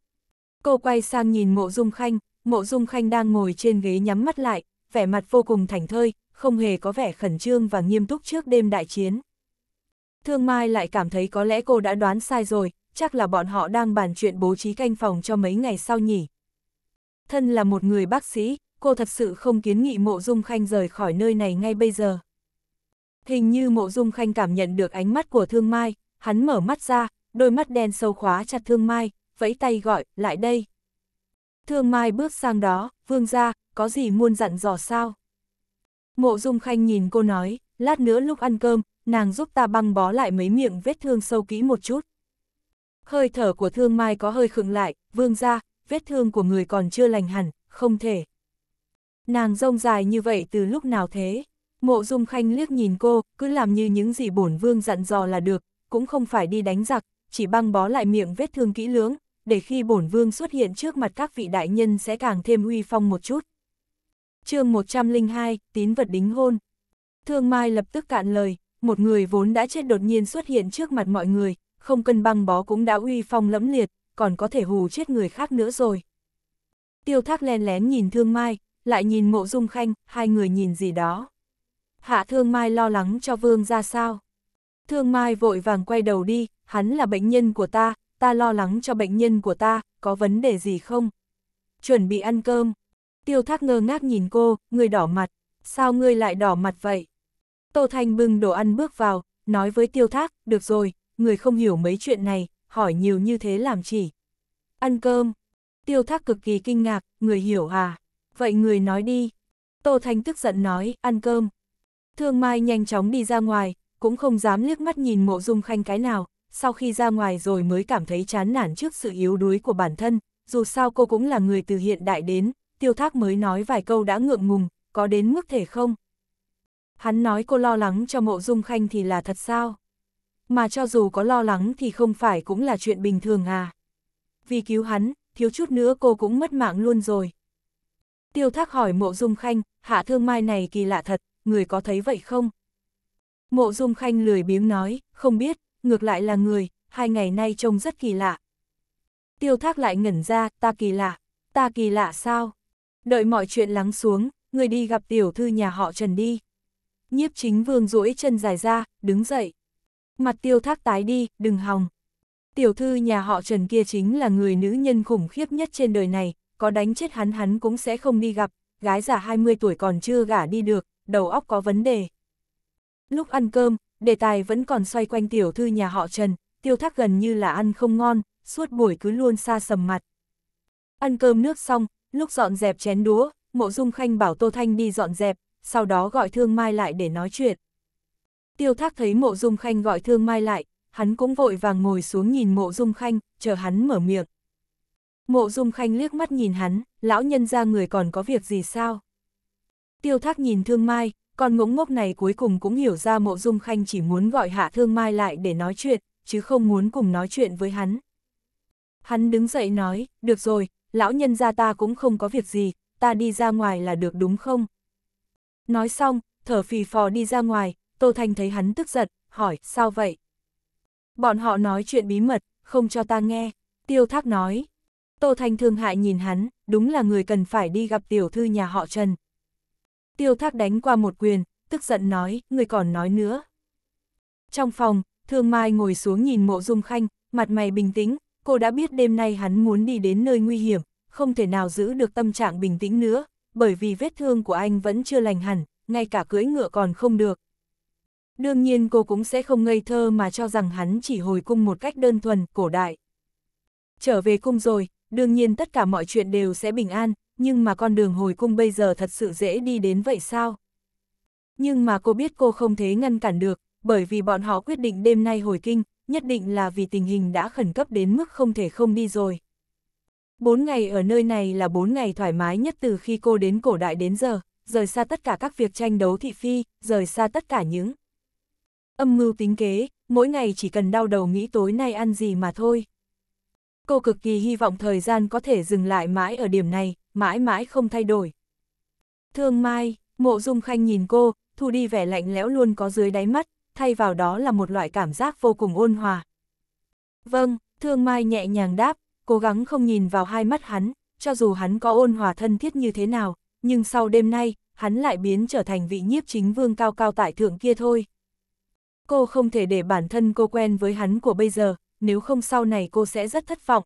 Cô quay sang nhìn mộ dung khanh, mộ dung khanh đang ngồi trên ghế nhắm mắt lại, vẻ mặt vô cùng thảnh thơi, không hề có vẻ khẩn trương và nghiêm túc trước đêm đại chiến. Thương Mai lại cảm thấy có lẽ cô đã đoán sai rồi, chắc là bọn họ đang bàn chuyện bố trí canh phòng cho mấy ngày sau nhỉ. Thân là một người bác sĩ, cô thật sự không kiến nghị mộ dung khanh rời khỏi nơi này ngay bây giờ. Hình như mộ dung khanh cảm nhận được ánh mắt của Thương Mai, hắn mở mắt ra, đôi mắt đen sâu khóa chặt thương mai, vẫy tay gọi, lại đây. Thương mai bước sang đó, vương ra, có gì muôn dặn dò sao? Mộ dung khanh nhìn cô nói, lát nữa lúc ăn cơm, nàng giúp ta băng bó lại mấy miệng vết thương sâu kỹ một chút. Hơi thở của thương mai có hơi khựng lại, vương ra, vết thương của người còn chưa lành hẳn, không thể. Nàng rông dài như vậy từ lúc nào thế? Mộ dung khanh liếc nhìn cô, cứ làm như những gì bổn vương dặn dò là được, cũng không phải đi đánh giặc, chỉ băng bó lại miệng vết thương kỹ lưỡng, để khi bổn vương xuất hiện trước mặt các vị đại nhân sẽ càng thêm uy phong một chút. chương 102, tín vật đính hôn. Thương Mai lập tức cạn lời, một người vốn đã chết đột nhiên xuất hiện trước mặt mọi người, không cần băng bó cũng đã uy phong lẫm liệt, còn có thể hù chết người khác nữa rồi. Tiêu thác len lén nhìn Thương Mai, lại nhìn mộ dung khanh, hai người nhìn gì đó. Hạ Thương Mai lo lắng cho vương ra sao. Thương Mai vội vàng quay đầu đi, hắn là bệnh nhân của ta, ta lo lắng cho bệnh nhân của ta, có vấn đề gì không? Chuẩn bị ăn cơm. Tiêu thác ngơ ngác nhìn cô, người đỏ mặt, sao ngươi lại đỏ mặt vậy? Tô Thanh bưng đồ ăn bước vào, nói với tiêu thác, được rồi, người không hiểu mấy chuyện này, hỏi nhiều như thế làm chỉ. Ăn cơm. Tiêu thác cực kỳ kinh ngạc, người hiểu à? Vậy người nói đi. Tô Thanh tức giận nói, ăn cơm. Thương Mai nhanh chóng đi ra ngoài, cũng không dám liếc mắt nhìn mộ dung khanh cái nào, sau khi ra ngoài rồi mới cảm thấy chán nản trước sự yếu đuối của bản thân, dù sao cô cũng là người từ hiện đại đến, tiêu thác mới nói vài câu đã ngượng ngùng, có đến mức thể không? Hắn nói cô lo lắng cho mộ dung khanh thì là thật sao? Mà cho dù có lo lắng thì không phải cũng là chuyện bình thường à? Vì cứu hắn, thiếu chút nữa cô cũng mất mạng luôn rồi. Tiêu thác hỏi mộ dung khanh, hạ thương mai này kỳ lạ thật, người có thấy vậy không? Mộ dung khanh lười biếng nói, không biết, ngược lại là người, hai ngày nay trông rất kỳ lạ. Tiêu thác lại ngẩn ra, ta kỳ lạ, ta kỳ lạ sao? Đợi mọi chuyện lắng xuống, người đi gặp tiểu thư nhà họ Trần đi. Nhiếp chính vương duỗi chân dài ra, đứng dậy. Mặt tiêu thác tái đi, đừng hòng. Tiểu thư nhà họ Trần kia chính là người nữ nhân khủng khiếp nhất trên đời này, có đánh chết hắn hắn cũng sẽ không đi gặp, gái già 20 tuổi còn chưa gả đi được, đầu óc có vấn đề. Lúc ăn cơm, đề tài vẫn còn xoay quanh tiểu thư nhà họ Trần, tiêu thác gần như là ăn không ngon, suốt buổi cứ luôn xa sầm mặt. Ăn cơm nước xong, lúc dọn dẹp chén đũa, mộ dung khanh bảo Tô Thanh đi dọn dẹp, sau đó gọi Thương Mai lại để nói chuyện. Tiêu thác thấy mộ dung khanh gọi Thương Mai lại, hắn cũng vội vàng ngồi xuống nhìn mộ dung khanh, chờ hắn mở miệng. Mộ dung khanh liếc mắt nhìn hắn, lão nhân ra người còn có việc gì sao? Tiêu thác nhìn Thương Mai, con ngỗng ngốc này cuối cùng cũng hiểu ra mộ dung khanh chỉ muốn gọi hạ thương mai lại để nói chuyện, chứ không muốn cùng nói chuyện với hắn. Hắn đứng dậy nói, được rồi, lão nhân gia ta cũng không có việc gì, ta đi ra ngoài là được đúng không? Nói xong, thở phì phò đi ra ngoài, Tô Thanh thấy hắn tức giật, hỏi, sao vậy? Bọn họ nói chuyện bí mật, không cho ta nghe, tiêu thác nói. Tô Thanh thương hại nhìn hắn, đúng là người cần phải đi gặp tiểu thư nhà họ Trần. Tiêu thác đánh qua một quyền, tức giận nói, người còn nói nữa. Trong phòng, Thương Mai ngồi xuống nhìn mộ dung khanh, mặt mày bình tĩnh, cô đã biết đêm nay hắn muốn đi đến nơi nguy hiểm, không thể nào giữ được tâm trạng bình tĩnh nữa, bởi vì vết thương của anh vẫn chưa lành hẳn, ngay cả cưỡi ngựa còn không được. Đương nhiên cô cũng sẽ không ngây thơ mà cho rằng hắn chỉ hồi cung một cách đơn thuần, cổ đại. Trở về cung rồi, đương nhiên tất cả mọi chuyện đều sẽ bình an, nhưng mà con đường hồi cung bây giờ thật sự dễ đi đến vậy sao? Nhưng mà cô biết cô không thể ngăn cản được, bởi vì bọn họ quyết định đêm nay hồi kinh, nhất định là vì tình hình đã khẩn cấp đến mức không thể không đi rồi. Bốn ngày ở nơi này là bốn ngày thoải mái nhất từ khi cô đến cổ đại đến giờ, rời xa tất cả các việc tranh đấu thị phi, rời xa tất cả những âm mưu tính kế, mỗi ngày chỉ cần đau đầu nghĩ tối nay ăn gì mà thôi. Cô cực kỳ hy vọng thời gian có thể dừng lại mãi ở điểm này, mãi mãi không thay đổi. Thương Mai, Mộ Dung Khanh nhìn cô, thu đi vẻ lạnh lẽo luôn có dưới đáy mắt, thay vào đó là một loại cảm giác vô cùng ôn hòa. Vâng, Thương Mai nhẹ nhàng đáp, cố gắng không nhìn vào hai mắt hắn, cho dù hắn có ôn hòa thân thiết như thế nào, nhưng sau đêm nay, hắn lại biến trở thành vị nhiếp chính vương cao cao tại thượng kia thôi. Cô không thể để bản thân cô quen với hắn của bây giờ, nếu không sau này cô sẽ rất thất vọng.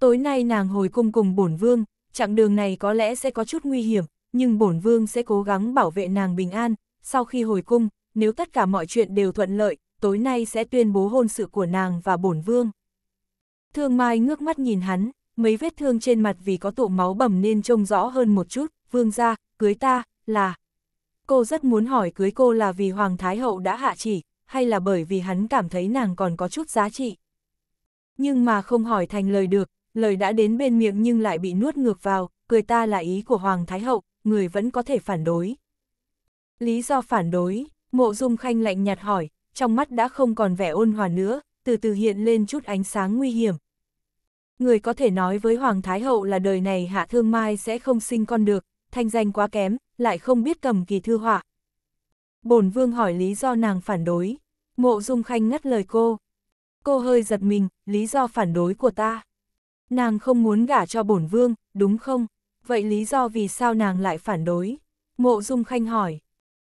Tối nay nàng hồi cung cùng bổn vương, chặng đường này có lẽ sẽ có chút nguy hiểm, nhưng bổn vương sẽ cố gắng bảo vệ nàng bình an, sau khi hồi cung, nếu tất cả mọi chuyện đều thuận lợi, tối nay sẽ tuyên bố hôn sự của nàng và bổn vương. Thương Mai ngước mắt nhìn hắn, mấy vết thương trên mặt vì có tụ máu bầm nên trông rõ hơn một chút, vương ra, cưới ta, là... Cô rất muốn hỏi cưới cô là vì Hoàng Thái Hậu đã hạ chỉ, hay là bởi vì hắn cảm thấy nàng còn có chút giá trị. Nhưng mà không hỏi thành lời được, lời đã đến bên miệng nhưng lại bị nuốt ngược vào, cười ta là ý của Hoàng Thái Hậu, người vẫn có thể phản đối. Lý do phản đối, mộ dung khanh lạnh nhạt hỏi, trong mắt đã không còn vẻ ôn hòa nữa, từ từ hiện lên chút ánh sáng nguy hiểm. Người có thể nói với Hoàng Thái Hậu là đời này hạ thương mai sẽ không sinh con được, thanh danh quá kém, lại không biết cầm kỳ thư họa, Bổn vương hỏi lý do nàng phản đối. Mộ Dung Khanh ngắt lời cô. Cô hơi giật mình, lý do phản đối của ta. Nàng không muốn gả cho bổn vương, đúng không? Vậy lý do vì sao nàng lại phản đối? Mộ Dung Khanh hỏi.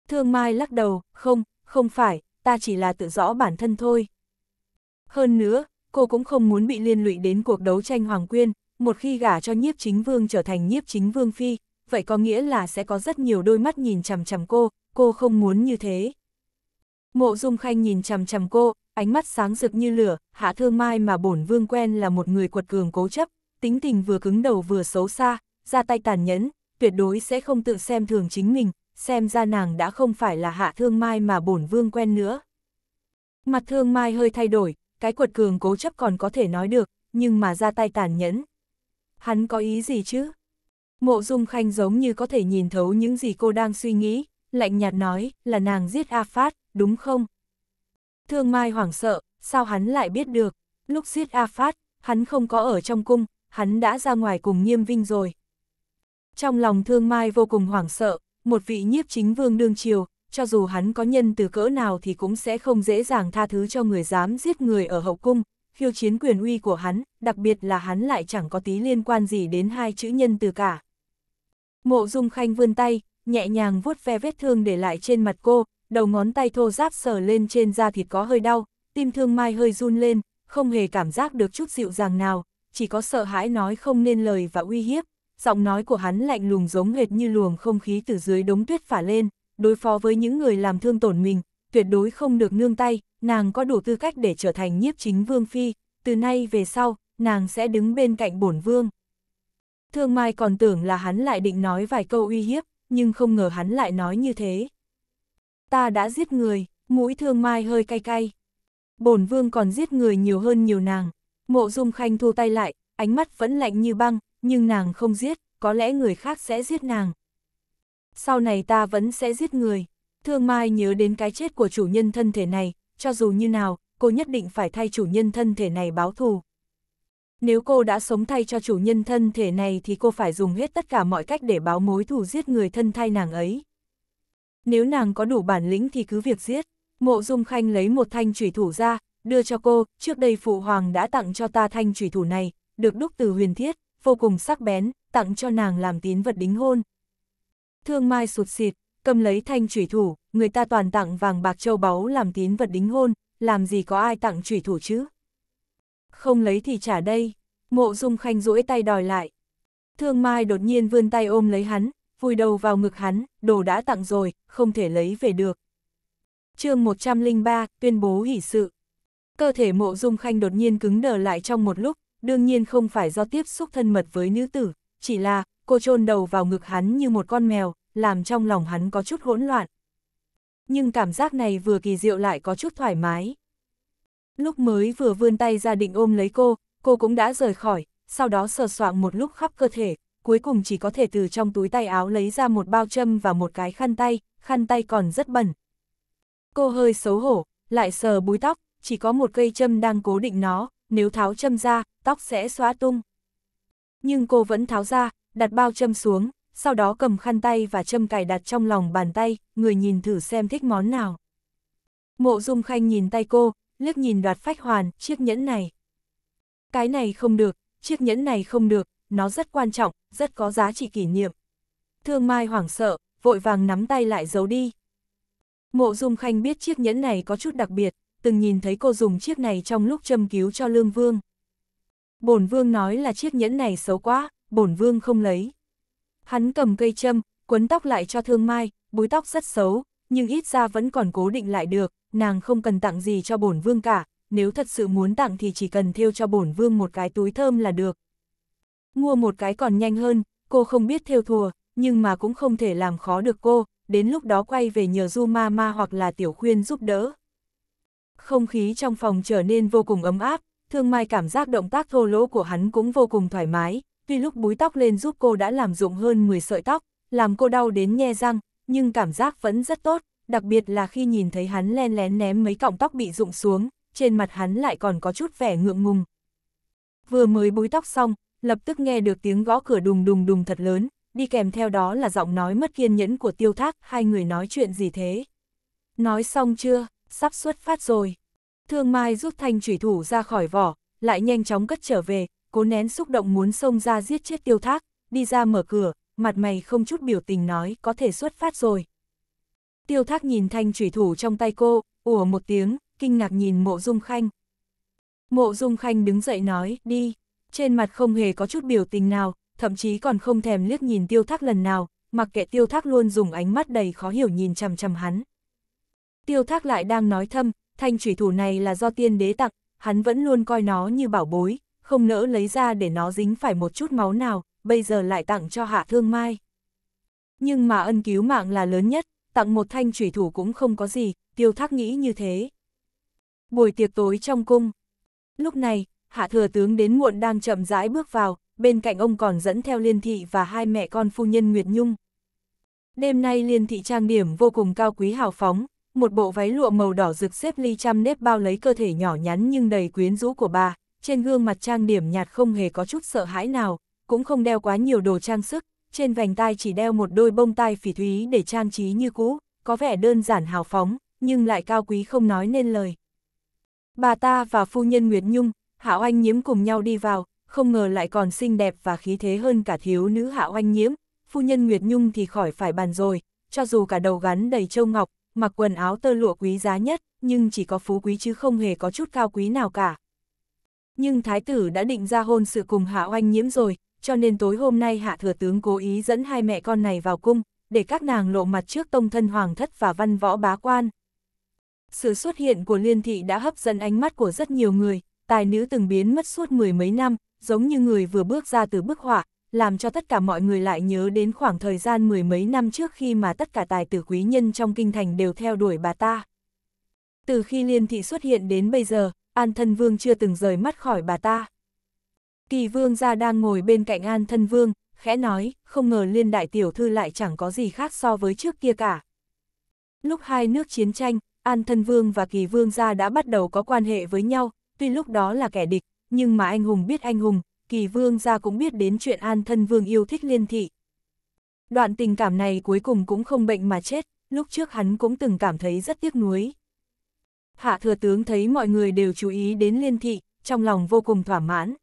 Thương Mai lắc đầu, không, không phải, ta chỉ là tự rõ bản thân thôi. Hơn nữa, cô cũng không muốn bị liên lụy đến cuộc đấu tranh Hoàng Quyên, một khi gả cho nhiếp chính vương trở thành nhiếp chính vương phi, vậy có nghĩa là sẽ có rất nhiều đôi mắt nhìn chằm chằm cô, cô không muốn như thế. Mộ Dung Khanh nhìn chằm chằm cô, ánh mắt sáng rực như lửa, Hạ Thương Mai mà bổn vương quen là một người quật cường cố chấp, tính tình vừa cứng đầu vừa xấu xa, ra tay tàn nhẫn, tuyệt đối sẽ không tự xem thường chính mình, xem ra nàng đã không phải là Hạ Thương Mai mà bổn vương quen nữa. Mặt Thương Mai hơi thay đổi, cái quật cường cố chấp còn có thể nói được, nhưng mà ra tay tàn nhẫn. Hắn có ý gì chứ? Mộ Dung Khanh giống như có thể nhìn thấu những gì cô đang suy nghĩ, lạnh nhạt nói, là nàng giết A Phát, đúng không? Thương Mai hoảng sợ, sao hắn lại biết được? Lúc giết A Phát, hắn không có ở trong cung, hắn đã ra ngoài cùng Nhiêm Vinh rồi. Trong lòng Thương Mai vô cùng hoảng sợ, một vị nhiếp chính vương đương triều, cho dù hắn có nhân từ cỡ nào thì cũng sẽ không dễ dàng tha thứ cho người dám giết người ở hậu cung, khiêu chiến quyền uy của hắn, đặc biệt là hắn lại chẳng có tí liên quan gì đến hai chữ nhân từ cả. Mộ Dung Khanh vươn tay, nhẹ nhàng vuốt ve vết thương để lại trên mặt cô, đầu ngón tay thô ráp sờ lên trên da thịt có hơi đau, tim thương mai hơi run lên, không hề cảm giác được chút dịu dàng nào, chỉ có sợ hãi nói không nên lời và uy hiếp, giọng nói của hắn lạnh lùng giống hệt như luồng không khí từ dưới đống tuyết phả lên, đối phó với những người làm thương tổn mình, tuyệt đối không được nương tay, nàng có đủ tư cách để trở thành nhiếp chính vương phi, từ nay về sau, nàng sẽ đứng bên cạnh bổn vương. Thương Mai còn tưởng là hắn lại định nói vài câu uy hiếp, nhưng không ngờ hắn lại nói như thế. Ta đã giết người, mũi thương mai hơi cay cay. Bổn vương còn giết người nhiều hơn nhiều nàng. Mộ dung khanh thu tay lại, ánh mắt vẫn lạnh như băng, nhưng nàng không giết, có lẽ người khác sẽ giết nàng. Sau này ta vẫn sẽ giết người. Thương Mai nhớ đến cái chết của chủ nhân thân thể này, cho dù như nào, cô nhất định phải thay chủ nhân thân thể này báo thù. Nếu cô đã sống thay cho chủ nhân thân thể này thì cô phải dùng hết tất cả mọi cách để báo mối thù giết người thân thay nàng ấy. Nếu nàng có đủ bản lĩnh thì cứ việc giết. Mộ Dung Khanh lấy một thanh trùy thủ ra, đưa cho cô, trước đây Phụ Hoàng đã tặng cho ta thanh trùy thủ này, được đúc từ huyền thiết, vô cùng sắc bén, tặng cho nàng làm tín vật đính hôn. Thương Mai sụt xịt, cầm lấy thanh trùy thủ, người ta toàn tặng vàng bạc châu báu làm tín vật đính hôn, làm gì có ai tặng trùy thủ chứ? không lấy thì trả đây. Mộ Dung Khanh duỗi tay đòi lại. Thương Mai đột nhiên vươn tay ôm lấy hắn, vùi đầu vào ngực hắn, đồ đã tặng rồi, không thể lấy về được. chương 103, tuyên bố hỷ sự. Cơ thể mộ Dung Khanh đột nhiên cứng đờ lại trong một lúc, đương nhiên không phải do tiếp xúc thân mật với nữ tử, chỉ là cô chôn đầu vào ngực hắn như một con mèo, làm trong lòng hắn có chút hỗn loạn. Nhưng cảm giác này vừa kỳ diệu lại có chút thoải mái. Lúc mới vừa vươn tay ra định ôm lấy cô, cô cũng đã rời khỏi, sau đó sờ soạng một lúc khắp cơ thể, cuối cùng chỉ có thể từ trong túi tay áo lấy ra một bao châm và một cái khăn tay, khăn tay còn rất bẩn. Cô hơi xấu hổ, lại sờ búi tóc, chỉ có một cây châm đang cố định nó, nếu tháo châm ra, tóc sẽ xóa tung. Nhưng cô vẫn tháo ra, đặt bao châm xuống, sau đó cầm khăn tay và châm cài đặt trong lòng bàn tay, người nhìn thử xem thích món nào. Mộ Dung Khanh nhìn tay cô, liếc nhìn đoạt phách hoàn, chiếc nhẫn này. Cái này không được, chiếc nhẫn này không được, nó rất quan trọng, rất có giá trị kỷ niệm. Thương Mai hoảng sợ, vội vàng nắm tay lại giấu đi. Mộ Dung Khanh biết chiếc nhẫn này có chút đặc biệt, từng nhìn thấy cô dùng chiếc này trong lúc châm cứu cho Lương Vương. Bổn Vương nói là chiếc nhẫn này xấu quá, Bổn Vương không lấy. Hắn cầm cây châm, quấn tóc lại cho Thương Mai, búi tóc rất xấu, nhưng ít ra vẫn còn cố định lại được, nàng không cần tặng gì cho bổn vương cả, nếu thật sự muốn tặng thì chỉ cần thêu cho bổn vương một cái túi thơm là được. Mua một cái còn nhanh hơn, cô không biết thêu thùa, nhưng mà cũng không thể làm khó được cô, đến lúc đó quay về nhờ Du Ma Ma hoặc là Tiểu Khuyên giúp đỡ. Không khí trong phòng trở nên vô cùng ấm áp, Thương Mai cảm giác động tác thô lỗ của hắn cũng vô cùng thoải mái, tuy lúc búi tóc lên giúp cô đã làm dụng hơn 10 sợi tóc, làm cô đau đến nhe răng, nhưng cảm giác vẫn rất tốt, đặc biệt là khi nhìn thấy hắn len lén ném mấy cọng tóc bị rụng xuống, trên mặt hắn lại còn có chút vẻ ngượng ngùng. Vừa mới búi tóc xong, lập tức nghe được tiếng gõ cửa đùng đùng đùng thật lớn, đi kèm theo đó là giọng nói mất kiên nhẫn của tiêu thác, hai người nói chuyện gì thế? Nói xong chưa, sắp xuất phát rồi. Thương Mai rút thanh thủy thủ ra khỏi vỏ, lại nhanh chóng cất trở về, cố nén xúc động muốn xông ra giết chết tiêu thác, đi ra mở cửa, mặt mày không chút biểu tình nói có thể xuất phát rồi. Tiêu thác nhìn thanh trùy thủ trong tay cô, ủa một tiếng, kinh ngạc nhìn mộ dung khanh. Mộ dung khanh đứng dậy nói, đi, trên mặt không hề có chút biểu tình nào, thậm chí còn không thèm liếc nhìn tiêu thác lần nào, mặc kệ tiêu thác luôn dùng ánh mắt đầy khó hiểu nhìn chằm chằm hắn. Tiêu thác lại đang nói thâm, thanh trùy thủ này là do tiên đế tặng, hắn vẫn luôn coi nó như bảo bối, không nỡ lấy ra để nó dính phải một chút máu nào, bây giờ lại tặng cho hạ thương mai. Nhưng mà ân cứu mạng là lớn nhất, tặng một thanh thủy thủ cũng không có gì, tiêu thác nghĩ như thế. Buổi tiệc tối trong cung. Lúc này, hạ thừa tướng đến muộn đang chậm rãi bước vào, bên cạnh ông còn dẫn theo liên thị và hai mẹ con phu nhân Nguyệt Nhung. Đêm nay liên thị trang điểm vô cùng cao quý hào phóng, một bộ váy lụa màu đỏ rực xếp ly trăm nếp bao lấy cơ thể nhỏ nhắn nhưng đầy quyến rũ của bà, trên gương mặt trang điểm nhạt không hề có chút sợ hãi nào, cũng không đeo quá nhiều đồ trang sức, trên vành tai chỉ đeo một đôi bông tai phỉ thúy để trang trí như cũ, có vẻ đơn giản hào phóng, nhưng lại cao quý không nói nên lời. Bà ta và phu nhân Nguyệt Nhung, Hạo Anh Nhiễm cùng nhau đi vào, không ngờ lại còn xinh đẹp và khí thế hơn cả thiếu nữ Hạo Anh Nhiễm, phu nhân Nguyệt Nhung thì khỏi phải bàn rồi, cho dù cả đầu gắn đầy châu ngọc, mặc quần áo tơ lụa quý giá nhất, nhưng chỉ có phú quý chứ không hề có chút cao quý nào cả. Nhưng thái tử đã định ra hôn sự cùng Hạ Oanh Nhiễm rồi, cho nên tối hôm nay hạ thừa tướng cố ý dẫn hai mẹ con này vào cung, để các nàng lộ mặt trước tông thân hoàng thất và văn võ bá quan. Sự xuất hiện của liên thị đã hấp dẫn ánh mắt của rất nhiều người, tài nữ từng biến mất suốt mười mấy năm, giống như người vừa bước ra từ bức họa, làm cho tất cả mọi người lại nhớ đến khoảng thời gian mười mấy năm trước khi mà tất cả tài tử quý nhân trong kinh thành đều theo đuổi bà ta. Từ khi liên thị xuất hiện đến bây giờ, An thân vương chưa từng rời mắt khỏi bà ta. Kỳ vương gia đang ngồi bên cạnh an thân vương, khẽ nói, không ngờ liên đại tiểu thư lại chẳng có gì khác so với trước kia cả. Lúc hai nước chiến tranh, An Thân Vương và Kỳ Vương gia đã bắt đầu có quan hệ với nhau, tuy lúc đó là kẻ địch, nhưng mà anh hùng biết anh hùng, Kỳ Vương gia cũng biết đến chuyện An Thân Vương yêu thích liên thị. Đoạn tình cảm này cuối cùng cũng không bệnh mà chết, lúc trước hắn cũng từng cảm thấy rất tiếc nuối. Hạ thừa tướng thấy mọi người đều chú ý đến liên thị, trong lòng vô cùng thỏa mãn.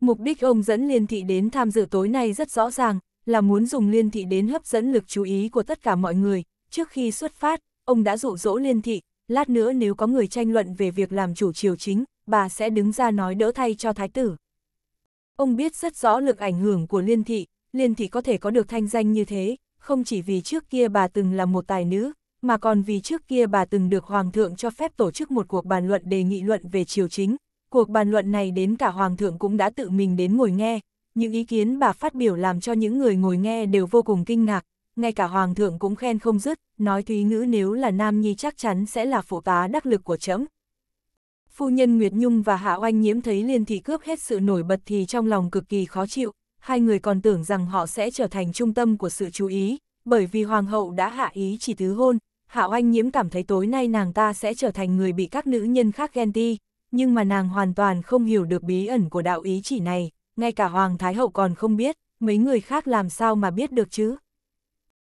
Mục đích ông dẫn liên thị đến tham dự tối nay rất rõ ràng, là muốn dùng liên thị đến hấp dẫn lực chú ý của tất cả mọi người. Trước khi xuất phát, ông đã dụ dỗ liên thị, lát nữa nếu có người tranh luận về việc làm chủ triều chính, bà sẽ đứng ra nói đỡ thay cho thái tử. Ông biết rất rõ lực ảnh hưởng của liên thị, liên thị có thể có được thanh danh như thế, không chỉ vì trước kia bà từng là một tài nữ, mà còn vì trước kia bà từng được Hoàng thượng cho phép tổ chức một cuộc bàn luận đề nghị luận về triều chính, cuộc bàn luận này đến cả Hoàng thượng cũng đã tự mình đến ngồi nghe, những ý kiến bà phát biểu làm cho những người ngồi nghe đều vô cùng kinh ngạc, ngay cả Hoàng thượng cũng khen không dứt, nói Thúy Ngữ nếu là Nam Nhi chắc chắn sẽ là phụ tá đắc lực của trẫm. Phu nhân Nguyệt Nhung và Hạ Oanh Nhiễm thấy Liên Thị cướp hết sự nổi bật thì trong lòng cực kỳ khó chịu, hai người còn tưởng rằng họ sẽ trở thành trung tâm của sự chú ý, bởi vì Hoàng hậu đã hạ ý chỉ tứ hôn, Hạ Oanh Nhiễm cảm thấy tối nay nàng ta sẽ trở thành người bị các nữ nhân khác ghen ti, nhưng mà nàng hoàn toàn không hiểu được bí ẩn của đạo ý chỉ này, ngay cả Hoàng Thái Hậu còn không biết, mấy người khác làm sao mà biết được chứ.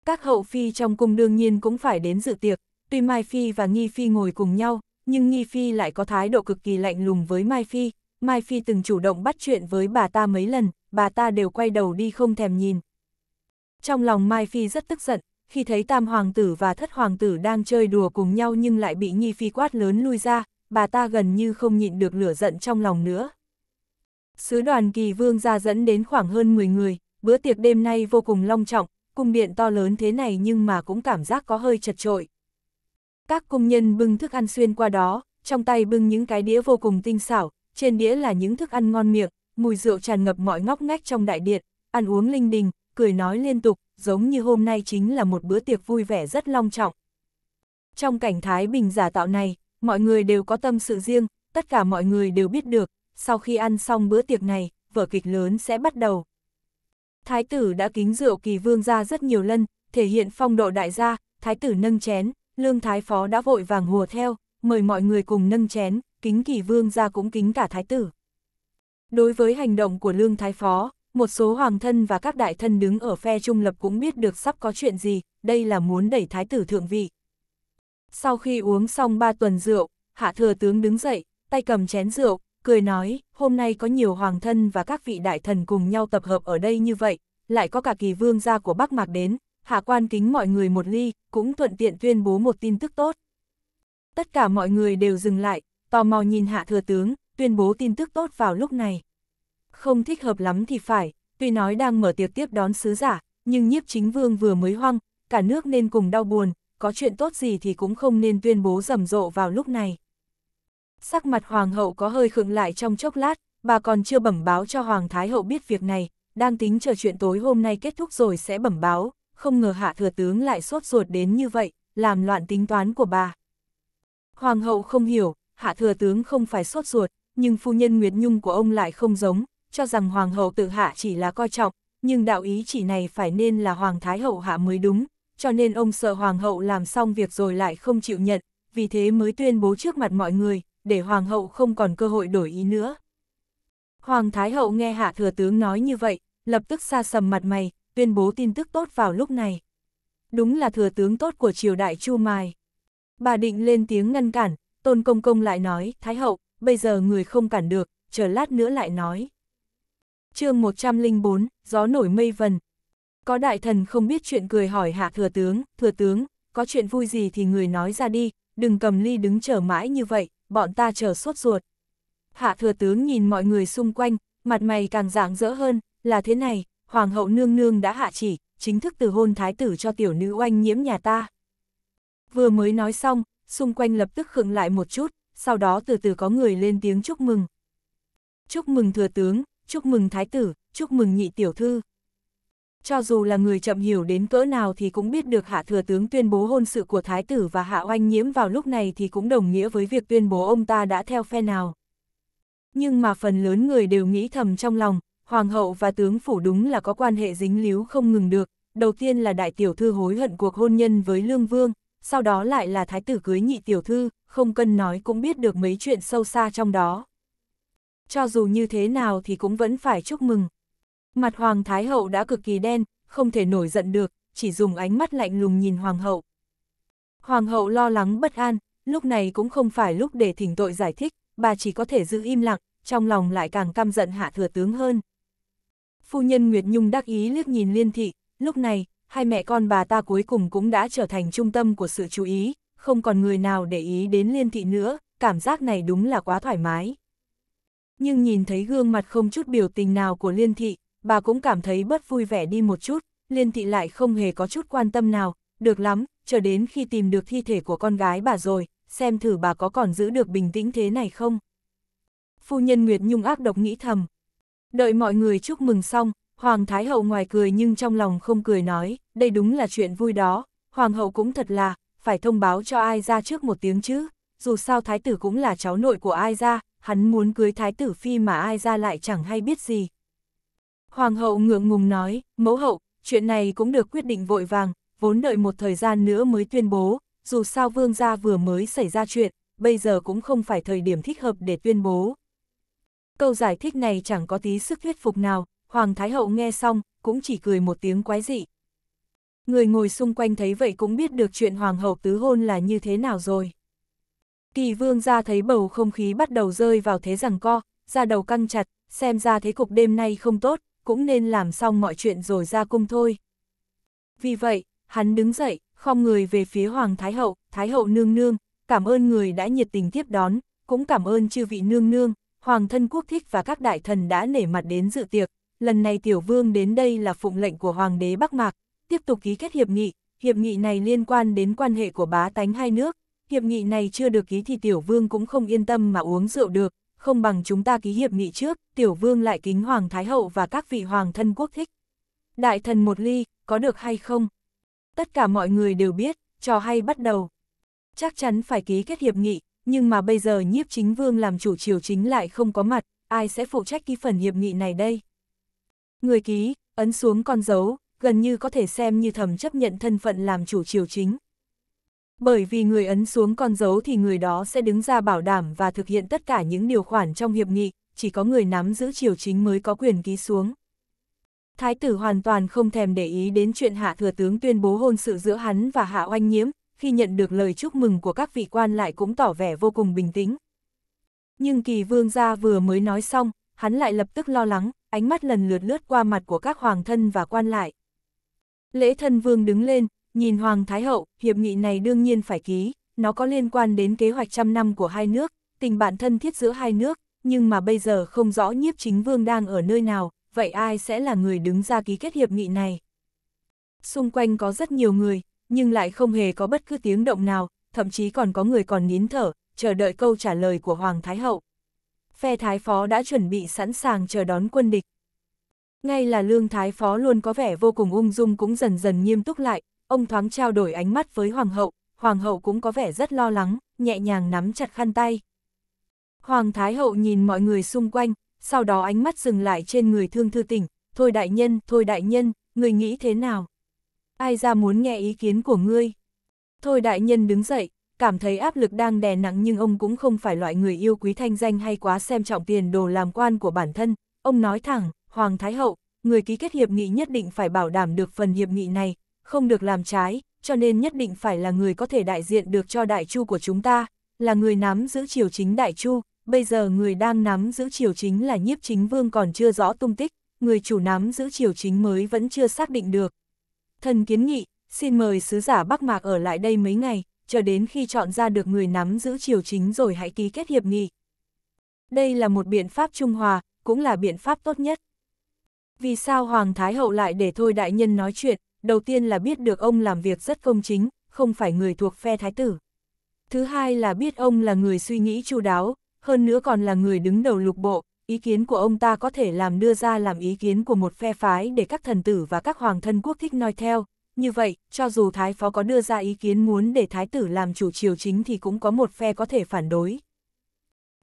Các hậu phi trong cung đương nhiên cũng phải đến dự tiệc, tuy Mai Phi và Nghi Phi ngồi cùng nhau, nhưng Nghi Phi lại có thái độ cực kỳ lạnh lùng với Mai Phi. Mai Phi từng chủ động bắt chuyện với bà ta mấy lần, bà ta đều quay đầu đi không thèm nhìn. Trong lòng Mai Phi rất tức giận, khi thấy tam hoàng tử và thất hoàng tử đang chơi đùa cùng nhau nhưng lại bị Nghi Phi quát lớn lui ra, bà ta gần như không nhịn được lửa giận trong lòng nữa. Sứ đoàn kỳ vương ra dẫn đến khoảng hơn 10 người, bữa tiệc đêm nay vô cùng long trọng, cung điện to lớn thế này nhưng mà cũng cảm giác có hơi chật trội. Các cung nhân bưng thức ăn xuyên qua đó, trong tay bưng những cái đĩa vô cùng tinh xảo, trên đĩa là những thức ăn ngon miệng, mùi rượu tràn ngập mọi ngóc ngách trong đại điện, ăn uống linh đình, cười nói liên tục, giống như hôm nay chính là một bữa tiệc vui vẻ rất long trọng. Trong cảnh thái bình giả tạo này, mọi người đều có tâm sự riêng, tất cả mọi người đều biết được, sau khi ăn xong bữa tiệc này, vở kịch lớn sẽ bắt đầu. Thái tử đã kính rượu kỳ vương ra rất nhiều lần, thể hiện phong độ đại gia, thái tử nâng chén, lương thái phó đã vội vàng hùa theo, mời mọi người cùng nâng chén, kính kỳ vương ra cũng kính cả thái tử. Đối với hành động của lương thái phó, một số hoàng thân và các đại thân đứng ở phe trung lập cũng biết được sắp có chuyện gì, đây là muốn đẩy thái tử thượng vị. Sau khi uống xong ba tuần rượu, hạ thừa tướng đứng dậy, tay cầm chén rượu, cười nói, hôm nay có nhiều hoàng thân và các vị đại thần cùng nhau tập hợp ở đây như vậy, lại có cả kỳ vương gia của Bắc Mạc đến, hạ quan kính mọi người một ly, cũng thuận tiện tuyên bố một tin tức tốt. Tất cả mọi người đều dừng lại, tò mò nhìn hạ thừa tướng, tuyên bố tin tức tốt vào lúc này. Không thích hợp lắm thì phải, tuy nói đang mở tiệc tiếp đón sứ giả, nhưng nhiếp chính vương vừa mới hoang, cả nước nên cùng đau buồn, có chuyện tốt gì thì cũng không nên tuyên bố rầm rộ vào lúc này. Sắc mặt hoàng hậu có hơi khựng lại trong chốc lát, bà còn chưa bẩm báo cho hoàng thái hậu biết việc này, đang tính chờ chuyện tối hôm nay kết thúc rồi sẽ bẩm báo, không ngờ hạ thừa tướng lại sốt ruột đến như vậy, làm loạn tính toán của bà. Hoàng hậu không hiểu, hạ thừa tướng không phải sốt ruột, nhưng phu nhân Nguyệt Nhung của ông lại không giống, cho rằng hoàng hậu tự hạ chỉ là coi trọng, nhưng đạo ý chỉ này phải nên là hoàng thái hậu hạ mới đúng, cho nên ông sợ hoàng hậu làm xong việc rồi lại không chịu nhận, vì thế mới tuyên bố trước mặt mọi người, để hoàng hậu không còn cơ hội đổi ý nữa. Hoàng thái hậu nghe hạ thừa tướng nói như vậy, lập tức xa sầm mặt mày, tuyên bố tin tức tốt vào lúc này. Đúng là thừa tướng tốt của triều đại Chu mai. Bà định lên tiếng ngăn cản, tôn công công lại nói, thái hậu, bây giờ người không cản được, chờ lát nữa lại nói. chương 104, gió nổi mây vần, có đại thần không biết chuyện cười hỏi hạ thừa tướng, thừa tướng, có chuyện vui gì thì người nói ra đi, đừng cầm ly đứng chờ mãi như vậy, bọn ta chờ sốt ruột. Hạ thừa tướng nhìn mọi người xung quanh, mặt mày càng rạng rỡ hơn, là thế này, hoàng hậu nương nương đã hạ chỉ, chính thức từ hôn thái tử cho tiểu nữ oanh nhiễm nhà ta. Vừa mới nói xong, xung quanh lập tức khựng lại một chút, sau đó từ từ có người lên tiếng chúc mừng. Chúc mừng thừa tướng, chúc mừng thái tử, chúc mừng nhị tiểu thư. Cho dù là người chậm hiểu đến cỡ nào thì cũng biết được Hạ Thừa Tướng tuyên bố hôn sự của Thái tử và Hạ Oanh Nhiễm vào lúc này thì cũng đồng nghĩa với việc tuyên bố ông ta đã theo phe nào. Nhưng mà phần lớn người đều nghĩ thầm trong lòng, Hoàng hậu và tướng phủ đúng là có quan hệ dính líu không ngừng được, đầu tiên là đại tiểu thư hối hận cuộc hôn nhân với Lương Vương, sau đó lại là thái tử cưới nhị tiểu thư, không cần nói cũng biết được mấy chuyện sâu xa trong đó. Cho dù như thế nào thì cũng vẫn phải chúc mừng, Mặt Hoàng Thái Hậu đã cực kỳ đen, không thể nổi giận được, chỉ dùng ánh mắt lạnh lùng nhìn Hoàng Hậu. Hoàng Hậu lo lắng bất an, lúc này cũng không phải lúc để thỉnh tội giải thích, bà chỉ có thể giữ im lặng, trong lòng lại càng căm giận hạ thừa tướng hơn. Phu nhân Nguyệt Nhung đắc ý liếc nhìn liên thị, lúc này, hai mẹ con bà ta cuối cùng cũng đã trở thành trung tâm của sự chú ý, không còn người nào để ý đến liên thị nữa, cảm giác này đúng là quá thoải mái. Nhưng nhìn thấy gương mặt không chút biểu tình nào của liên thị, bà cũng cảm thấy bớt vui vẻ đi một chút, liên thị lại không hề có chút quan tâm nào, được lắm, chờ đến khi tìm được thi thể của con gái bà rồi, xem thử bà có còn giữ được bình tĩnh thế này không. Phu nhân Nguyệt Nhung ác độc nghĩ thầm. Đợi mọi người chúc mừng xong, Hoàng Thái Hậu ngoài cười nhưng trong lòng không cười nói, đây đúng là chuyện vui đó, Hoàng Hậu cũng thật là, phải thông báo cho ai ra trước một tiếng chứ, dù sao Thái tử cũng là cháu nội của ai ra, hắn muốn cưới Thái tử Phi mà ai ra lại chẳng hay biết gì, Hoàng hậu ngượng ngùng nói, mẫu hậu, chuyện này cũng được quyết định vội vàng, vốn đợi một thời gian nữa mới tuyên bố, dù sao vương gia vừa mới xảy ra chuyện, bây giờ cũng không phải thời điểm thích hợp để tuyên bố. Câu giải thích này chẳng có tí sức thuyết phục nào, Hoàng Thái Hậu nghe xong, cũng chỉ cười một tiếng quái dị. Người ngồi xung quanh thấy vậy cũng biết được chuyện Hoàng Hậu tứ hôn là như thế nào rồi. Kỳ vương ra thấy bầu không khí bắt đầu rơi vào thế rằng co, ra đầu căng chặt, xem ra thế cục đêm nay không tốt, cũng nên làm xong mọi chuyện rồi ra cung thôi. Vì vậy, hắn đứng dậy, không người về phía Hoàng Thái Hậu, Thái Hậu nương nương, cảm ơn người đã nhiệt tình tiếp đón, cũng cảm ơn chư vị nương nương, Hoàng thân quốc thích và các đại thần đã nể mặt đến dự tiệc, lần này tiểu vương đến đây là phụng lệnh của Hoàng đế Bắc Mạc, tiếp tục ký kết hiệp nghị, hiệp nghị này liên quan đến quan hệ của bá tánh hai nước, hiệp nghị này chưa được ký thì tiểu vương cũng không yên tâm mà uống rượu được, không bằng chúng ta ký hiệp nghị trước, tiểu vương lại kính hoàng thái hậu và các vị hoàng thân quốc thích. Đại thần một ly, có được hay không? Tất cả mọi người đều biết, trò hay bắt đầu. Chắc chắn phải ký kết hiệp nghị, nhưng mà bây giờ nhiếp chính vương làm chủ triều chính lại không có mặt, ai sẽ phụ trách ký phần hiệp nghị này đây? Người ký, ấn xuống con dấu, gần như có thể xem như thầm chấp nhận thân phận làm chủ triều chính bởi vì người ấn xuống con dấu thì người đó sẽ đứng ra bảo đảm và thực hiện tất cả những điều khoản trong hiệp nghị, chỉ có người nắm giữ triều chính mới có quyền ký xuống. Thái tử hoàn toàn không thèm để ý đến chuyện hạ thừa tướng tuyên bố hôn sự giữa hắn và hạ oanh nhiễm, khi nhận được lời chúc mừng của các vị quan lại cũng tỏ vẻ vô cùng bình tĩnh. Nhưng kỳ vương gia vừa mới nói xong, hắn lại lập tức lo lắng, ánh mắt lần lượt lướt qua mặt của các hoàng thân và quan lại. Lễ thân vương đứng lên, Nhìn Hoàng Thái Hậu, hiệp nghị này đương nhiên phải ký, nó có liên quan đến kế hoạch trăm năm của hai nước, tình bạn thân thiết giữa hai nước, nhưng mà bây giờ không rõ nhiếp chính vương đang ở nơi nào, vậy ai sẽ là người đứng ra ký kết hiệp nghị này? Xung quanh có rất nhiều người, nhưng lại không hề có bất cứ tiếng động nào, thậm chí còn có người còn nín thở, chờ đợi câu trả lời của Hoàng Thái Hậu. Phe Thái Phó đã chuẩn bị sẵn sàng chờ đón quân địch. Ngay là Lương Thái Phó luôn có vẻ vô cùng ung dung cũng dần dần nghiêm túc lại, ông thoáng trao đổi ánh mắt với hoàng hậu, hoàng hậu cũng có vẻ rất lo lắng, nhẹ nhàng nắm chặt khăn tay. Hoàng thái hậu nhìn mọi người xung quanh, sau đó ánh mắt dừng lại trên người thương thư tỉnh, thôi đại nhân, thôi đại nhân, người nghĩ thế nào? Ai ra muốn nghe ý kiến của ngươi? Thôi đại nhân đứng dậy, cảm thấy áp lực đang đè nặng nhưng ông cũng không phải loại người yêu quý thanh danh hay quá xem trọng tiền đồ làm quan của bản thân. Ông nói thẳng, Hoàng Thái Hậu, người ký kết hiệp nghị nhất định phải bảo đảm được phần hiệp nghị này, không được làm trái, cho nên nhất định phải là người có thể đại diện được cho đại chu của chúng ta, là người nắm giữ triều chính đại chu, bây giờ người đang nắm giữ triều chính là nhiếp chính vương còn chưa rõ tung tích, người chủ nắm giữ triều chính mới vẫn chưa xác định được. Thần kiến nghị, xin mời sứ giả Bắc Mạc ở lại đây mấy ngày, chờ đến khi chọn ra được người nắm giữ triều chính rồi hãy ký kết hiệp nghị. Đây là một biện pháp trung hòa, cũng là biện pháp tốt nhất. Vì sao Hoàng Thái Hậu lại để thôi đại nhân nói chuyện, đầu tiên là biết được ông làm việc rất công chính, không phải người thuộc phe thái tử. Thứ hai là biết ông là người suy nghĩ chu đáo, hơn nữa còn là người đứng đầu lục bộ, ý kiến của ông ta có thể làm đưa ra làm ý kiến của một phe phái để các thần tử và các hoàng thân quốc thích noi theo. Như vậy, cho dù thái phó có đưa ra ý kiến muốn để thái tử làm chủ triều chính thì cũng có một phe có thể phản đối.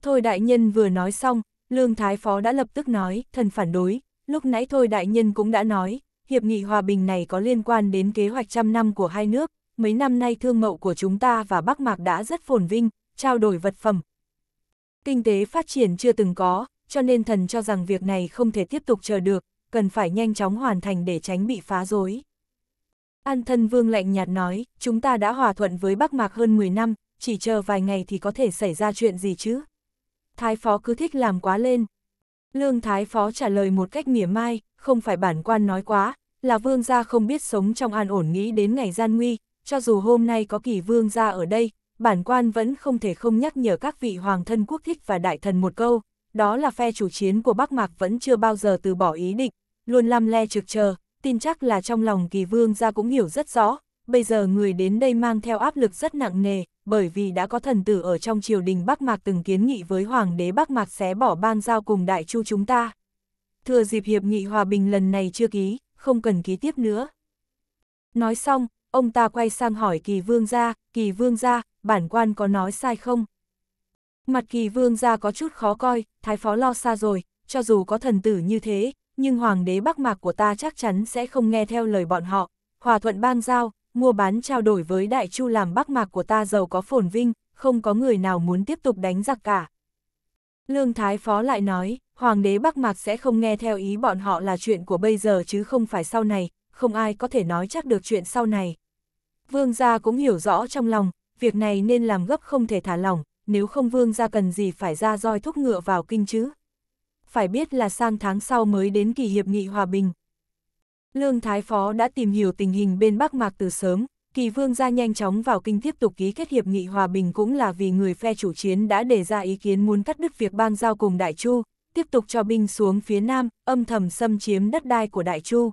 Thôi đại nhân vừa nói xong, lương thái phó đã lập tức nói, thần phản đối, lúc nãy thôi đại nhân cũng đã nói, hiệp nghị hòa bình này có liên quan đến kế hoạch trăm năm của hai nước, mấy năm nay thương mậu của chúng ta và Bắc Mạc đã rất phồn vinh, trao đổi vật phẩm. Kinh tế phát triển chưa từng có, cho nên thần cho rằng việc này không thể tiếp tục chờ được, cần phải nhanh chóng hoàn thành để tránh bị phá rối. An thân vương lạnh nhạt nói, chúng ta đã hòa thuận với Bắc Mạc hơn 10 năm, chỉ chờ vài ngày thì có thể xảy ra chuyện gì chứ. Thái phó cứ thích làm quá lên. Lương Thái phó trả lời một cách mỉa mai, không phải bản quan nói quá, là vương gia không biết sống trong an ổn nghĩ đến ngày gian nguy, cho dù hôm nay có kỳ vương gia ở đây, bản quan vẫn không thể không nhắc nhở các vị hoàng thân quốc thích và đại thần một câu, đó là phe chủ chiến của Bắc Mạc vẫn chưa bao giờ từ bỏ ý định, luôn lăm le trực chờ, tin chắc là trong lòng kỳ vương gia cũng hiểu rất rõ, bây giờ người đến đây mang theo áp lực rất nặng nề, bởi vì đã có thần tử ở trong triều đình Bắc Mạc từng kiến nghị với hoàng đế Bắc Mạc xé bỏ ban giao cùng đại chu chúng ta thừa dịp hiệp nghị hòa bình lần này chưa ký, không cần ký tiếp nữa. Nói xong, ông ta quay sang hỏi kỳ vương gia, kỳ vương gia, bản quan có nói sai không? Mặt kỳ vương gia có chút khó coi, thái phó lo xa rồi, cho dù có thần tử như thế, nhưng hoàng đế bắc mạc của ta chắc chắn sẽ không nghe theo lời bọn họ. Hòa thuận bang giao, mua bán trao đổi với đại chu làm bắc mạc của ta giàu có phồn vinh, không có người nào muốn tiếp tục đánh giặc cả. Lương thái phó lại nói, Hoàng đế Bắc Mạc sẽ không nghe theo ý bọn họ là chuyện của bây giờ chứ không phải sau này, không ai có thể nói chắc được chuyện sau này. Vương gia cũng hiểu rõ trong lòng, việc này nên làm gấp không thể thả lỏng, nếu không vương gia cần gì phải ra roi thúc ngựa vào kinh chứ. Phải biết là sang tháng sau mới đến kỳ hiệp nghị hòa bình. Lương Thái Phó đã tìm hiểu tình hình bên Bắc Mạc từ sớm, kỳ vương gia nhanh chóng vào kinh tiếp tục ký kết hiệp nghị hòa bình cũng là vì người phe chủ chiến đã đề ra ý kiến muốn cắt đứt việc bang giao cùng Đại Chu, tiếp tục cho binh xuống phía nam, âm thầm xâm chiếm đất đai của Đại Chu.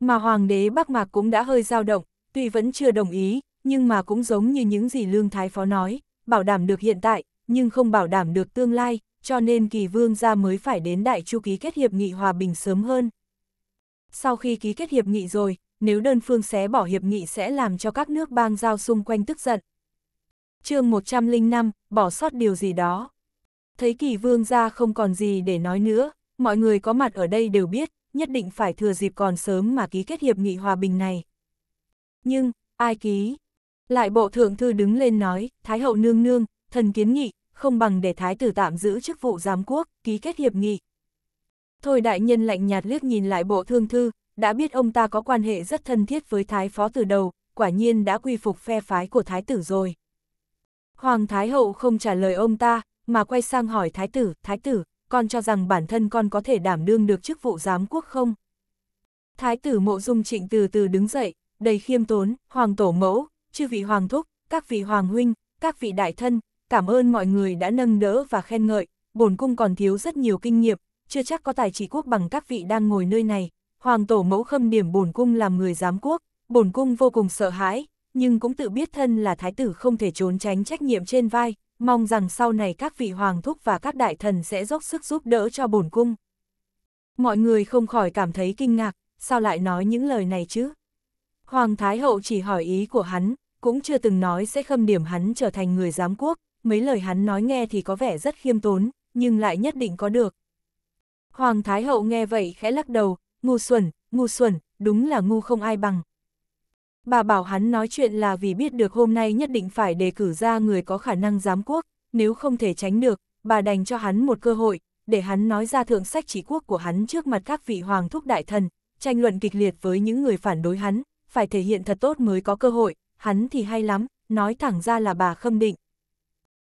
Mà Hoàng đế Bắc Mạc cũng đã hơi dao động, tuy vẫn chưa đồng ý, nhưng mà cũng giống như những gì Lương Thái Phó nói, bảo đảm được hiện tại, nhưng không bảo đảm được tương lai, cho nên kỳ vương gia mới phải đến Đại Chu ký kết hiệp nghị hòa bình sớm hơn. Sau khi ký kết hiệp nghị rồi, nếu đơn phương xé bỏ hiệp nghị sẽ làm cho các nước bang giao xung quanh tức giận. chương 105, bỏ sót điều gì đó thấy kỳ vương ra không còn gì để nói nữa, mọi người có mặt ở đây đều biết, nhất định phải thừa dịp còn sớm mà ký kết hiệp nghị hòa bình này. Nhưng, ai ký? Lại bộ thượng thư đứng lên nói, Thái hậu nương nương, thần kiến nghị, không bằng để thái tử tạm giữ chức vụ giám quốc, ký kết hiệp nghị. Thôi đại nhân lạnh nhạt liếc nhìn lại bộ thương thư, đã biết ông ta có quan hệ rất thân thiết với thái phó từ đầu, quả nhiên đã quy phục phe phái của thái tử rồi. Hoàng thái hậu không trả lời ông ta, mà quay sang hỏi thái tử, thái tử, con cho rằng bản thân con có thể đảm đương được chức vụ giám quốc không? Thái tử mộ dung trịnh từ từ đứng dậy, đầy khiêm tốn, hoàng tổ mẫu, chư vị hoàng thúc, các vị hoàng huynh, các vị đại thân, cảm ơn mọi người đã nâng đỡ và khen ngợi, bổn cung còn thiếu rất nhiều kinh nghiệm, chưa chắc có tài trị quốc bằng các vị đang ngồi nơi này. Hoàng tổ mẫu khâm điểm bổn cung làm người giám quốc, bổn cung vô cùng sợ hãi, nhưng cũng tự biết thân là thái tử không thể trốn tránh trách nhiệm trên vai, mong rằng sau này các vị hoàng thúc và các đại thần sẽ dốc sức giúp đỡ cho bổn cung. Mọi người không khỏi cảm thấy kinh ngạc, sao lại nói những lời này chứ? Hoàng Thái Hậu chỉ hỏi ý của hắn, cũng chưa từng nói sẽ khâm điểm hắn trở thành người giám quốc, mấy lời hắn nói nghe thì có vẻ rất khiêm tốn, nhưng lại nhất định có được. Hoàng Thái Hậu nghe vậy khẽ lắc đầu, ngu xuẩn, ngu xuẩn, đúng là ngu không ai bằng bà bảo hắn nói chuyện là vì biết được hôm nay nhất định phải đề cử ra người có khả năng giám quốc, nếu không thể tránh được, bà đành cho hắn một cơ hội, để hắn nói ra thượng sách trị quốc của hắn trước mặt các vị hoàng thúc đại thần, tranh luận kịch liệt với những người phản đối hắn, phải thể hiện thật tốt mới có cơ hội, hắn thì hay lắm, nói thẳng ra là bà khâm định.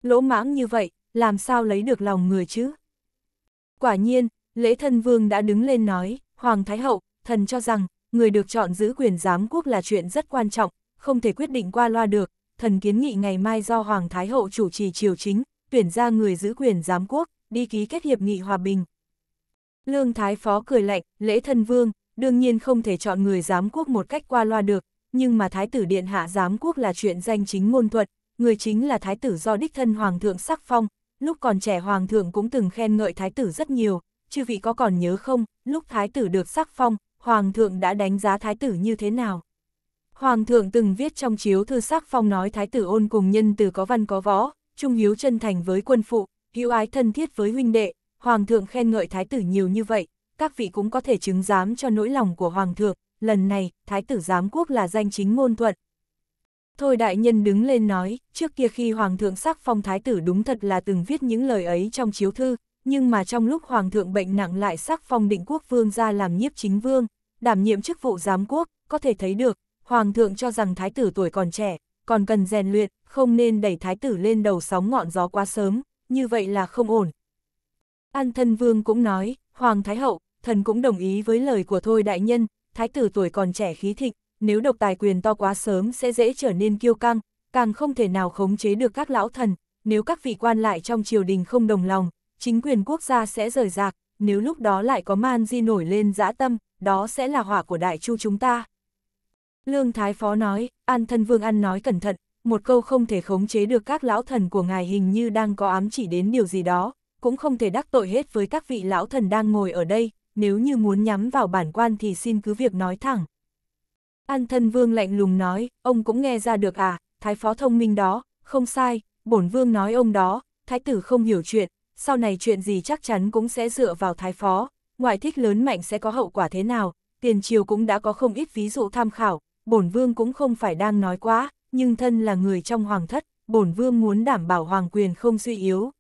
Lỗ mãng như vậy, làm sao lấy được lòng người chứ? Quả nhiên, lễ thân vương đã đứng lên nói, Hoàng Thái Hậu, thần cho rằng, người được chọn giữ quyền giám quốc là chuyện rất quan trọng, không thể quyết định qua loa được, thần kiến nghị ngày mai do Hoàng Thái Hậu chủ trì triều chính, tuyển ra người giữ quyền giám quốc, đi ký kết hiệp nghị hòa bình. Lương Thái Phó cười lạnh, lễ thân vương, đương nhiên không thể chọn người giám quốc một cách qua loa được, nhưng mà Thái tử Điện Hạ giám quốc là chuyện danh chính ngôn thuận, người chính là Thái tử do đích thân Hoàng thượng sắc phong, lúc còn trẻ Hoàng thượng cũng từng khen ngợi Thái tử rất nhiều, chư vị có còn nhớ không, lúc Thái tử được sắc phong, Hoàng thượng đã đánh giá thái tử như thế nào. Hoàng thượng từng viết trong chiếu thư sắc phong nói thái tử ôn cùng nhân từ có văn có võ, trung hiếu chân thành với quân phụ, hữu ái thân thiết với huynh đệ, hoàng thượng khen ngợi thái tử nhiều như vậy, các vị cũng có thể chứng giám cho nỗi lòng của hoàng thượng, lần này, thái tử giám quốc là danh chính ngôn thuận. Thôi đại nhân đứng lên nói, trước kia khi hoàng thượng sắc phong thái tử đúng thật là từng viết những lời ấy trong chiếu thư, nhưng mà trong lúc hoàng thượng bệnh nặng lại sắc phong định quốc vương ra làm nhiếp chính vương, đảm nhiệm chức vụ giám quốc, có thể thấy được, hoàng thượng cho rằng thái tử tuổi còn trẻ, còn cần rèn luyện, không nên đẩy thái tử lên đầu sóng ngọn gió quá sớm, như vậy là không ổn. An thân vương cũng nói, hoàng thái hậu, thần cũng đồng ý với lời của thôi đại nhân, thái tử tuổi còn trẻ khí thịnh, nếu độc tài quyền to quá sớm sẽ dễ trở nên kiêu căng, càng không thể nào khống chế được các lão thần, nếu các vị quan lại trong triều đình không đồng lòng, chính quyền quốc gia sẽ rời rạc, nếu lúc đó lại có man di nổi lên dã tâm, đó sẽ là hỏa của đại chu chúng ta. Lương Thái Phó nói, An Thân Vương ăn nói cẩn thận, một câu không thể khống chế được các lão thần của ngài hình như đang có ám chỉ đến điều gì đó, cũng không thể đắc tội hết với các vị lão thần đang ngồi ở đây, nếu như muốn nhắm vào bản quan thì xin cứ việc nói thẳng. An Thân Vương lạnh lùng nói, ông cũng nghe ra được à, Thái Phó thông minh đó, không sai, bổn Vương nói ông đó, Thái tử không hiểu chuyện, sau này chuyện gì chắc chắn cũng sẽ dựa vào thái phó, ngoại thích lớn mạnh sẽ có hậu quả thế nào, tiền triều cũng đã có không ít ví dụ tham khảo, bổn vương cũng không phải đang nói quá, nhưng thân là người trong hoàng thất, bổn vương muốn đảm bảo hoàng quyền không suy yếu.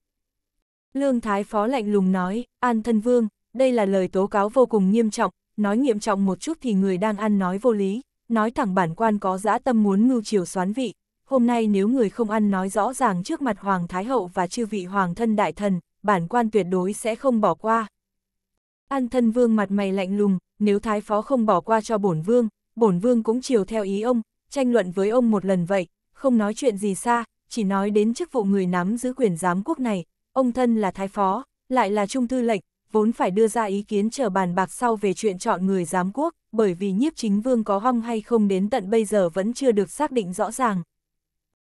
Lương Thái Phó lạnh lùng nói, An Thân Vương, đây là lời tố cáo vô cùng nghiêm trọng, nói nghiêm trọng một chút thì người đang ăn nói vô lý, nói thẳng bản quan có dã tâm muốn ngưu triều xoán vị, hôm nay nếu người không ăn nói rõ ràng trước mặt Hoàng Thái Hậu và chư vị Hoàng thân đại thần, bản quan tuyệt đối sẽ không bỏ qua. An thân vương mặt mày lạnh lùng, nếu thái phó không bỏ qua cho bổn vương, bổn vương cũng chiều theo ý ông, tranh luận với ông một lần vậy, không nói chuyện gì xa, chỉ nói đến chức vụ người nắm giữ quyền giám quốc này, ông thân là thái phó, lại là trung thư lệnh, vốn phải đưa ra ý kiến chờ bàn bạc sau về chuyện chọn người giám quốc, bởi vì nhiếp chính vương có hong hay không đến tận bây giờ vẫn chưa được xác định rõ ràng.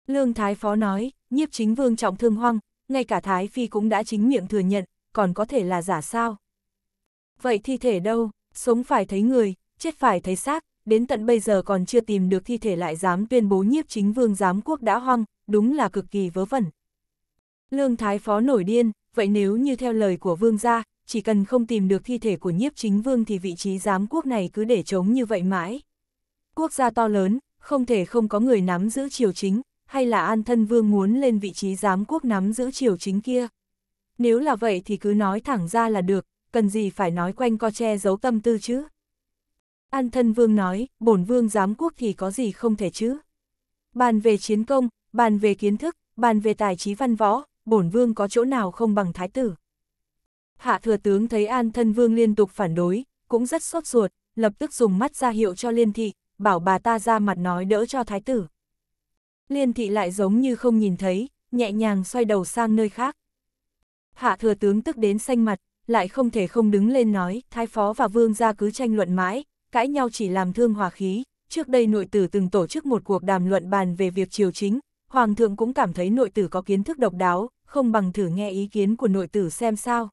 Lương Thái Phó nói, nhiếp chính vương trọng thương hoang, ngay cả Thái Phi cũng đã chính miệng thừa nhận, còn có thể là giả sao. Vậy thi thể đâu, sống phải thấy người, chết phải thấy xác, đến tận bây giờ còn chưa tìm được thi thể lại dám tuyên bố nhiếp chính vương giám quốc đã hoang, đúng là cực kỳ vớ vẩn. Lương Thái Phó nổi điên, vậy nếu như theo lời của vương gia, chỉ cần không tìm được thi thể của nhiếp chính vương thì vị trí giám quốc này cứ để trống như vậy mãi. Quốc gia to lớn, không thể không có người nắm giữ triều chính, hay là An Thân Vương muốn lên vị trí giám quốc nắm giữ triều chính kia. Nếu là vậy thì cứ nói thẳng ra là được, cần gì phải nói quanh co che giấu tâm tư chứ. An Thân Vương nói, bổn vương giám quốc thì có gì không thể chứ. Bàn về chiến công, bàn về kiến thức, bàn về tài trí văn võ, bổn vương có chỗ nào không bằng thái tử. Hạ thừa tướng thấy An Thân Vương liên tục phản đối, cũng rất sốt ruột, lập tức dùng mắt ra hiệu cho liên thị, bảo bà ta ra mặt nói đỡ cho thái tử. Liên thị lại giống như không nhìn thấy, nhẹ nhàng xoay đầu sang nơi khác. Hạ thừa tướng tức đến xanh mặt, lại không thể không đứng lên nói, thái phó và vương gia cứ tranh luận mãi, cãi nhau chỉ làm thương hòa khí. Trước đây nội tử từng tổ chức một cuộc đàm luận bàn về việc triều chính, hoàng thượng cũng cảm thấy nội tử có kiến thức độc đáo, không bằng thử nghe ý kiến của nội tử xem sao.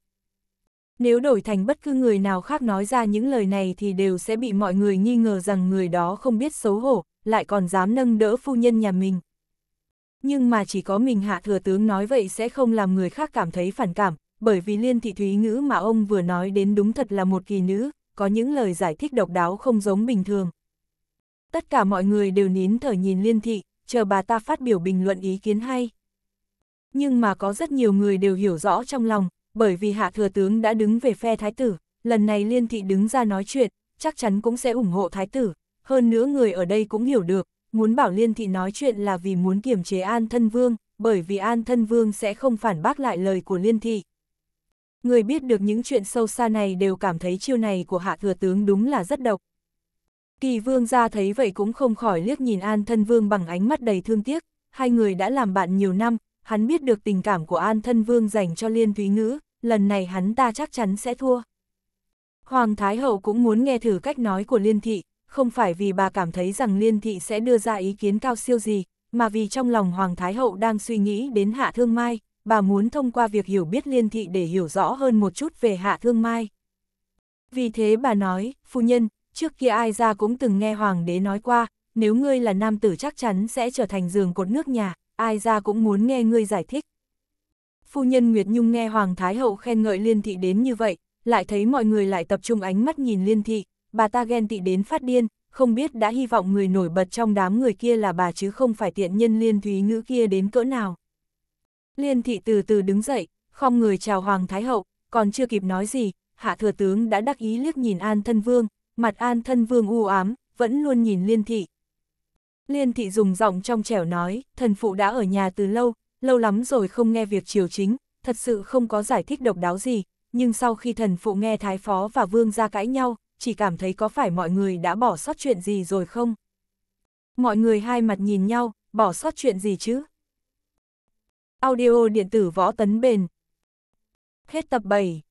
Nếu đổi thành bất cứ người nào khác nói ra những lời này thì đều sẽ bị mọi người nghi ngờ rằng người đó không biết xấu hổ, lại còn dám nâng đỡ phu nhân nhà mình. Nhưng mà chỉ có mình hạ thừa tướng nói vậy sẽ không làm người khác cảm thấy phản cảm, bởi vì liên thị thúy ngữ mà ông vừa nói đến đúng thật là một kỳ nữ, có những lời giải thích độc đáo không giống bình thường. Tất cả mọi người đều nín thở nhìn liên thị, chờ bà ta phát biểu bình luận ý kiến hay. Nhưng mà có rất nhiều người đều hiểu rõ trong lòng, bởi vì hạ thừa tướng đã đứng về phe thái tử, lần này liên thị đứng ra nói chuyện, chắc chắn cũng sẽ ủng hộ thái tử, hơn nữa người ở đây cũng hiểu được, muốn bảo Liên Thị nói chuyện là vì muốn kiềm chế An Thân Vương, bởi vì An Thân Vương sẽ không phản bác lại lời của Liên Thị. Người biết được những chuyện sâu xa này đều cảm thấy chiêu này của Hạ Thừa Tướng đúng là rất độc. Kỳ Vương ra thấy vậy cũng không khỏi liếc nhìn An Thân Vương bằng ánh mắt đầy thương tiếc, hai người đã làm bạn nhiều năm, hắn biết được tình cảm của An Thân Vương dành cho Liên Thúy Ngữ, lần này hắn ta chắc chắn sẽ thua. Hoàng Thái Hậu cũng muốn nghe thử cách nói của Liên Thị, không phải vì bà cảm thấy rằng Liên Thị sẽ đưa ra ý kiến cao siêu gì, mà vì trong lòng Hoàng Thái Hậu đang suy nghĩ đến Hạ Thương Mai, bà muốn thông qua việc hiểu biết Liên Thị để hiểu rõ hơn một chút về Hạ Thương Mai. Vì thế bà nói, phu nhân, trước kia ai ra cũng từng nghe Hoàng đế nói qua, nếu ngươi là nam tử chắc chắn sẽ trở thành giường cột nước nhà, ai ra cũng muốn nghe ngươi giải thích. Phu nhân Nguyệt Nhung nghe Hoàng Thái Hậu khen ngợi Liên Thị đến như vậy, lại thấy mọi người lại tập trung ánh mắt nhìn Liên Thị, bà ta ghen tị đến phát điên, không biết đã hy vọng người nổi bật trong đám người kia là bà chứ không phải tiện nhân liên thúy ngữ kia đến cỡ nào. Liên thị từ từ đứng dậy, không người chào Hoàng Thái Hậu, còn chưa kịp nói gì, hạ thừa tướng đã đắc ý liếc nhìn An Thân Vương, mặt An Thân Vương u ám, vẫn luôn nhìn Liên thị. Liên thị dùng giọng trong trẻo nói, thần phụ đã ở nhà từ lâu, lâu lắm rồi không nghe việc triều chính, thật sự không có giải thích độc đáo gì, nhưng sau khi thần phụ nghe Thái Phó và Vương ra cãi nhau, chỉ cảm thấy có phải mọi người đã bỏ sót chuyện gì rồi không? Mọi người hai mặt nhìn nhau, bỏ sót chuyện gì chứ? Audio điện tử võ tấn bền. Hết tập 7